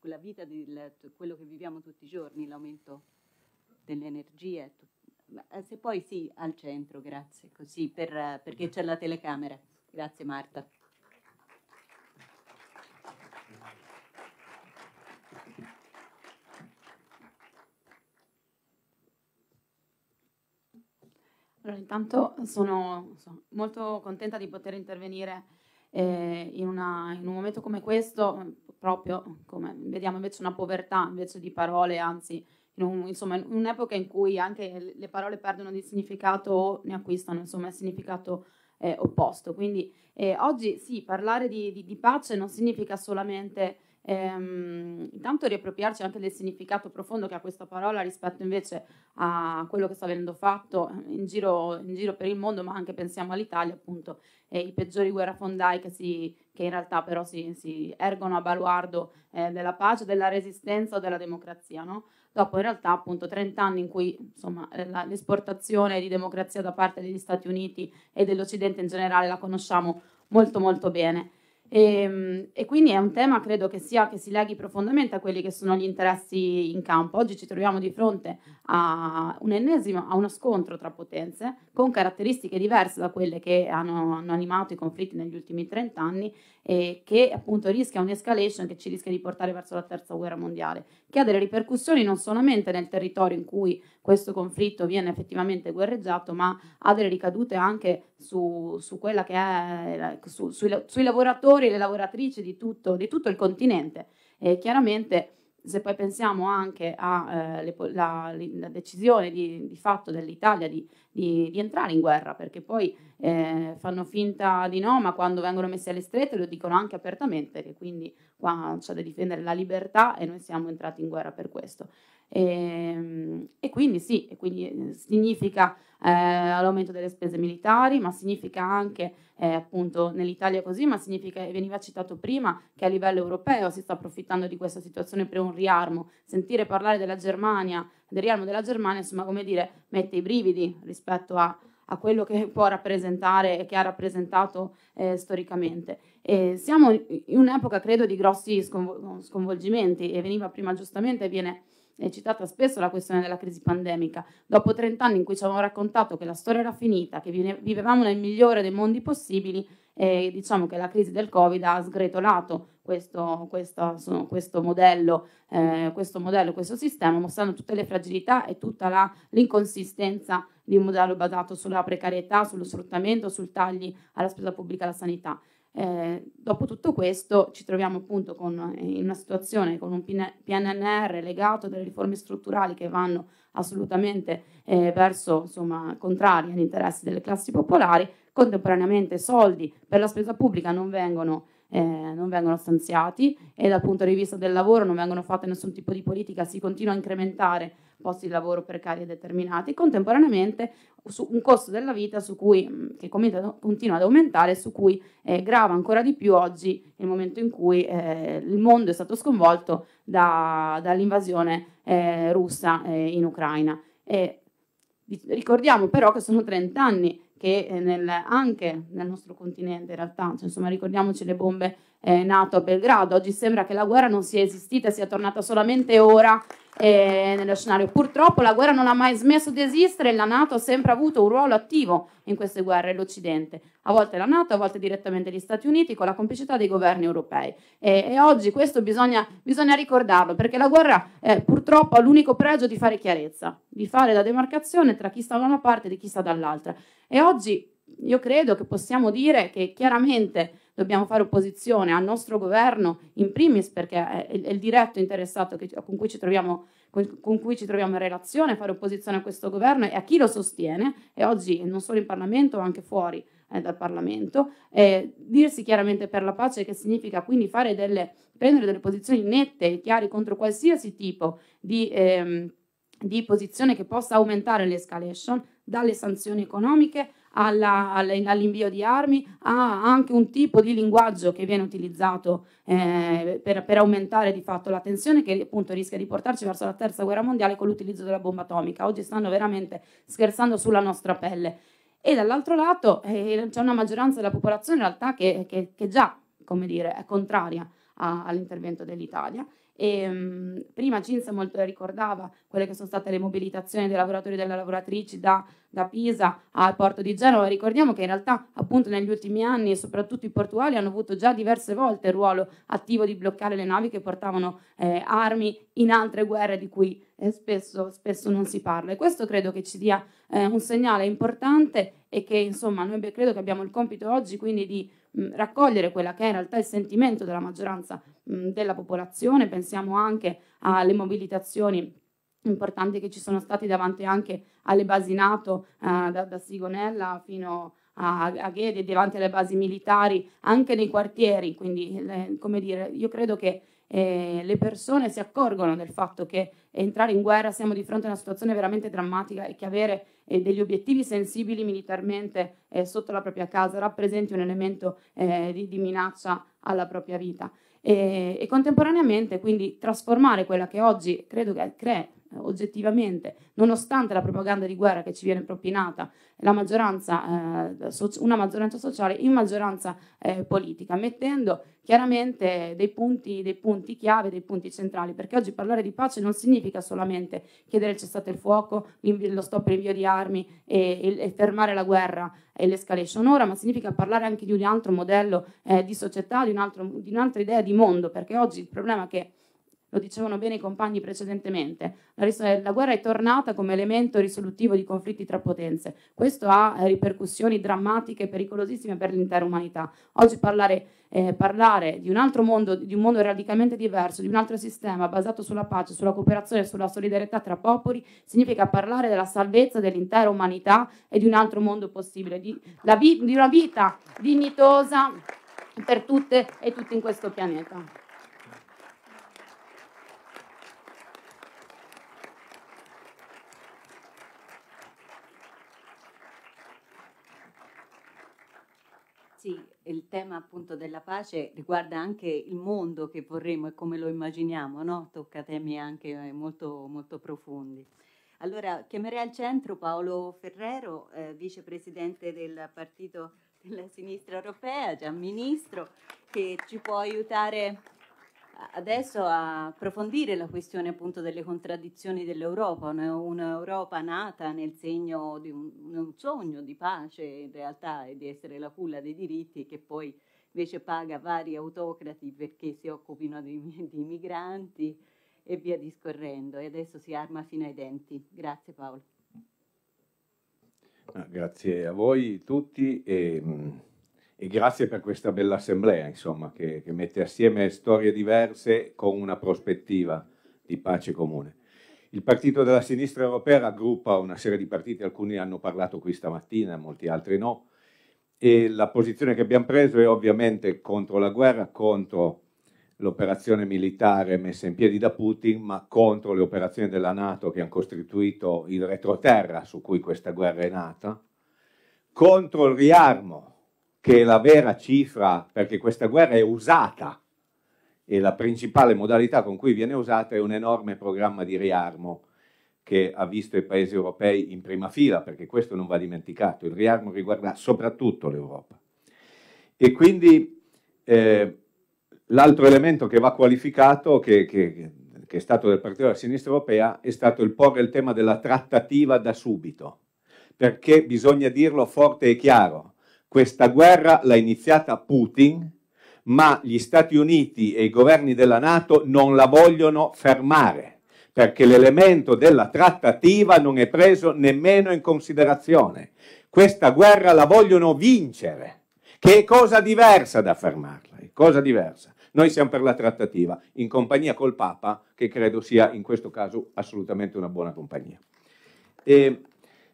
la vita di quello che viviamo tutti i giorni, l'aumento dell'energia e tutto. Eh, se poi sì, al centro, grazie, così per, perché c'è la telecamera. Grazie Marta. Allora, intanto sono, sono molto contenta di poter intervenire eh, in, una, in, un momento come questo, proprio come vediamo invece una povertà invece di parole, anzi in un, insomma, in un'epoca in cui anche le parole perdono di significato o ne acquistano insomma, il significato eh, opposto. Quindi eh, oggi sì, parlare di, di, di, pace non significa solamente ehm, intanto riappropriarci anche del significato profondo che ha questa parola rispetto invece a quello che sta avendo fatto in giro, in giro per il mondo, ma anche pensiamo all'Italia, appunto, e i peggiori guerrafondai che, si, che in realtà però si, si ergono a baluardo eh, della pace, della resistenza o della democrazia. No? dopo in realtà appunto 30 anni in cui insomma, eh, l'esportazione di democrazia da parte degli Stati Uniti e dell'Occidente in generale la conosciamo molto molto bene. E, ehm, e, quindi è un tema credo che sia che si leghi profondamente a quelli che sono gli interessi in campo. Oggi ci troviamo di fronte a un ennesimo, a uno scontro tra potenze con caratteristiche diverse da quelle che hanno, hanno animato i conflitti negli ultimi 30 anni eh, che appunto rischia un'escalation che ci rischia di portare verso la terza guerra mondiale, che ha delle ripercussioni non solamente nel territorio in cui questo conflitto viene effettivamente guerreggiato, ma ha delle ricadute anche su, su quella che è, su, sui, sui, lavoratori e le lavoratrici di tutto, di tutto il continente. E chiaramente se poi pensiamo anche alla eh, decisione di, di fatto dell'Italia di, di, di, entrare in guerra, perché poi eh, fanno finta di no, ma quando vengono messi alle strette lo dicono anche apertamente, che quindi qua c'è cioè, da difendere la libertà e noi siamo entrati in guerra per questo. E, ehm, e quindi sì, e quindi eh, significa eh, l'aumento delle spese militari, ma significa anche, eh, appunto, nell'Italia così, ma significa, veniva citato prima, che a livello europeo si sta approfittando di questa situazione per un riarmo. Sentire parlare della Germania, del riarmo della Germania, insomma, come dire, mette i brividi rispetto a a quello che può rappresentare e che ha rappresentato eh, storicamente. E siamo in un'epoca, credo, di grossi sconvolgimenti e veniva prima giustamente, viene eh, citata spesso la questione della crisi pandemica. Dopo 30 anni in cui ci avevamo raccontato che la storia era finita, che vivevamo nel migliore dei mondi possibili, e diciamo che la crisi del Covid ha sgretolato questo, questo, questo, modello, eh, questo modello, questo sistema, mostrando tutte le fragilità e tutta la, l'inconsistenza di un modello basato sulla precarietà, sullo sfruttamento, sul tagli alla spesa pubblica e alla sanità. Eh, dopo tutto questo ci troviamo appunto con, eh, in una situazione con un PNNR legato a delle riforme strutturali che vanno assolutamente eh, verso, insomma, contrari agli interessi delle classi popolari Contemporaneamente soldi per la spesa pubblica non vengono, eh, non vengono stanziati e dal punto di vista del lavoro non vengono fatte nessun tipo di politica, si continua a incrementare posti di lavoro precari e determinati, contemporaneamente su un costo della vita su cui, mm, che continua ad aumentare, su cui eh, grava ancora di più oggi il momento in cui eh, il mondo è stato sconvolto da, dall'invasione eh, russa eh, in Ucraina. E ricordiamo però che sono 30 anni che eh, nel, anche nel nostro continente in realtà, cioè, insomma ricordiamoci le bombe eh, nato a Belgrado. Oggi sembra che la guerra non sia esistita, sia tornata solamente ora eh, nello scenario. Purtroppo la guerra non ha mai smesso di esistere e la Nato ha sempre avuto un ruolo attivo in queste guerre, l'Occidente. A volte la Nato, a volte direttamente gli Stati Uniti, con la complicità dei governi europei. E, e oggi questo bisogna, bisogna, ricordarlo, perché la guerra eh, purtroppo ha l'unico pregio di fare chiarezza, di fare la demarcazione tra chi sta da una parte e chi sta dall'altra. E oggi io credo che possiamo dire che chiaramente dobbiamo fare opposizione al nostro governo in primis perché è il, diretto interessato con, cui troviamo, con, cui ci troviamo, in relazione, fare opposizione a questo governo e a chi lo sostiene e oggi non solo in Parlamento ma anche fuori eh, dal Parlamento, eh, dirsi chiaramente per la pace che significa quindi delle, prendere delle posizioni nette e chiare contro qualsiasi tipo di... Ehm, di posizione che possa aumentare l'escalation, dalle sanzioni economiche all'invio di armi, ha anche un tipo di linguaggio che viene utilizzato eh, per, per, aumentare di fatto la tensione che appunto rischia di portarci verso la terza guerra mondiale con l'utilizzo della bomba atomica. Oggi stanno veramente scherzando sulla nostra pelle. E dall'altro lato eh, c'è una maggioranza della popolazione in realtà che, che, che già, come dire, è contraria all'intervento dell'Italia e, ehm, mh, prima Cinzia molto ricordava quelle che sono state le mobilitazioni dei lavoratori e delle lavoratrici da, da Pisa al porto di Genova. Ricordiamo che in realtà appunto negli ultimi anni soprattutto i portuali hanno avuto già diverse volte il ruolo attivo di bloccare le navi che portavano eh, armi in altre guerre di cui eh, spesso, spesso, non si parla. E questo credo che ci dia eh, un segnale importante e che insomma noi credo che abbiamo il compito oggi quindi di raccogliere quella che è in realtà il sentimento della maggioranza mh, della popolazione, pensiamo anche alle mobilitazioni importanti che ci sono state davanti anche alle basi NATO, eh, da, da Sigonella fino a, a Ghede, davanti alle basi militari, anche nei quartieri, quindi le, come dire, io credo che eh, le persone si accorgono del fatto che entrare in guerra siamo di fronte a una situazione veramente drammatica e che avere eh, degli obiettivi sensibili militarmente eh, sotto la propria casa rappresenti un elemento eh, di, di minaccia alla propria vita. E, e, contemporaneamente quindi trasformare quella che oggi credo che crea eh, oggettivamente, nonostante la propaganda di guerra che ci viene propinata, maggioranza, eh, una maggioranza sociale in maggioranza eh, politica, mettendo chiaramente dei punti, dei punti chiave, dei punti centrali, perché oggi parlare di pace non significa solamente chiedere il cessate il fuoco, lo stop all'invio di armi e, e, e, fermare la guerra e l'escalation ora, ma significa parlare anche di un altro modello eh, di società, di, un altro, di un'altra idea di mondo, perché oggi il problema è che lo dicevano bene i compagni precedentemente, la, guerra è tornata come elemento risolutivo di conflitti tra potenze. Questo ha ripercussioni drammatiche e pericolosissime per l'intera umanità. Oggi parlare, eh, parlare, di un altro mondo, di un mondo radicalmente diverso, di un altro sistema basato sulla pace, sulla cooperazione e sulla solidarietà tra popoli, significa parlare della salvezza dell'intera umanità e di un altro mondo possibile, di, vi- di una vita dignitosa per tutte e tutti in questo pianeta. il tema appunto della pace riguarda anche il mondo che vorremmo e come lo immaginiamo, no? tocca temi anche eh, molto, molto profondi. Allora chiamerei al centro Paolo Ferrero, eh, vicepresidente del partito della sinistra europea, già ministro, che ci può aiutare adesso a approfondire la questione appunto delle contraddizioni dell'Europa, un'Europa nata nel segno di un, un, sogno di pace in realtà e di essere la culla dei diritti che poi invece paga vari autocrati perché si occupino di, di migranti e via discorrendo e adesso si arma fino ai denti. Grazie Paolo. Ah, grazie a voi tutti. E... Mm, e grazie per questa bella assemblea, insomma, che, che, mette assieme storie diverse con una prospettiva di pace comune. Il partito della sinistra europea raggruppa una serie di partiti, alcuni hanno parlato qui stamattina, molti altri no, e la posizione che abbiamo preso è ovviamente contro la guerra, contro l'operazione militare messa in piedi da Putin, ma contro le operazioni della Nato che hanno costituito il retroterra su cui questa guerra è nata, contro il riarmo che è la vera cifra, perché questa guerra è usata e la principale modalità con cui viene usata è un enorme programma di riarmo che ha visto i paesi europei in prima fila, perché questo non va dimenticato, il riarmo riguarda soprattutto l'Europa. E quindi eh, l'altro elemento che va qualificato, che, che, che è stato del partito della sinistra europea, è stato il porre il tema della trattativa da subito, perché bisogna dirlo forte e chiaro, questa guerra l'ha iniziata Putin, ma gli Stati Uniti e i governi della Nato non la vogliono fermare, perché l'elemento della trattativa non è preso nemmeno in considerazione. Questa guerra la vogliono vincere, che è cosa diversa da fermarla, è cosa diversa. Noi siamo per la trattativa, in compagnia col Papa, che credo sia in questo caso assolutamente una buona compagnia. E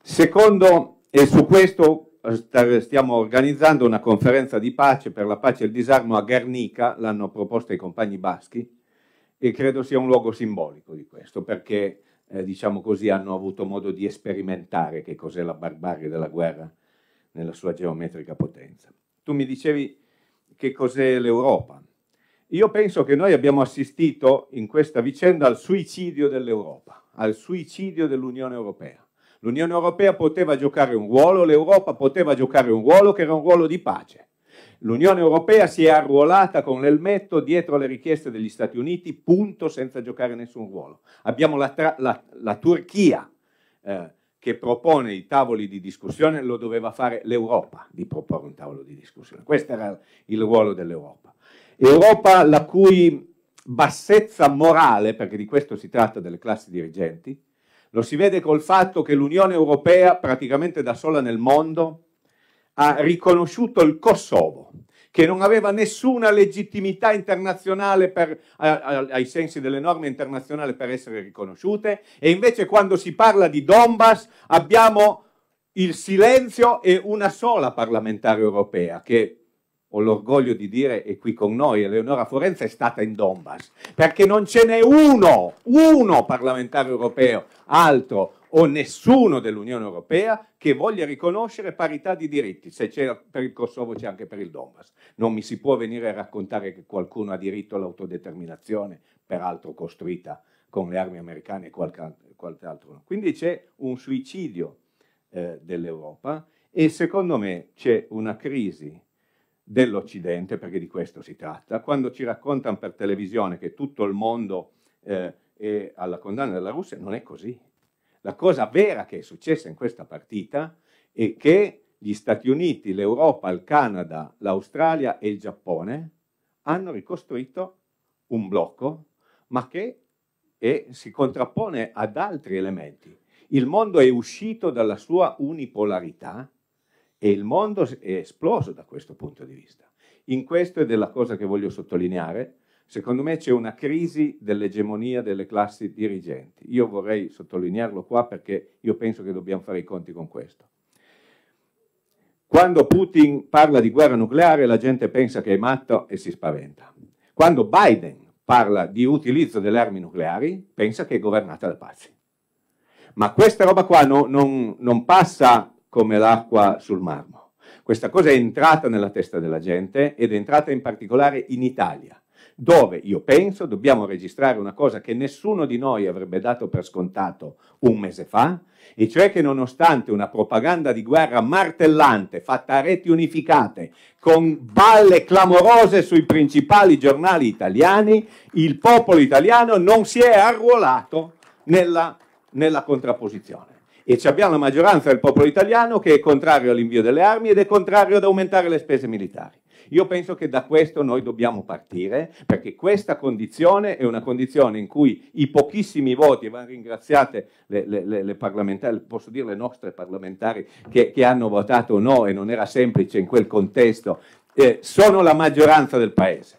secondo, e su questo eh, stiamo organizzando una conferenza di pace per la pace e il disarmo a Guernica, l'hanno proposta i compagni baschi, e credo sia un luogo simbolico di questo, perché eh, diciamo così hanno avuto modo di sperimentare che cos'è la barbarie della guerra nella sua geometrica potenza. Tu mi dicevi che cos'è l'Europa. Io penso che noi abbiamo assistito in questa vicenda al suicidio dell'Europa, al suicidio dell'Unione Europea. L'Unione Europea poteva giocare un ruolo, l'Europa poteva giocare un ruolo che era un ruolo di pace. L'Unione Europea si è arruolata con l'elmetto dietro le richieste degli Stati Uniti, punto, senza giocare nessun ruolo. Abbiamo la, la, la Turchia eh, che propone i tavoli di discussione, lo doveva fare l'Europa di proporre un tavolo di discussione. Questo era il ruolo dell'Europa. Europa la cui bassezza morale, perché di questo si tratta delle classi dirigenti, lo si vede col fatto che l'Unione Europea, praticamente da sola nel mondo, ha riconosciuto il Kosovo, che non aveva nessuna legittimità internazionale per, a, a, ai sensi delle norme internazionali per essere riconosciute, e invece quando si parla di Donbass abbiamo il silenzio e una sola parlamentare europea che ho l'orgoglio di dire è qui con noi, Eleonora Forenza è stata in Donbass, perché non ce n'è uno, uno parlamentare europeo, altro o nessuno dell'Unione Europea che voglia riconoscere parità di diritti. Se c'è per il Kosovo c'è anche per il Donbass. Non mi si può venire a raccontare che qualcuno ha diritto all'autodeterminazione, peraltro costruita con le armi americane e qualche, qualche altro. Quindi c'è un suicidio eh, dell'Europa e secondo me c'è una crisi dell'Occidente, perché di questo si tratta, quando ci raccontano per televisione che tutto il mondo eh, è alla condanna della Russia, non è così. La cosa vera che è successa in questa partita è che gli Stati Uniti, l'Europa, il Canada, l'Australia e il Giappone hanno ricostruito un blocco, ma che è, si contrappone ad altri elementi. Il mondo è uscito dalla sua unipolarità e il mondo è esploso da questo punto di vista. In questo ed è la cosa che voglio sottolineare, secondo me c'è una crisi dell'egemonia delle classi dirigenti. Io vorrei sottolinearlo qua perché io penso che dobbiamo fare i conti con questo. Quando Putin parla di guerra nucleare la gente pensa che è matto e si spaventa. Quando Biden parla di utilizzo delle armi nucleari pensa che è governata da pazzi. Ma questa roba qua no, non, non passa come l'acqua sul marmo. Questa cosa è entrata nella testa della gente ed è entrata in particolare in Italia, dove io penso dobbiamo registrare una cosa che nessuno di noi avrebbe dato per scontato un mese fa, e cioè che nonostante una propaganda di guerra martellante fatta a reti unificate, con balle clamorose sui principali giornali italiani, il popolo italiano non si è arruolato nella, nella contrapposizione e abbiamo la maggioranza del popolo italiano che è contrario all'invio delle armi ed è contrario ad aumentare le spese militari. Io penso che da questo noi dobbiamo partire, perché questa condizione è una condizione in cui i pochissimi voti, e vanno ringraziate le, le, le, parlamentari, posso dire le nostre parlamentari che, che, hanno votato no e non era semplice in quel contesto, eh, sono la maggioranza del Paese.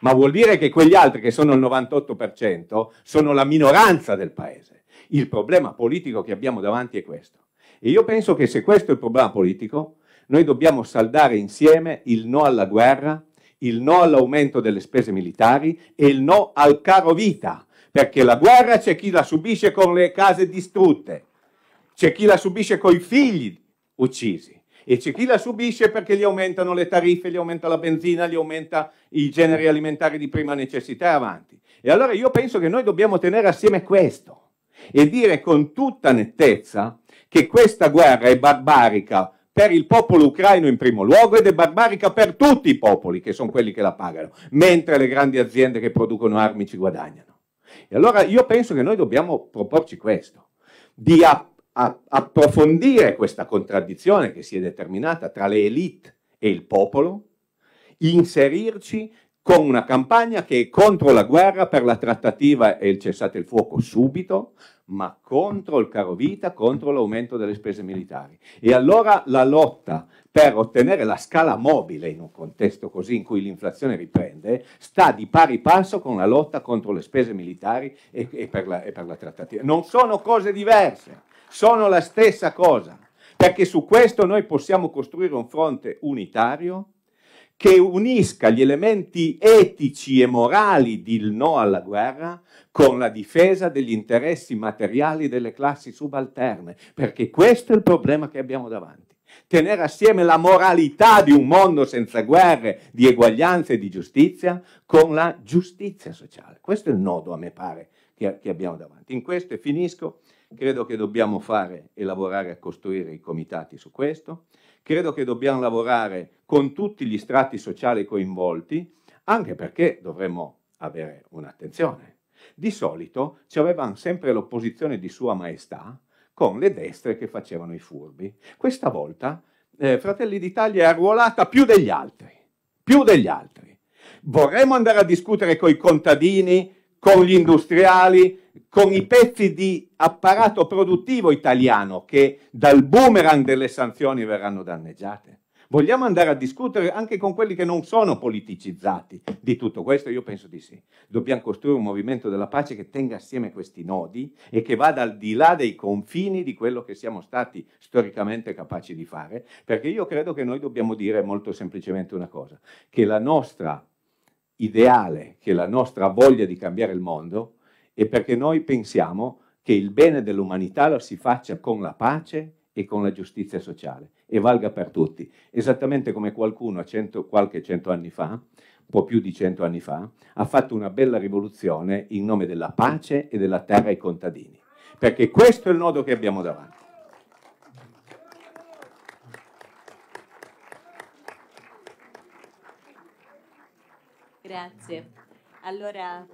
Ma vuol dire che quegli altri, che sono il 98%, sono la minoranza del Paese. Il problema politico che abbiamo davanti è questo. E io penso che se questo è il problema politico, noi dobbiamo saldare insieme il no alla guerra, il no all'aumento delle spese militari e il no al caro vita, perché la guerra c'è chi la subisce con le case distrutte, c'è chi la subisce con i figli uccisi e c'è chi la subisce perché gli aumentano le tariffe, gli aumenta la benzina, gli aumenta i generi alimentari di prima necessità e avanti. E allora io penso che noi dobbiamo tenere assieme questo e dire con tutta nettezza che questa guerra è barbarica per il popolo ucraino in primo luogo ed è barbarica per tutti i popoli che sono quelli che la pagano, mentre le grandi aziende che producono armi ci guadagnano. E allora io penso che noi dobbiamo proporci questo, di app- approfondire questa contraddizione che si è determinata tra le elite e il popolo, inserirci con una campagna che è contro la guerra per la trattativa e il cessate il fuoco subito, ma contro il caro vita, contro l'aumento delle spese militari. E allora la lotta per ottenere la scala mobile in un contesto così in cui l'inflazione riprende, sta di pari passo con la lotta contro le spese militari e, e, per, la, e per la trattativa. Non sono cose diverse, sono la stessa cosa, perché su questo noi possiamo costruire un fronte unitario che unisca gli elementi etici e morali del no alla guerra con la difesa degli interessi materiali delle classi subalterne, perché questo è il problema che abbiamo davanti. Tenere assieme la moralità di un mondo senza guerre, di eguaglianza e di giustizia, con la giustizia sociale. Questo è il nodo, a me pare, che, che abbiamo davanti. In questo, e finisco, credo che dobbiamo fare e lavorare a costruire i comitati su questo. Credo che dobbiamo lavorare con tutti gli strati sociali coinvolti, anche perché dovremmo avere un'attenzione. Di solito ci avevano sempre l'opposizione di Sua Maestà con le destre che facevano i furbi. Questa volta eh, Fratelli d'Italia è arruolata più degli altri, più degli altri. Vorremmo andare a discutere con i contadini, con gli industriali, con i pezzi di apparato produttivo italiano che dal boomerang delle sanzioni verranno danneggiate. Vogliamo andare a discutere anche con quelli che non sono politicizzati di tutto questo? Io penso di sì. Dobbiamo costruire un movimento della pace che tenga assieme questi nodi e che vada al di là dei confini di quello che siamo stati storicamente capaci di fare, perché io credo che noi dobbiamo dire molto semplicemente una cosa, che la nostra ideale, che la nostra voglia di cambiare il mondo e perché noi pensiamo che il bene dell'umanità lo si faccia con la pace e con la giustizia sociale e valga per tutti, esattamente come qualcuno cento, qualche cento anni fa, un po' più di cento anni fa, ha fatto una bella rivoluzione in nome della pace e della terra ai contadini, perché questo è il nodo che abbiamo davanti. Grazie. Allora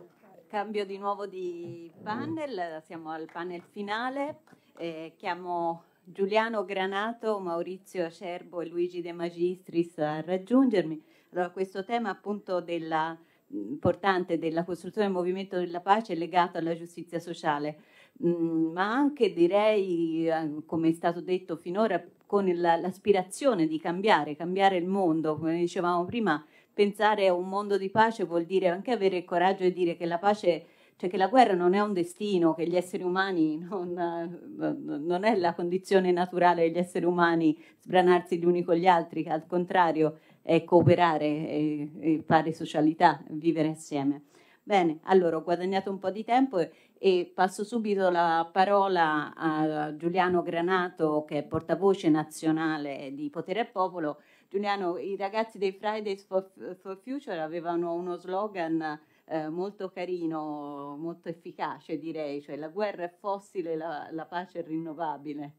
Cambio di nuovo di panel, siamo al panel finale. Eh, chiamo Giuliano Granato, Maurizio Acerbo e Luigi De Magistris a raggiungermi. Allora, questo tema appunto della, mm, importante della costruzione del movimento della pace è legato alla giustizia sociale, mh, mm, ma anche direi, eh, come è stato detto finora, con l'aspirazione di cambiare, cambiare il mondo, come dicevamo prima, pensare a un mondo di pace vuol dire anche avere il coraggio di dire che la pace, cioè che la guerra non è un destino, che gli esseri umani non, non è la condizione naturale degli esseri umani sbranarsi gli uni con gli altri, che al contrario è cooperare e, e fare socialità, vivere assieme. Bene, allora ho guadagnato un po' di tempo e, e passo subito la parola a Giuliano Granato, che è portavoce nazionale di Potere e Popolo, Giuliano, i ragazzi dei Fridays for, for Future avevano uno slogan eh, molto carino, molto efficace direi, cioè la guerra è fossile, la, la pace è rinnovabile.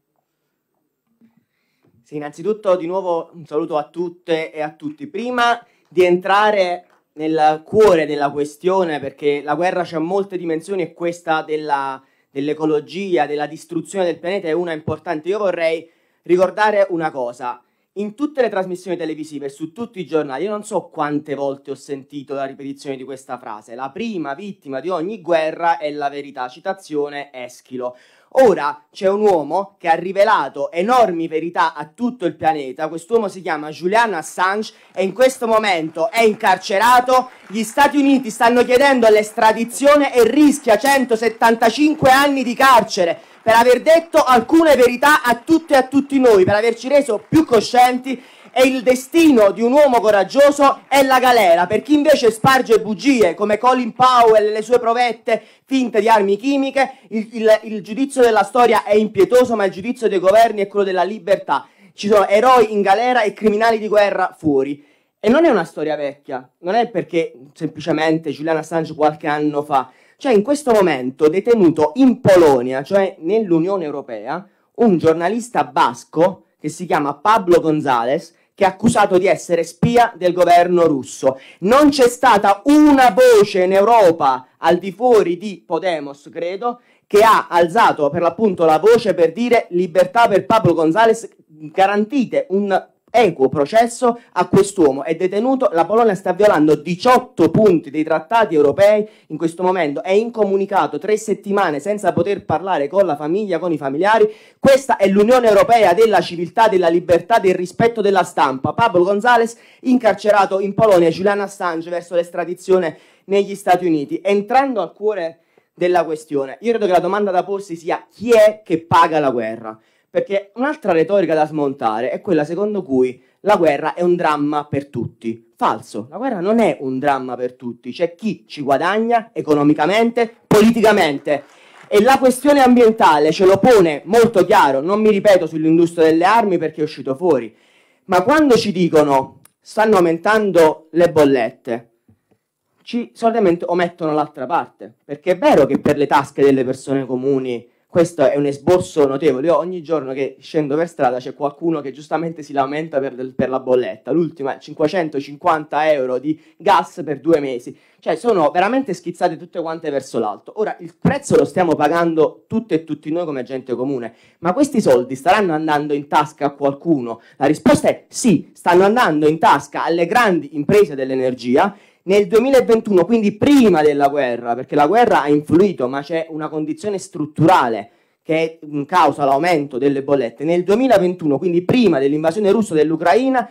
Sì, innanzitutto di nuovo un saluto a tutte e a tutti. Prima di entrare nel cuore della questione, perché la guerra ha molte dimensioni e questa della, dell'ecologia, della distruzione del pianeta è una importante. Io vorrei ricordare una cosa in tutte le trasmissioni televisive e su tutti i giornali, io non so quante volte ho sentito la ripetizione di questa frase, la prima vittima di ogni guerra è la verità, citazione Eschilo. Ora c'è un uomo che ha rivelato enormi verità a tutto il pianeta, quest'uomo si chiama Julian Assange e in questo momento è incarcerato, gli Stati Uniti stanno chiedendo l'estradizione e rischia 175 anni di carcere per aver detto alcune verità a tutte e a tutti noi, per averci reso più coscienti e il destino di un uomo coraggioso è la galera. Per chi invece sparge bugie come Colin Powell e le sue provette finte di armi chimiche, il, il, il giudizio della storia è impietoso, ma il giudizio dei governi è quello della libertà. Ci sono eroi in galera e criminali di guerra fuori. E non è una storia vecchia, non è perché semplicemente Giuliana Assange qualche anno fa, cioè in questo momento detenuto in Polonia, cioè nell'Unione Europea, un giornalista basco che si chiama Pablo Gonzales, che è accusato di essere spia del governo russo. Non c'è stata una voce in Europa al di fuori di Podemos, credo, che ha alzato per l'appunto la voce per dire libertà per Pablo Gonzales, garantite un equo processo a quest'uomo. È detenuto, la Polonia sta violando 18 punti dei trattati europei in questo momento, è incomunicato tre settimane senza poter parlare con la famiglia, con i familiari. Questa è l'Unione Europea della civiltà, della libertà, del rispetto della stampa. Pablo Gonzalez incarcerato in Polonia, Julian Assange verso l'estradizione negli Stati Uniti. Entrando al cuore della questione, io credo che la domanda da porsi sia chi è che paga la guerra? Perché un'altra retorica da smontare è quella secondo cui la guerra è un dramma per tutti. Falso, la guerra non è un dramma per tutti, c'è chi ci guadagna economicamente, politicamente. E la questione ambientale ce lo pone molto chiaro, non mi ripeto sull'industria delle armi perché è uscito fuori, ma quando ci dicono stanno aumentando le bollette, ci solitamente omettono l'altra parte, perché è vero che per le tasche delle persone comuni questo è un esborso notevole. Io ogni giorno che scendo per strada c'è qualcuno che giustamente si lamenta per, per la bolletta. L'ultima è 550 euro di gas per due mesi. Cioè sono veramente schizzate tutte quante verso l'alto. Ora il prezzo lo stiamo pagando tutte e tutti noi come gente comune, ma questi soldi staranno andando in tasca a qualcuno? La risposta è sì, stanno andando in tasca alle grandi imprese dell'energia nel 2021, quindi prima della guerra, perché la guerra ha influito, ma c'è una condizione strutturale che causa l'aumento delle bollette, nel 2021, quindi prima dell'invasione russa dell'Ucraina,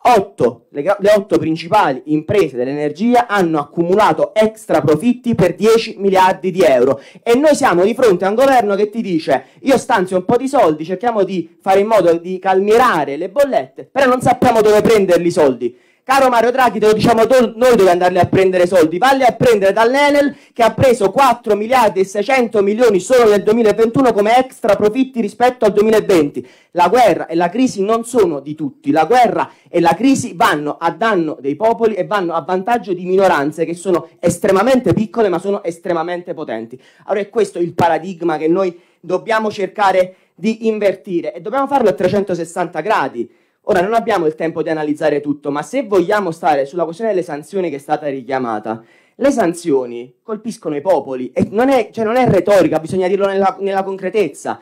otto, le, le otto principali imprese dell'energia hanno accumulato extra profitti per 10 miliardi di euro e noi siamo di fronte a un governo che ti dice io stanzio un po' di soldi, cerchiamo di fare in modo di calmirare le bollette, però non sappiamo dove prenderli i soldi. Caro Mario Draghi, te lo diciamo noi dove andarli a prendere soldi. Valli a prendere dall'Enel che ha preso 4 miliardi e 600 milioni solo nel 2021 come extra profitti rispetto al 2020. La guerra e la crisi non sono di tutti. La guerra e la crisi vanno a danno dei popoli e vanno a vantaggio di minoranze che sono estremamente piccole ma sono estremamente potenti. Allora è questo il paradigma che noi dobbiamo cercare di invertire e dobbiamo farlo a 360 gradi Ora non abbiamo il tempo di analizzare tutto, ma se vogliamo stare sulla questione delle sanzioni che è stata richiamata, le sanzioni colpiscono i popoli e non è, cioè non è retorica, bisogna dirlo nella, nella concretezza.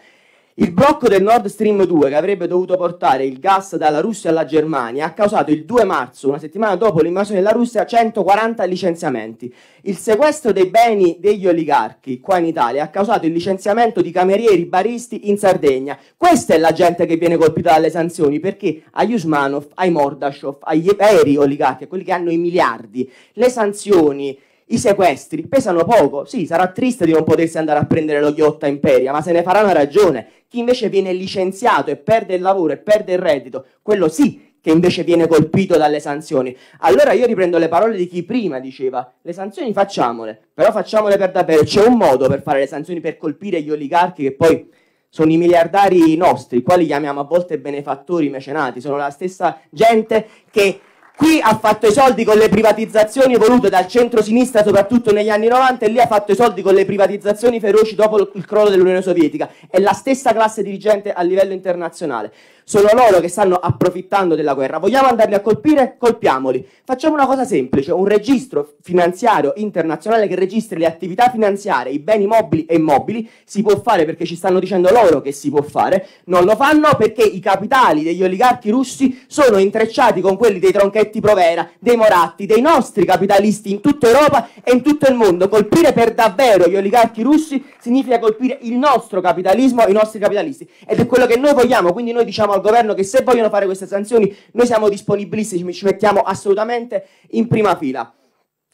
Il blocco del Nord Stream 2, che avrebbe dovuto portare il gas dalla Russia alla Germania, ha causato il 2 marzo, una settimana dopo l'invasione della Russia, 140 licenziamenti. Il sequestro dei beni degli oligarchi qua in Italia ha causato il licenziamento di camerieri, baristi in Sardegna. Questa è la gente che viene colpita dalle sanzioni, perché agli Usmanov, ai Mordashov, agli veri oligarchi, a quelli che hanno i miliardi, le sanzioni i sequestri pesano poco. Sì, sarà triste di non potersi andare a prendere lo yacht a Imperia, ma se ne farà una ragione. Chi invece viene licenziato e perde il lavoro e perde il reddito, quello sì che invece viene colpito dalle sanzioni. Allora io riprendo le parole di chi prima diceva, le sanzioni facciamole, però facciamole per davvero. C'è un modo per fare le sanzioni per colpire gli oligarchi che poi sono i miliardari nostri, quali chiamiamo a volte benefattori, mecenati, sono la stessa gente che Qui ha fatto i soldi con le privatizzazioni volute dal centro-sinistra soprattutto negli anni 90 e lì ha fatto i soldi con le privatizzazioni feroci dopo il crollo dell'Unione Sovietica. È la stessa classe dirigente a livello internazionale sono loro che stanno approfittando della guerra. Vogliamo andarli a colpire? Colpiamoli. Facciamo una cosa semplice, un registro finanziario internazionale che registri le attività finanziarie, i beni mobili e immobili, si può fare perché ci stanno dicendo loro che si può fare, non lo fanno perché i capitali degli oligarchi russi sono intrecciati con quelli dei tronchetti Provera, dei Moratti, dei nostri capitalisti in tutta Europa e in tutto il mondo. Colpire per davvero gli oligarchi russi significa colpire il nostro capitalismo, i nostri capitalisti ed è quello che noi vogliamo, quindi noi diciamo al governo che se vogliono fare queste sanzioni noi siamo disponibilissimi, ci mettiamo assolutamente in prima fila.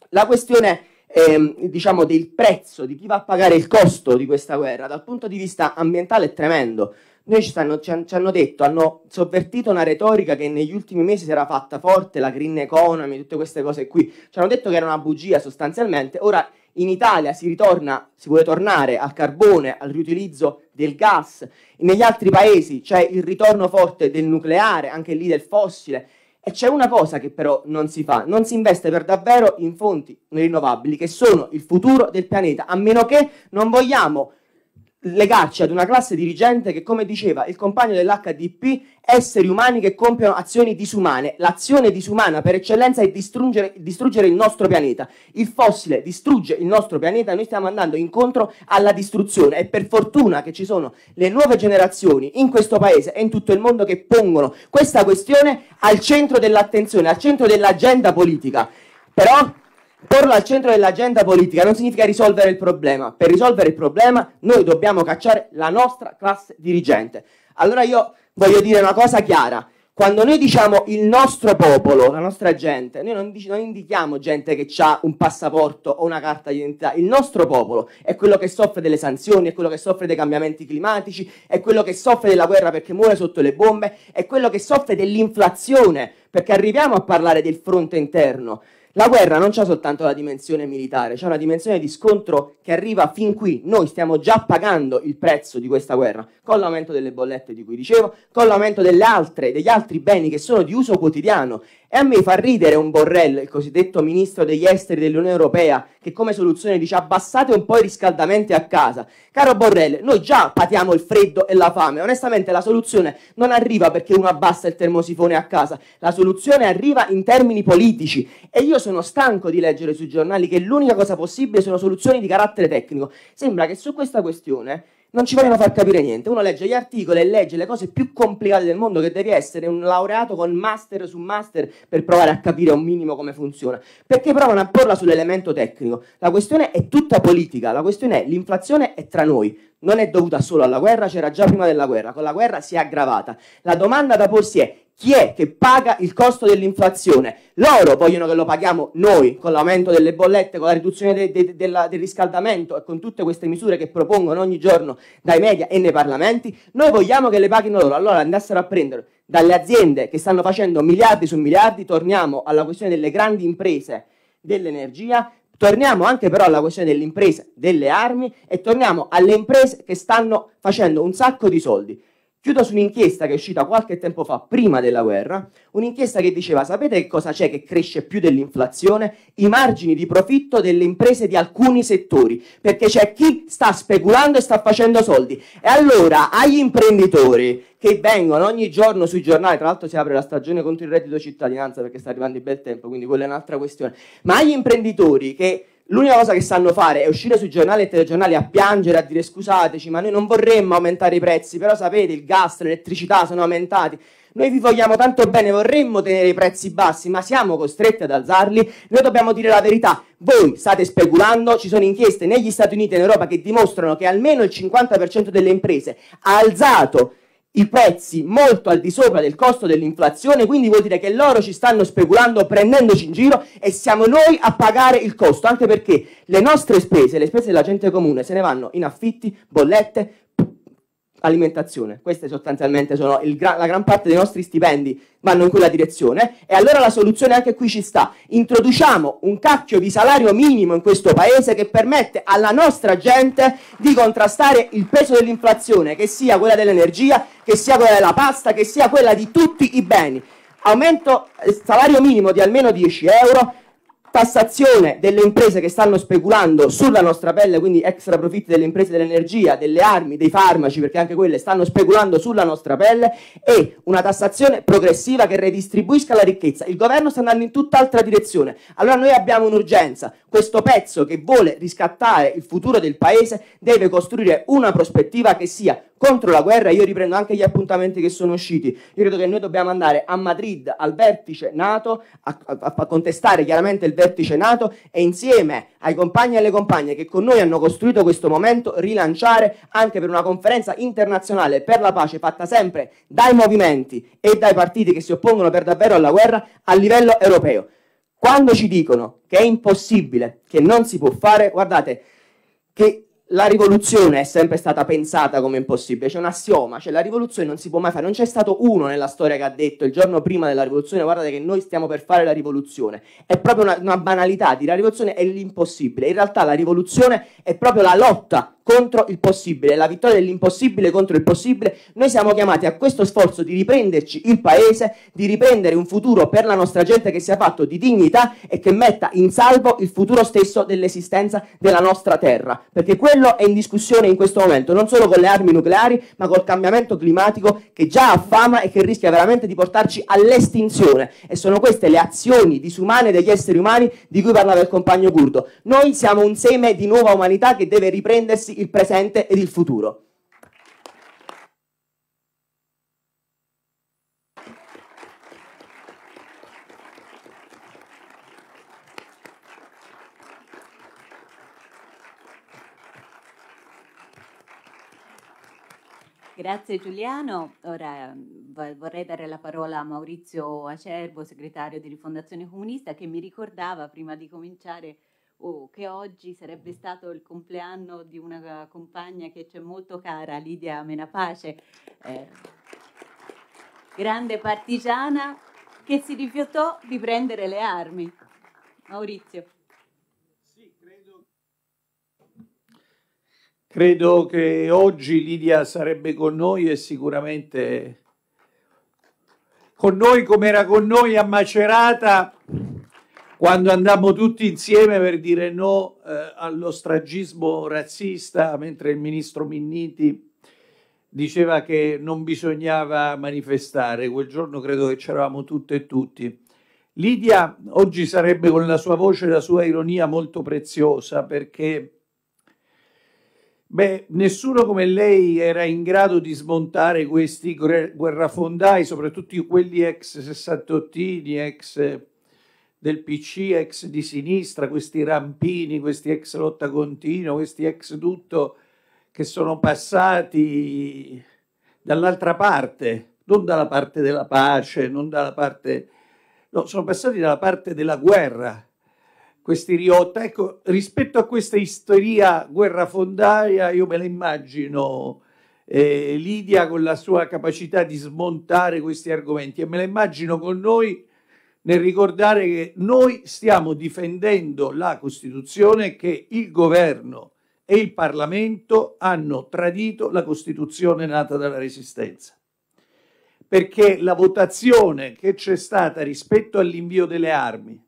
La questione ehm, diciamo, del prezzo, di chi va a pagare il costo di questa guerra, dal punto di vista ambientale è tremendo. Noi ci, stanno, ci, ci hanno detto, hanno sovvertito una retorica che negli ultimi mesi si era fatta forte, la green economy, tutte queste cose qui. Ci hanno detto che era una bugia sostanzialmente, ora in Italia si ritorna, si vuole tornare al carbone, al riutilizzo del gas, negli altri paesi c'è il ritorno forte del nucleare, anche lì del fossile, e c'è una cosa che però non si fa, non si investe per davvero in fonti rinnovabili che sono il futuro del pianeta, a meno che non vogliamo legarci ad una classe dirigente che, come diceva il compagno dell'HDP, esseri umani che compiono azioni disumane. L'azione disumana per eccellenza è distruggere, distruggere, il nostro pianeta. Il fossile distrugge il nostro pianeta e noi stiamo andando incontro alla distruzione. E per fortuna che ci sono le nuove generazioni in questo paese e in tutto il mondo che pongono questa questione al centro dell'attenzione, al centro dell'agenda politica. Però Porlo al centro dell'agenda politica non significa risolvere il problema. Per risolvere il problema noi dobbiamo cacciare la nostra classe dirigente. Allora io voglio dire una cosa chiara. Quando noi diciamo il nostro popolo, la nostra gente, noi non, dic- non indichiamo gente che ha un passaporto o una carta d'identità. Il nostro popolo è quello che soffre delle sanzioni, è quello che soffre dei cambiamenti climatici, è quello che soffre della guerra perché muore sotto le bombe, è quello che soffre dell'inflazione perché arriviamo a parlare del fronte interno. La guerra non c'ha soltanto la dimensione militare, c'è una dimensione di scontro che arriva fin qui. Noi stiamo già pagando il prezzo di questa guerra, con l'aumento delle bollette di cui dicevo, con l'aumento altre, degli altri beni che sono di uso quotidiano e a me fa ridere un Borrell, il cosiddetto ministro degli esteri dell'Unione Europea, che come soluzione dice abbassate un po' i riscaldamenti a casa. Caro Borrell, noi già patiamo il freddo e la fame. Onestamente la soluzione non arriva perché uno abbassa il termosifone a casa. La soluzione arriva in termini politici. E io sono stanco di leggere sui giornali che l'unica cosa possibile sono soluzioni di carattere tecnico. Sembra che su questa questione non ci vogliono far capire niente. Uno legge gli articoli e legge le cose più complicate del mondo, che devi essere un laureato con master su master per provare a capire un minimo come funziona. Perché provano a porla sull'elemento tecnico. La questione è tutta politica, la questione è l'inflazione è tra noi. Non è dovuta solo alla guerra, c'era già prima della guerra, con la guerra si è aggravata. La domanda da porsi è chi è che paga il costo dell'inflazione? Loro vogliono che lo paghiamo noi con l'aumento delle bollette, con la riduzione de, de, de la, del riscaldamento e con tutte queste misure che propongono ogni giorno dai media e nei parlamenti. Noi vogliamo che le paghino loro, allora andassero a prendere dalle aziende che stanno facendo miliardi su miliardi, torniamo alla questione delle grandi imprese dell'energia, torniamo anche però alla questione delle imprese delle armi e torniamo alle imprese che stanno facendo un sacco di soldi. Chiudo su un'inchiesta che è uscita qualche tempo fa, prima della guerra, un'inchiesta che diceva, sapete che cosa c'è che cresce più dell'inflazione? I margini di profitto delle imprese di alcuni settori, perché c'è chi sta speculando e sta facendo soldi. E allora agli imprenditori che vengono ogni giorno sui giornali, tra l'altro si apre la stagione contro il reddito cittadinanza perché sta arrivando il bel tempo, quindi quella è un'altra questione, ma agli imprenditori che L'unica cosa che sanno fare è uscire sui giornali e telegiornali a piangere, a dire scusateci, ma noi non vorremmo aumentare i prezzi, però sapete, il gas, l'elettricità sono aumentati. Noi vi vogliamo tanto bene, vorremmo tenere i prezzi bassi, ma siamo costretti ad alzarli. Noi dobbiamo dire la verità. Voi state speculando, ci sono inchieste negli Stati Uniti e in Europa che dimostrano che almeno il 50% delle imprese ha alzato i prezzi molto al di sopra del costo dell'inflazione, quindi vuol dire che loro ci stanno speculando prendendoci in giro e siamo noi a pagare il costo, anche perché le nostre spese, le spese della gente comune, se ne vanno in affitti, bollette, alimentazione. Queste sostanzialmente sono gra- la gran parte dei nostri stipendi vanno in quella direzione e allora la soluzione anche qui ci sta. Introduciamo un cacchio di salario minimo in questo paese che permette alla nostra gente di contrastare il peso dell'inflazione, che sia quella dell'energia, che sia quella della pasta, che sia quella di tutti i beni. Aumento eh, salario minimo di almeno 10 euro, tassazione delle imprese che stanno speculando sulla nostra pelle, quindi extra profitti delle imprese dell'energia, delle armi, dei farmaci, perché anche quelle stanno speculando sulla nostra pelle, e una tassazione progressiva che redistribuisca la ricchezza. Il governo sta andando in tutt'altra direzione. Allora noi abbiamo un'urgenza. Questo pezzo che vuole riscattare il futuro del Paese deve costruire una prospettiva che sia contro la guerra, io riprendo anche gli appuntamenti che sono usciti, io credo che noi dobbiamo andare a Madrid al vertice NATO, a, a, a contestare chiaramente il vertice NATO e insieme ai compagni e alle compagne che con noi hanno costruito questo momento rilanciare anche per una conferenza internazionale per la pace fatta sempre dai movimenti e dai partiti che si oppongono per davvero alla guerra a livello europeo. Quando ci dicono che è impossibile, che non si può fare, guardate che la rivoluzione è sempre stata pensata come impossibile, c'è un assioma, cioè la rivoluzione non si può mai fare, non c'è stato uno nella storia che ha detto il giorno prima della rivoluzione guardate che noi stiamo per fare la rivoluzione, è proprio una, una banalità dire la rivoluzione è l'impossibile, in realtà la rivoluzione è proprio la lotta contro il possibile, la vittoria dell'impossibile contro il possibile. Noi siamo chiamati a questo sforzo di riprenderci il paese, di riprendere un futuro per la nostra gente che sia fatto di dignità e che metta in salvo il futuro stesso dell'esistenza della nostra terra, perché quello è in discussione in questo momento, non solo con le armi nucleari, ma col cambiamento climatico che già affama e che rischia veramente di portarci all'estinzione e sono queste le azioni disumane degli esseri umani di cui parlava il compagno Curdo. Noi siamo un seme di nuova umanità che deve riprendersi ragazzi il presente ed il futuro. Grazie Giuliano. Ora ehm, vorrei dare la parola a Maurizio Acerbo, segretario di Rifondazione Comunista, che mi ricordava prima di cominciare o oh, che oggi sarebbe mm. stato il compleanno di una compagna che c'è molto cara, Lidia Menapace, eh, grande partigiana che si rifiutò di prendere le armi. Maurizio. Sì, credo... credo che oggi Lidia sarebbe con noi e sicuramente con noi come era con noi a Macerata quando andammo tutti insieme per dire no eh, allo stragismo razzista, mentre il ministro Minniti diceva che non bisognava manifestare, quel giorno credo che c'eravamo tutte e tutti. Lidia oggi sarebbe con la sua voce e la sua ironia molto preziosa perché beh, nessuno come lei era in grado di smontare questi guerrafondai, soprattutto quelli ex sessantottini, ex del PC ex di sinistra, questi rampini, questi ex lotta continua, questi ex tutto che sono passati dall'altra parte, non dalla parte della pace, non dalla parte... No, sono passati dalla parte della guerra, questi Riotta. Ecco, rispetto a questa isteria guerrafondaia, io me la immagino eh, Lidia con la sua capacità di smontare questi argomenti e me la immagino con noi nel ricordare che noi stiamo difendendo la Costituzione che il governo e il Parlamento hanno tradito la Costituzione nata dalla Resistenza. Perché la votazione che c'è stata rispetto all'invio delle armi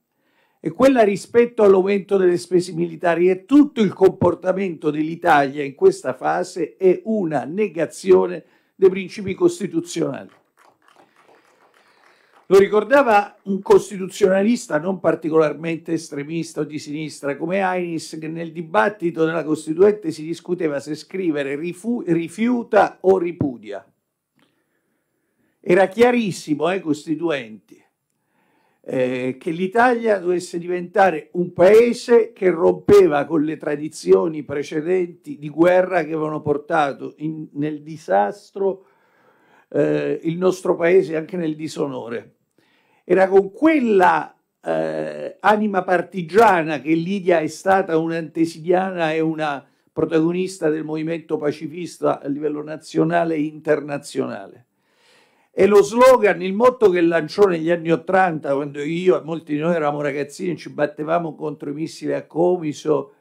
e quella rispetto all'aumento delle spese militari e tutto il comportamento dell'Italia in questa fase è una negazione dei principi costituzionali. Lo ricordava un costituzionalista non particolarmente estremista o di sinistra come Ainis che nel dibattito della Costituente si discuteva se scrivere rifu- rifiuta o ripudia. Era chiarissimo ai eh, costituenti eh, che l'Italia dovesse diventare un paese che rompeva con le tradizioni precedenti di guerra che avevano portato in, nel disastro eh, il nostro paese anche nel disonore. Era con quella eh, anima partigiana che Lidia è stata un'antesidiana e una protagonista del movimento pacifista a livello nazionale e internazionale. E lo slogan, il motto che lanciò negli anni Ottanta, quando io e molti di noi eravamo ragazzini e ci battevamo contro i missili a Comiso,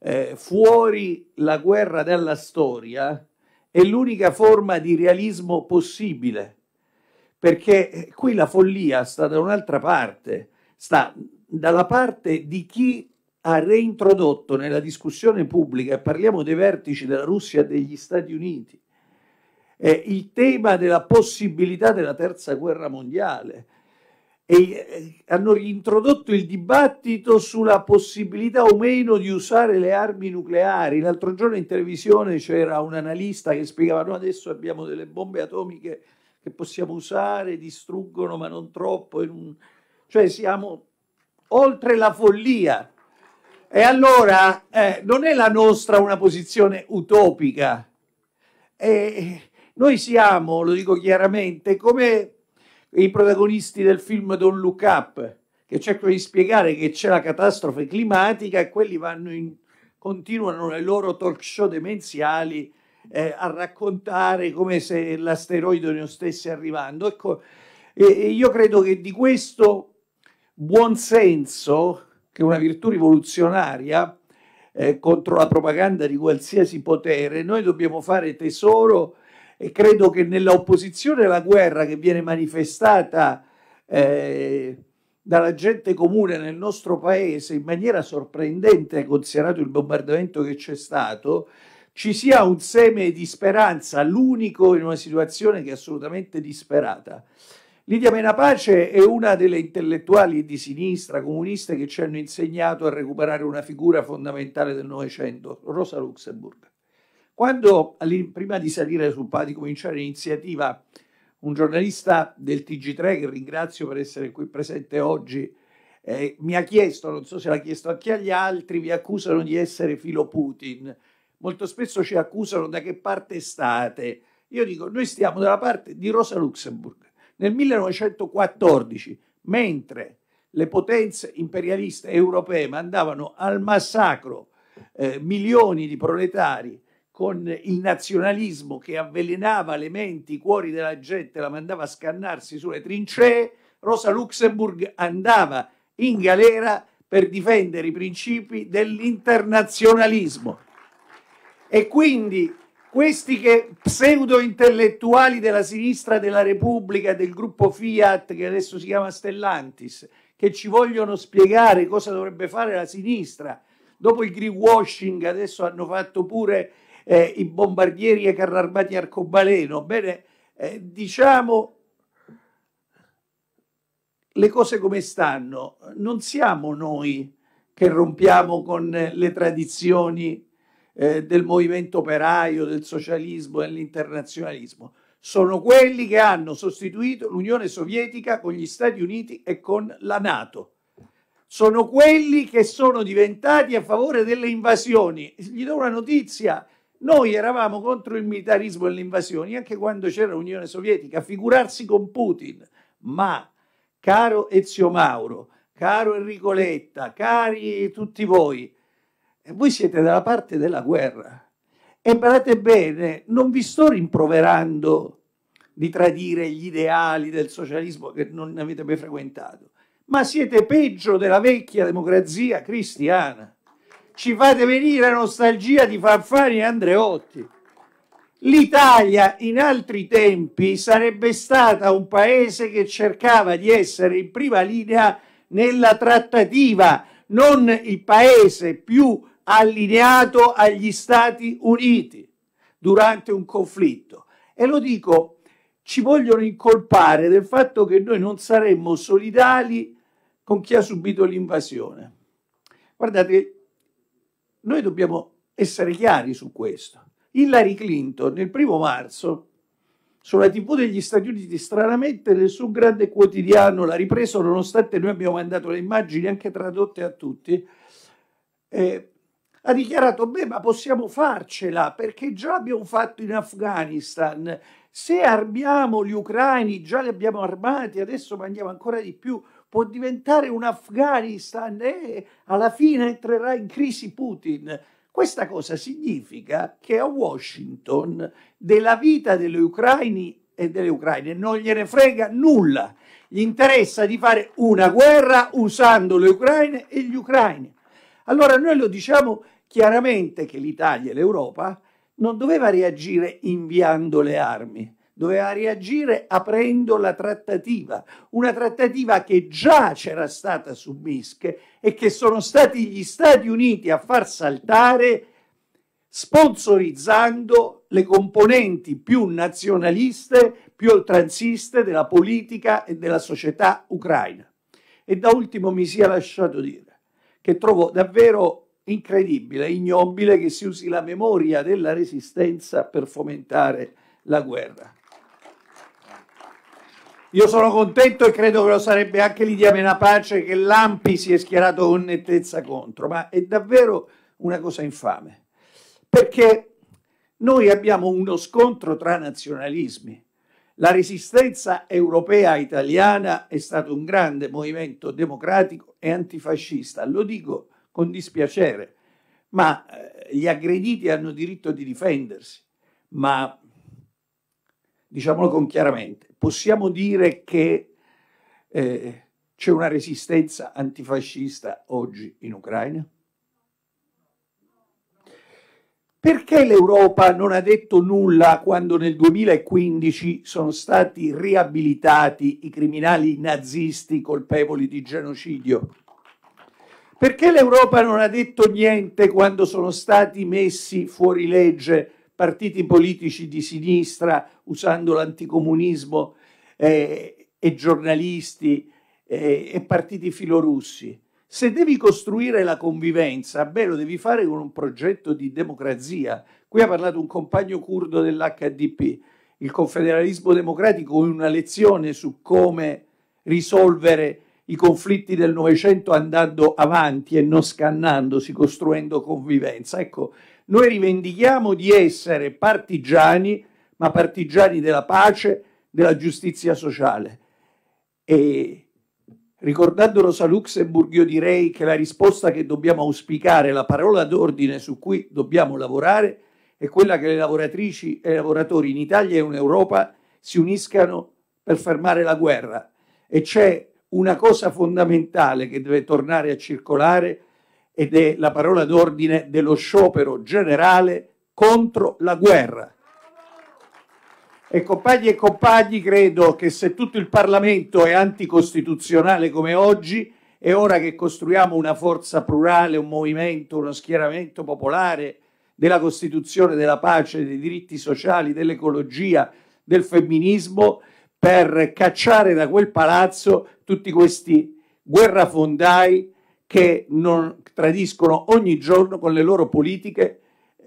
eh, fuori la guerra dalla storia, è l'unica forma di realismo possibile perché eh, qui la follia sta da un'altra parte, sta dalla parte di chi ha reintrodotto nella discussione pubblica, e parliamo dei vertici della Russia e degli Stati Uniti, eh, il tema della possibilità della terza guerra mondiale e eh, hanno reintrodotto il dibattito sulla possibilità o meno di usare le armi nucleari. L'altro giorno in televisione c'era un analista che spiegava no, adesso abbiamo delle bombe atomiche che possiamo usare, distruggono ma non troppo, un... cioè siamo oltre la follia. E allora eh, non è la nostra una posizione utopica. E noi siamo, lo dico chiaramente, come i protagonisti del film Don't Look Up, che cercano di spiegare che c'è la catastrofe climatica e quelli vanno in, continuano le loro talk show demenziali eh, a raccontare come se l'asteroide non stesse arrivando. Ecco, e io credo che di questo buonsenso, che è una virtù rivoluzionaria eh, contro la propaganda di qualsiasi potere, noi dobbiamo fare tesoro e credo che nell'opposizione alla guerra che viene manifestata eh, dalla gente comune nel nostro paese in maniera sorprendente, considerato il bombardamento che c'è stato, ci sia un seme di speranza, l'unico in una situazione che è assolutamente disperata. Lidia Menapace è una delle intellettuali di sinistra comuniste che ci hanno insegnato a recuperare una figura fondamentale del Novecento, Rosa Luxemburg. Quando prima di salire sul palco di cominciare l'iniziativa, un giornalista del TG3, che ringrazio per essere qui presente oggi, eh, mi ha chiesto, non so se l'ha chiesto anche agli altri, mi accusano di essere filo Putin molto spesso ci accusano da che parte state. Io dico, noi stiamo dalla parte di Rosa Luxemburg. Nel 1914, mentre le potenze imperialiste europee mandavano al massacro eh, milioni di proletari con il nazionalismo che avvelenava le menti, i cuori della gente, la mandava a scannarsi sulle trincee, Rosa Luxemburg andava in galera per difendere i principi dell'internazionalismo. E quindi questi che pseudo intellettuali della sinistra della Repubblica, del gruppo Fiat che adesso si chiama Stellantis, che ci vogliono spiegare cosa dovrebbe fare la sinistra, dopo il greenwashing adesso hanno fatto pure eh, i bombardieri e i carri armati arcobaleno, bene, eh, diciamo le cose come stanno, non siamo noi che rompiamo con le tradizioni eh, del movimento operaio, del socialismo, dell'internazionalismo. Sono quelli che hanno sostituito l'Unione Sovietica con gli Stati Uniti e con la Nato. Sono quelli che sono diventati a favore delle invasioni. Gli do una notizia. Noi eravamo contro il militarismo e le invasioni anche quando c'era l'Unione Sovietica, figurarsi con Putin. Ma, caro Ezio Mauro, caro Enrico Letta, cari tutti voi, voi siete dalla parte della guerra. E badate bene, non vi sto rimproverando di tradire gli ideali del socialismo che non avete mai frequentato, ma siete peggio della vecchia democrazia cristiana. Ci fate venire nostalgia di Fanfani e Andreotti. L'Italia in altri tempi sarebbe stata un paese che cercava di essere in prima linea nella trattativa, non il paese più allineato agli Stati Uniti durante un conflitto. E lo dico, ci vogliono incolpare del fatto che noi non saremmo solidali con chi ha subito l'invasione. Guardate, noi dobbiamo essere chiari su questo. Hillary Clinton, il primo marzo, sulla TV degli Stati Uniti, stranamente nel suo grande quotidiano l'ha ripreso, nonostante noi abbiamo mandato le immagini anche tradotte a tutti, eh, ha dichiarato, beh, ma possiamo farcela perché già abbiamo fatto in Afghanistan, se armiamo gli ucraini, già li abbiamo armati, adesso mandiamo ancora di più, può diventare un Afghanistan e alla fine entrerà in crisi Putin. Questa cosa significa che a Washington della vita degli ucraini e delle ucraine non gliene frega nulla. Gli interessa di fare una guerra usando le ucraine e gli ucraini. Allora noi lo diciamo chiaramente che l'Italia e l'Europa non doveva reagire inviando le armi, doveva reagire aprendo la trattativa, una trattativa che già c'era stata su Minsk e che sono stati gli Stati Uniti a far saltare sponsorizzando le componenti più nazionaliste, più oltranziste della politica e della società ucraina. E da ultimo mi sia lasciato dire che trovo davvero incredibile, ignobile che si usi la memoria della resistenza per fomentare la guerra. Io sono contento e credo che lo sarebbe anche Lidia Menapace che l'Ampi si è schierato con nettezza contro, ma è davvero una cosa infame, perché noi abbiamo uno scontro tra nazionalismi la resistenza europea italiana è stato un grande movimento democratico e antifascista, lo dico con dispiacere, ma eh, gli aggrediti hanno diritto di difendersi, ma diciamolo con chiaramente, possiamo dire che eh, c'è una resistenza antifascista oggi in Ucraina? Perché l'Europa non ha detto nulla quando nel 2015 sono stati riabilitati i criminali nazisti colpevoli di genocidio? Perché l'Europa non ha detto niente quando sono stati messi fuori legge partiti politici di sinistra usando l'anticomunismo eh, e giornalisti eh, e partiti filorussi? Se devi costruire la convivenza, beh, lo devi fare con un progetto di democrazia. Qui ha parlato un compagno curdo dell'HDP. Il confederalismo democratico è una lezione su come risolvere i conflitti del Novecento andando avanti e non scannandosi, costruendo convivenza. Ecco, noi rivendichiamo di essere partigiani, ma partigiani della pace, della giustizia sociale. E Ricordando Rosa Luxemburg, io direi che la risposta che dobbiamo auspicare, la parola d'ordine su cui dobbiamo lavorare, è quella che le lavoratrici e i lavoratori in Italia e in Europa si uniscano per fermare la guerra. E c'è una cosa fondamentale che deve tornare a circolare ed è la parola d'ordine dello sciopero generale contro la guerra. E compagni e compagni, credo che se tutto il Parlamento è anticostituzionale come oggi, è ora che costruiamo una forza plurale, un movimento, uno schieramento popolare della Costituzione, della pace, dei diritti sociali, dell'ecologia, del femminismo, per cacciare da quel palazzo tutti questi guerrafondai che tradiscono ogni giorno con le loro politiche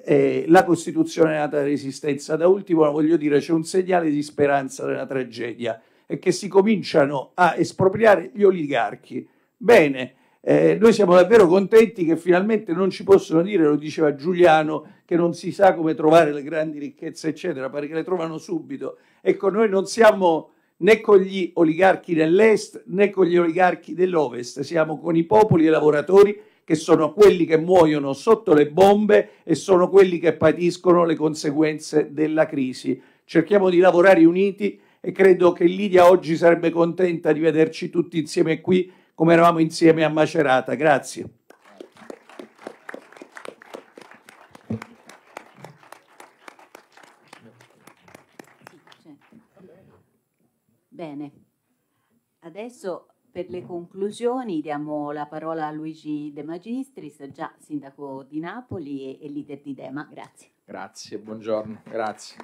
eh, la Costituzione è nata resistenza. Da ultimo, voglio dire, c'è un segnale di speranza nella tragedia, e che si cominciano a espropriare gli oligarchi. Bene, eh, noi siamo davvero contenti che finalmente non ci possono dire, lo diceva Giuliano, che non si sa come trovare le grandi ricchezze, eccetera, pare che le trovano subito. Ecco, noi non siamo né con gli oligarchi dell'est né con gli oligarchi dell'ovest, siamo con i popoli e i lavoratori che sono quelli che muoiono sotto le bombe e sono quelli che patiscono le conseguenze della crisi. Cerchiamo di lavorare uniti e credo che Lidia oggi sarebbe contenta di vederci tutti insieme qui come eravamo insieme a Macerata. Grazie. Bene, adesso per le mm-hmm. conclusioni diamo la parola a Luigi De Magistris, già sindaco di Napoli e, e leader di Dema. Grazie. Grazie, buongiorno, grazie.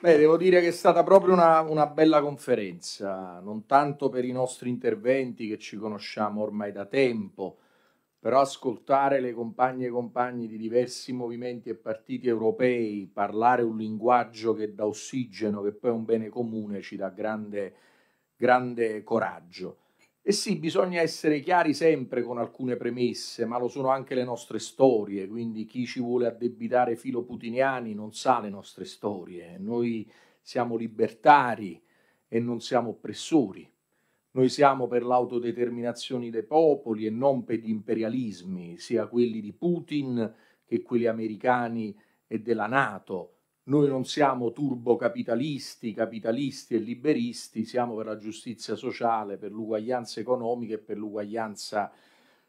Beh, devo dire che è stata proprio una, una bella conferenza, non tanto per i nostri interventi che ci conosciamo ormai da tempo, però ascoltare le compagne e compagni di diversi movimenti e partiti europei, parlare un linguaggio che dà ossigeno, che poi è un bene comune, ci dà grande grande coraggio. E sì, bisogna essere chiari sempre con alcune premesse, ma lo sono anche le nostre storie, quindi chi ci vuole addebitare filo putiniani non sa le nostre storie. Noi siamo libertari e non siamo oppressori. Noi siamo per l'autodeterminazione dei popoli e non per gli imperialismi, sia quelli di Putin che quelli americani e della Nato noi non siamo turbocapitalisti, capitalisti e liberisti, siamo per la giustizia sociale, per l'uguaglianza economica e per l'uguaglianza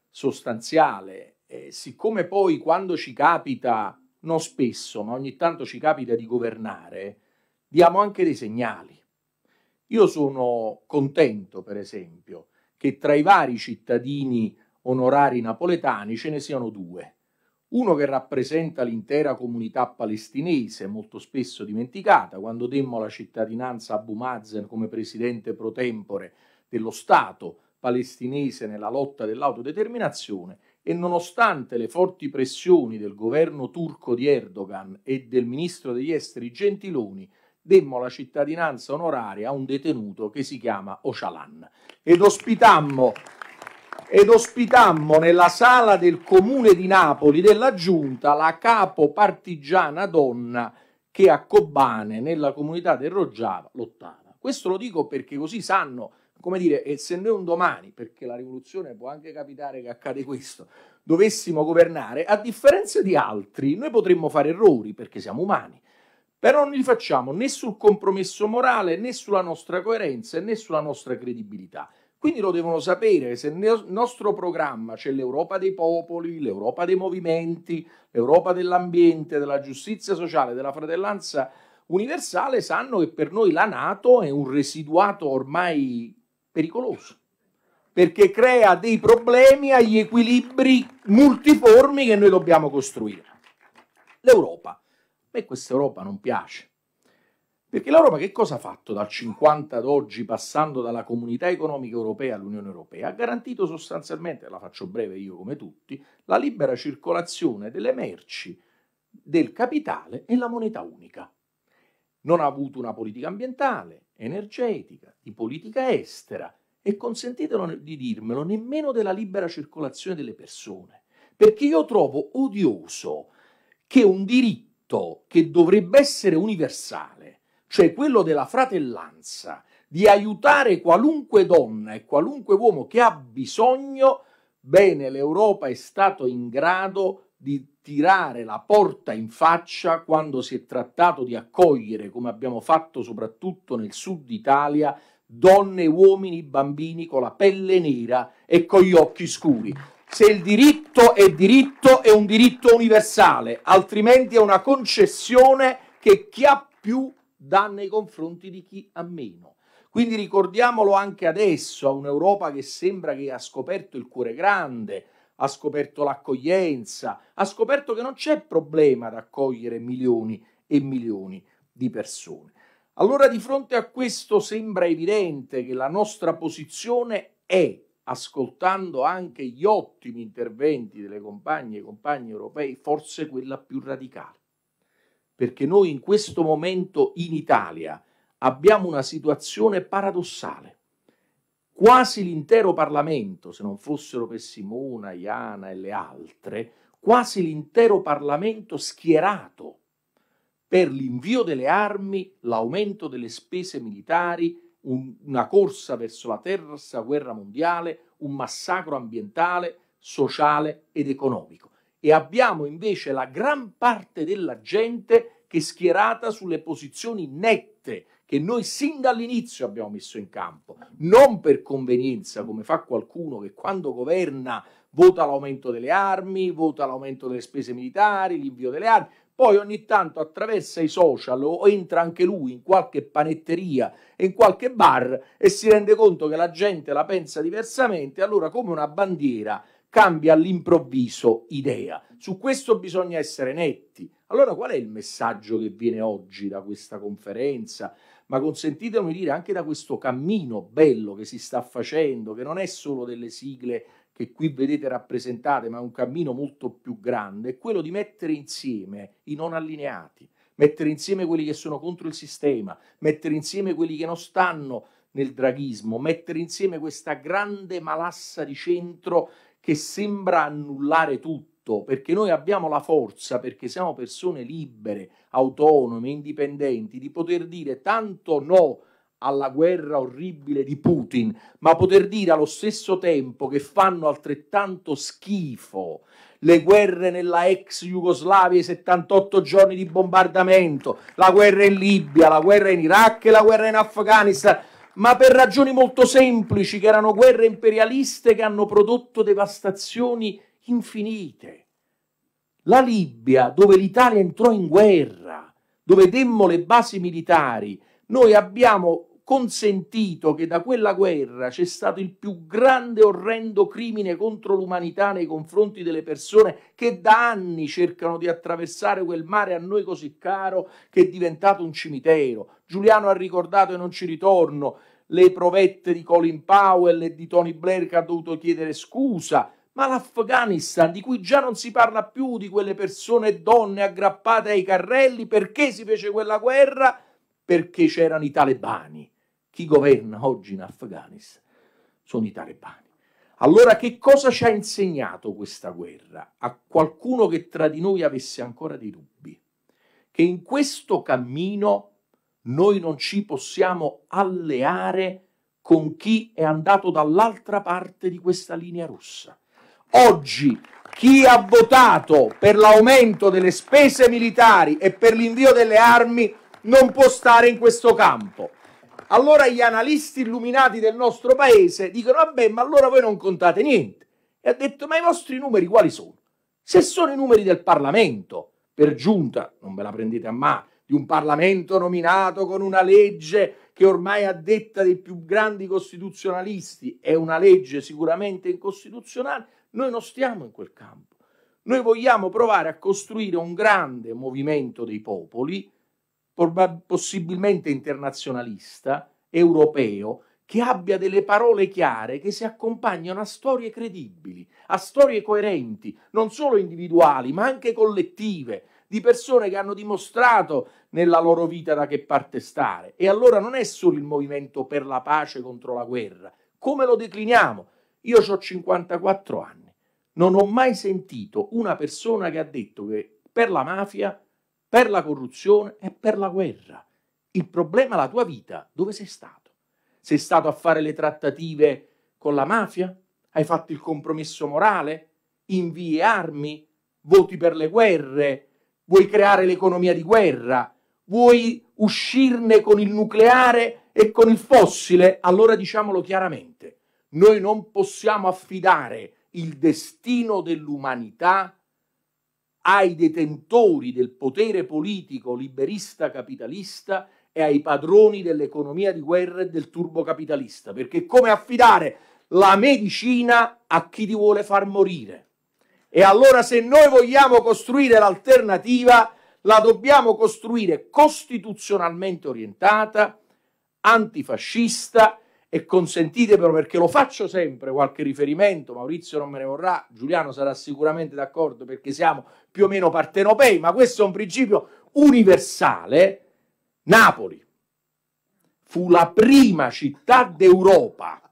sostanziale. E siccome poi quando ci capita, non spesso, ma ogni tanto ci capita di governare, diamo anche dei segnali. Io sono contento, per esempio, che tra i vari cittadini onorari napoletani ce ne siano due uno che rappresenta l'intera comunità palestinese, molto spesso dimenticata, quando demmo la cittadinanza a Abu Mazen come presidente pro tempore dello Stato palestinese nella lotta dell'autodeterminazione e nonostante le forti pressioni del governo turco di Erdogan e del ministro degli esteri Gentiloni, demmo la cittadinanza onoraria a un detenuto che si chiama Ocalan ed ospitammo ed ospitammo nella sala del comune di Napoli della giunta la capo partigiana donna che a Kobane, nella comunità del Roggiava, lottava. Questo lo dico perché così sanno, come dire, e se noi un domani, perché la rivoluzione può anche capitare che accade questo, dovessimo governare, a differenza di altri, noi potremmo fare errori perché siamo umani, però non li facciamo né sul compromesso morale né sulla nostra coerenza né sulla nostra credibilità. Quindi lo devono sapere, se nel nostro programma c'è l'Europa dei popoli, l'Europa dei movimenti, l'Europa dell'ambiente, della giustizia sociale, della fratellanza universale, sanno che per noi la Nato è un residuato ormai pericoloso, perché crea dei problemi agli equilibri multiformi che noi dobbiamo costruire. L'Europa, a me questa Europa non piace, perché l'Europa che cosa ha fatto dal 50 ad oggi, passando dalla comunità economica europea all'Unione Europea? Ha garantito sostanzialmente, la faccio breve io come tutti, la libera circolazione delle merci, del capitale e la moneta unica. Non ha avuto una politica ambientale, energetica, di politica estera e consentitelo di dirmelo, nemmeno della libera circolazione delle persone. Perché io trovo odioso che un diritto che dovrebbe essere universale cioè quello della fratellanza, di aiutare qualunque donna e qualunque uomo che ha bisogno, bene, l'Europa è stato in grado di tirare la porta in faccia quando si è trattato di accogliere, come abbiamo fatto soprattutto nel sud Italia, donne, uomini, bambini con la pelle nera e con gli occhi scuri. Se il diritto è diritto, è un diritto universale, altrimenti è una concessione che chi ha più dà nei confronti di chi ha meno. Quindi ricordiamolo anche adesso a un'Europa che sembra che ha scoperto il cuore grande, ha scoperto l'accoglienza, ha scoperto che non c'è problema ad accogliere milioni e milioni di persone. Allora di fronte a questo sembra evidente che la nostra posizione è, ascoltando anche gli ottimi interventi delle compagne e compagni europei, forse quella più radicale perché noi in questo momento in Italia abbiamo una situazione paradossale. Quasi l'intero Parlamento, se non fossero per Simona, Iana e le altre, quasi l'intero Parlamento schierato per l'invio delle armi, l'aumento delle spese militari, un, una corsa verso la terza guerra mondiale, un massacro ambientale, sociale ed economico e abbiamo invece la gran parte della gente che è schierata sulle posizioni nette che noi sin dall'inizio abbiamo messo in campo, non per convenienza come fa qualcuno che quando governa vota l'aumento delle armi, vota l'aumento delle spese militari, l'invio delle armi, poi ogni tanto attraversa i social o entra anche lui in qualche panetteria e in qualche bar e si rende conto che la gente la pensa diversamente, allora come una bandiera cambia all'improvviso idea. Su questo bisogna essere netti. Allora qual è il messaggio che viene oggi da questa conferenza? Ma consentitemi dire anche da questo cammino bello che si sta facendo, che non è solo delle sigle che qui vedete rappresentate, ma è un cammino molto più grande, è quello di mettere insieme i non allineati, mettere insieme quelli che sono contro il sistema, mettere insieme quelli che non stanno nel draghismo, mettere insieme questa grande malassa di centro che sembra annullare tutto, perché noi abbiamo la forza, perché siamo persone libere, autonome, indipendenti, di poter dire tanto no alla guerra orribile di Putin, ma poter dire allo stesso tempo che fanno altrettanto schifo le guerre nella ex Jugoslavia, i 78 giorni di bombardamento, la guerra in Libia, la guerra in Iraq e la guerra in Afghanistan, ma per ragioni molto semplici, che erano guerre imperialiste che hanno prodotto devastazioni infinite. La Libia, dove l'Italia entrò in guerra, dove demmo le basi militari, noi abbiamo consentito che da quella guerra c'è stato il più grande e orrendo crimine contro l'umanità nei confronti delle persone che da anni cercano di attraversare quel mare a noi così caro che è diventato un cimitero. Giuliano ha ricordato e non ci ritorno le provette di Colin Powell e di Tony Blair che ha dovuto chiedere scusa, ma l'Afghanistan, di cui già non si parla più di quelle persone e donne aggrappate ai carrelli, perché si fece quella guerra? Perché c'erano i talebani. Chi governa oggi in Afghanistan sono i talebani. Allora che cosa ci ha insegnato questa guerra? A qualcuno che tra di noi avesse ancora dei dubbi, che in questo cammino noi non ci possiamo alleare con chi è andato dall'altra parte di questa linea rossa. Oggi chi ha votato per l'aumento delle spese militari e per l'invio delle armi non può stare in questo campo. Allora gli analisti illuminati del nostro paese dicono vabbè ma allora voi non contate niente. E ha detto ma i vostri numeri quali sono? Se sono i numeri del Parlamento, per giunta, non ve la prendete a mano, di un Parlamento nominato con una legge che ormai a detta dei più grandi costituzionalisti è una legge sicuramente incostituzionale, noi non stiamo in quel campo. Noi vogliamo provare a costruire un grande movimento dei popoli, possibilmente internazionalista, europeo, che abbia delle parole chiare che si accompagnano a storie credibili, a storie coerenti, non solo individuali, ma anche collettive, di persone che hanno dimostrato nella loro vita da che parte stare. E allora non è solo il movimento per la pace contro la guerra. Come lo decliniamo? Io ho 54 anni, non ho mai sentito una persona che ha detto che per la mafia, per la corruzione e per la guerra. Il problema è la tua vita, dove sei stato? Sei stato a fare le trattative con la mafia? Hai fatto il compromesso morale? Invii armi? Voti per le guerre? vuoi creare l'economia di guerra, vuoi uscirne con il nucleare e con il fossile, allora diciamolo chiaramente, noi non possiamo affidare il destino dell'umanità ai detentori del potere politico liberista capitalista e ai padroni dell'economia di guerra e del turbo capitalista, perché come affidare la medicina a chi ti vuole far morire? E allora se noi vogliamo costruire l'alternativa, la dobbiamo costruire costituzionalmente orientata, antifascista e consentitemelo perché lo faccio sempre qualche riferimento, Maurizio non me ne vorrà, Giuliano sarà sicuramente d'accordo perché siamo più o meno partenopei, ma questo è un principio universale. Napoli fu la prima città d'Europa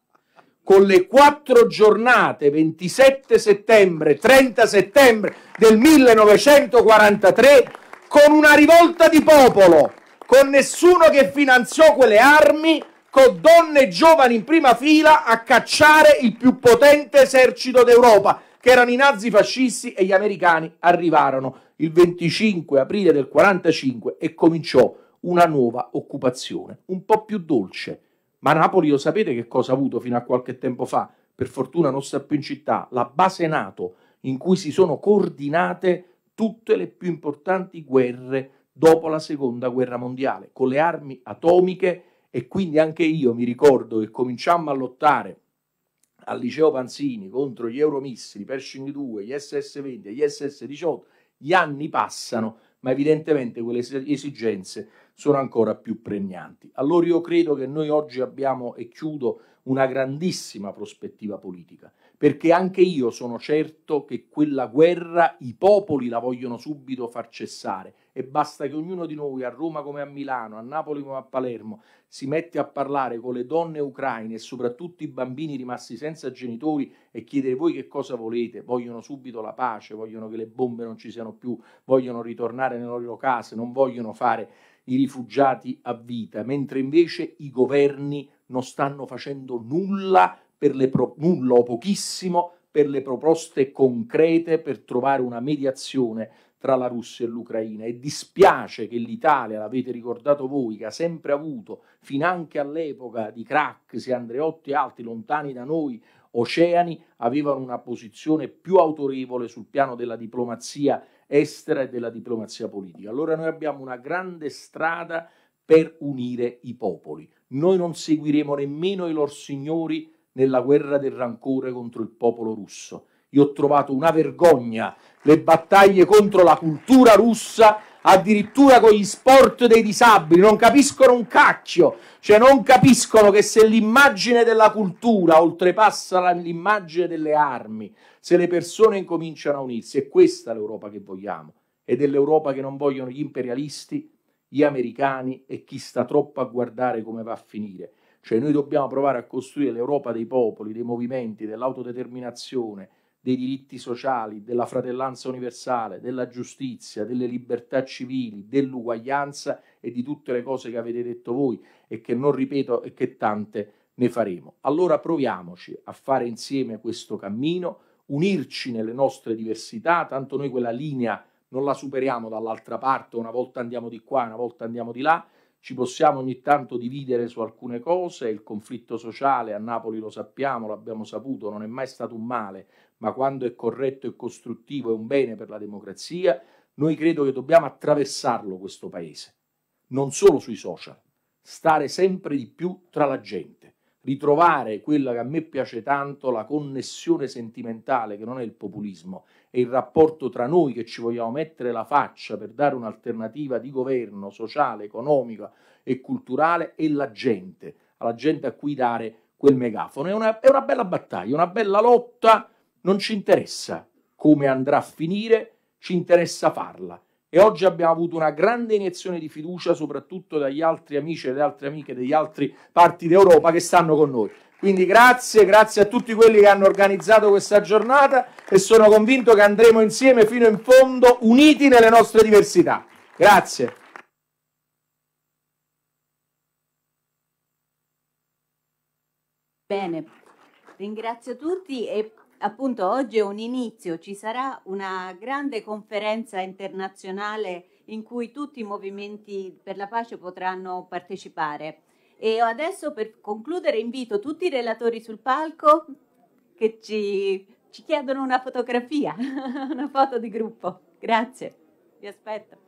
con le quattro giornate 27 settembre, 30 settembre del 1943, con una rivolta di popolo, con nessuno che finanziò quelle armi, con donne e giovani in prima fila a cacciare il più potente esercito d'Europa, che erano i nazifascisti e gli americani arrivarono il 25 aprile del 1945 e cominciò una nuova occupazione, un po' più dolce, ma Napoli lo sapete che cosa ha avuto fino a qualche tempo fa? Per fortuna non sta più in città, la base NATO in cui si sono coordinate tutte le più importanti guerre dopo la seconda guerra mondiale, con le armi atomiche e quindi anche io mi ricordo che cominciammo a lottare al liceo Panzini contro gli euromissili, Pershing 2, gli SS-20 e gli SS-18, gli anni passano, ma evidentemente quelle esigenze sono ancora più pregnanti. Allora io credo che noi oggi abbiamo, e chiudo, una grandissima prospettiva politica, perché anche io sono certo che quella guerra i popoli la vogliono subito far cessare e basta che ognuno di noi a Roma come a Milano, a Napoli come a Palermo, si mette a parlare con le donne ucraine e soprattutto i bambini rimasti senza genitori e chiedere voi che cosa volete, vogliono subito la pace, vogliono che le bombe non ci siano più, vogliono ritornare nelle loro case, non vogliono fare i rifugiati a vita, mentre invece i governi non stanno facendo nulla, per le pro- nulla o pochissimo per le proposte concrete per trovare una mediazione tra la Russia e l'Ucraina e dispiace che l'Italia, l'avete ricordato voi, che ha sempre avuto, fin anche all'epoca di Crack, se Andreotti e altri lontani da noi, oceani, avevano una posizione più autorevole sul piano della diplomazia estera e della diplomazia politica. Allora noi abbiamo una grande strada per unire i popoli. Noi non seguiremo nemmeno i lor signori nella guerra del rancore contro il popolo russo. Io ho trovato una vergogna le battaglie contro la cultura russa addirittura con gli sport dei disabili, non capiscono un cacchio, cioè non capiscono che se l'immagine della cultura oltrepassa l'immagine delle armi, se le persone incominciano a unirsi, è questa l'Europa che vogliamo, ed è l'Europa che non vogliono gli imperialisti, gli americani e chi sta troppo a guardare come va a finire. Cioè noi dobbiamo provare a costruire l'Europa dei popoli, dei movimenti, dell'autodeterminazione, dei diritti sociali, della fratellanza universale, della giustizia, delle libertà civili, dell'uguaglianza e di tutte le cose che avete detto voi e che non ripeto e che tante ne faremo. Allora proviamoci a fare insieme questo cammino, unirci nelle nostre diversità, tanto noi quella linea non la superiamo dall'altra parte, una volta andiamo di qua, una volta andiamo di là, ci possiamo ogni tanto dividere su alcune cose, il conflitto sociale a Napoli lo sappiamo, l'abbiamo saputo, non è mai stato un male, ma quando è corretto e costruttivo è un bene per la democrazia, noi credo che dobbiamo attraversarlo questo paese, non solo sui social, stare sempre di più tra la gente, ritrovare quella che a me piace tanto, la connessione sentimentale che non è il populismo, è il rapporto tra noi che ci vogliamo mettere la faccia per dare un'alternativa di governo sociale, economica e culturale e la gente, alla gente a cui dare quel megafono. È una, è una bella battaglia, una bella lotta non ci interessa come andrà a finire, ci interessa farla. E oggi abbiamo avuto una grande iniezione di fiducia, soprattutto dagli altri amici e dalle altre amiche degli altri parti d'Europa che stanno con noi. Quindi grazie, grazie a tutti quelli che hanno organizzato questa giornata e sono convinto che andremo insieme fino in fondo, uniti nelle nostre diversità. Grazie. Bene, ringrazio tutti e appunto oggi è un inizio, ci sarà una grande conferenza internazionale in cui tutti i movimenti per la pace potranno partecipare. E adesso per concludere invito tutti i relatori sul palco che ci, ci chiedono una fotografia, una foto di gruppo. Grazie, vi aspetto.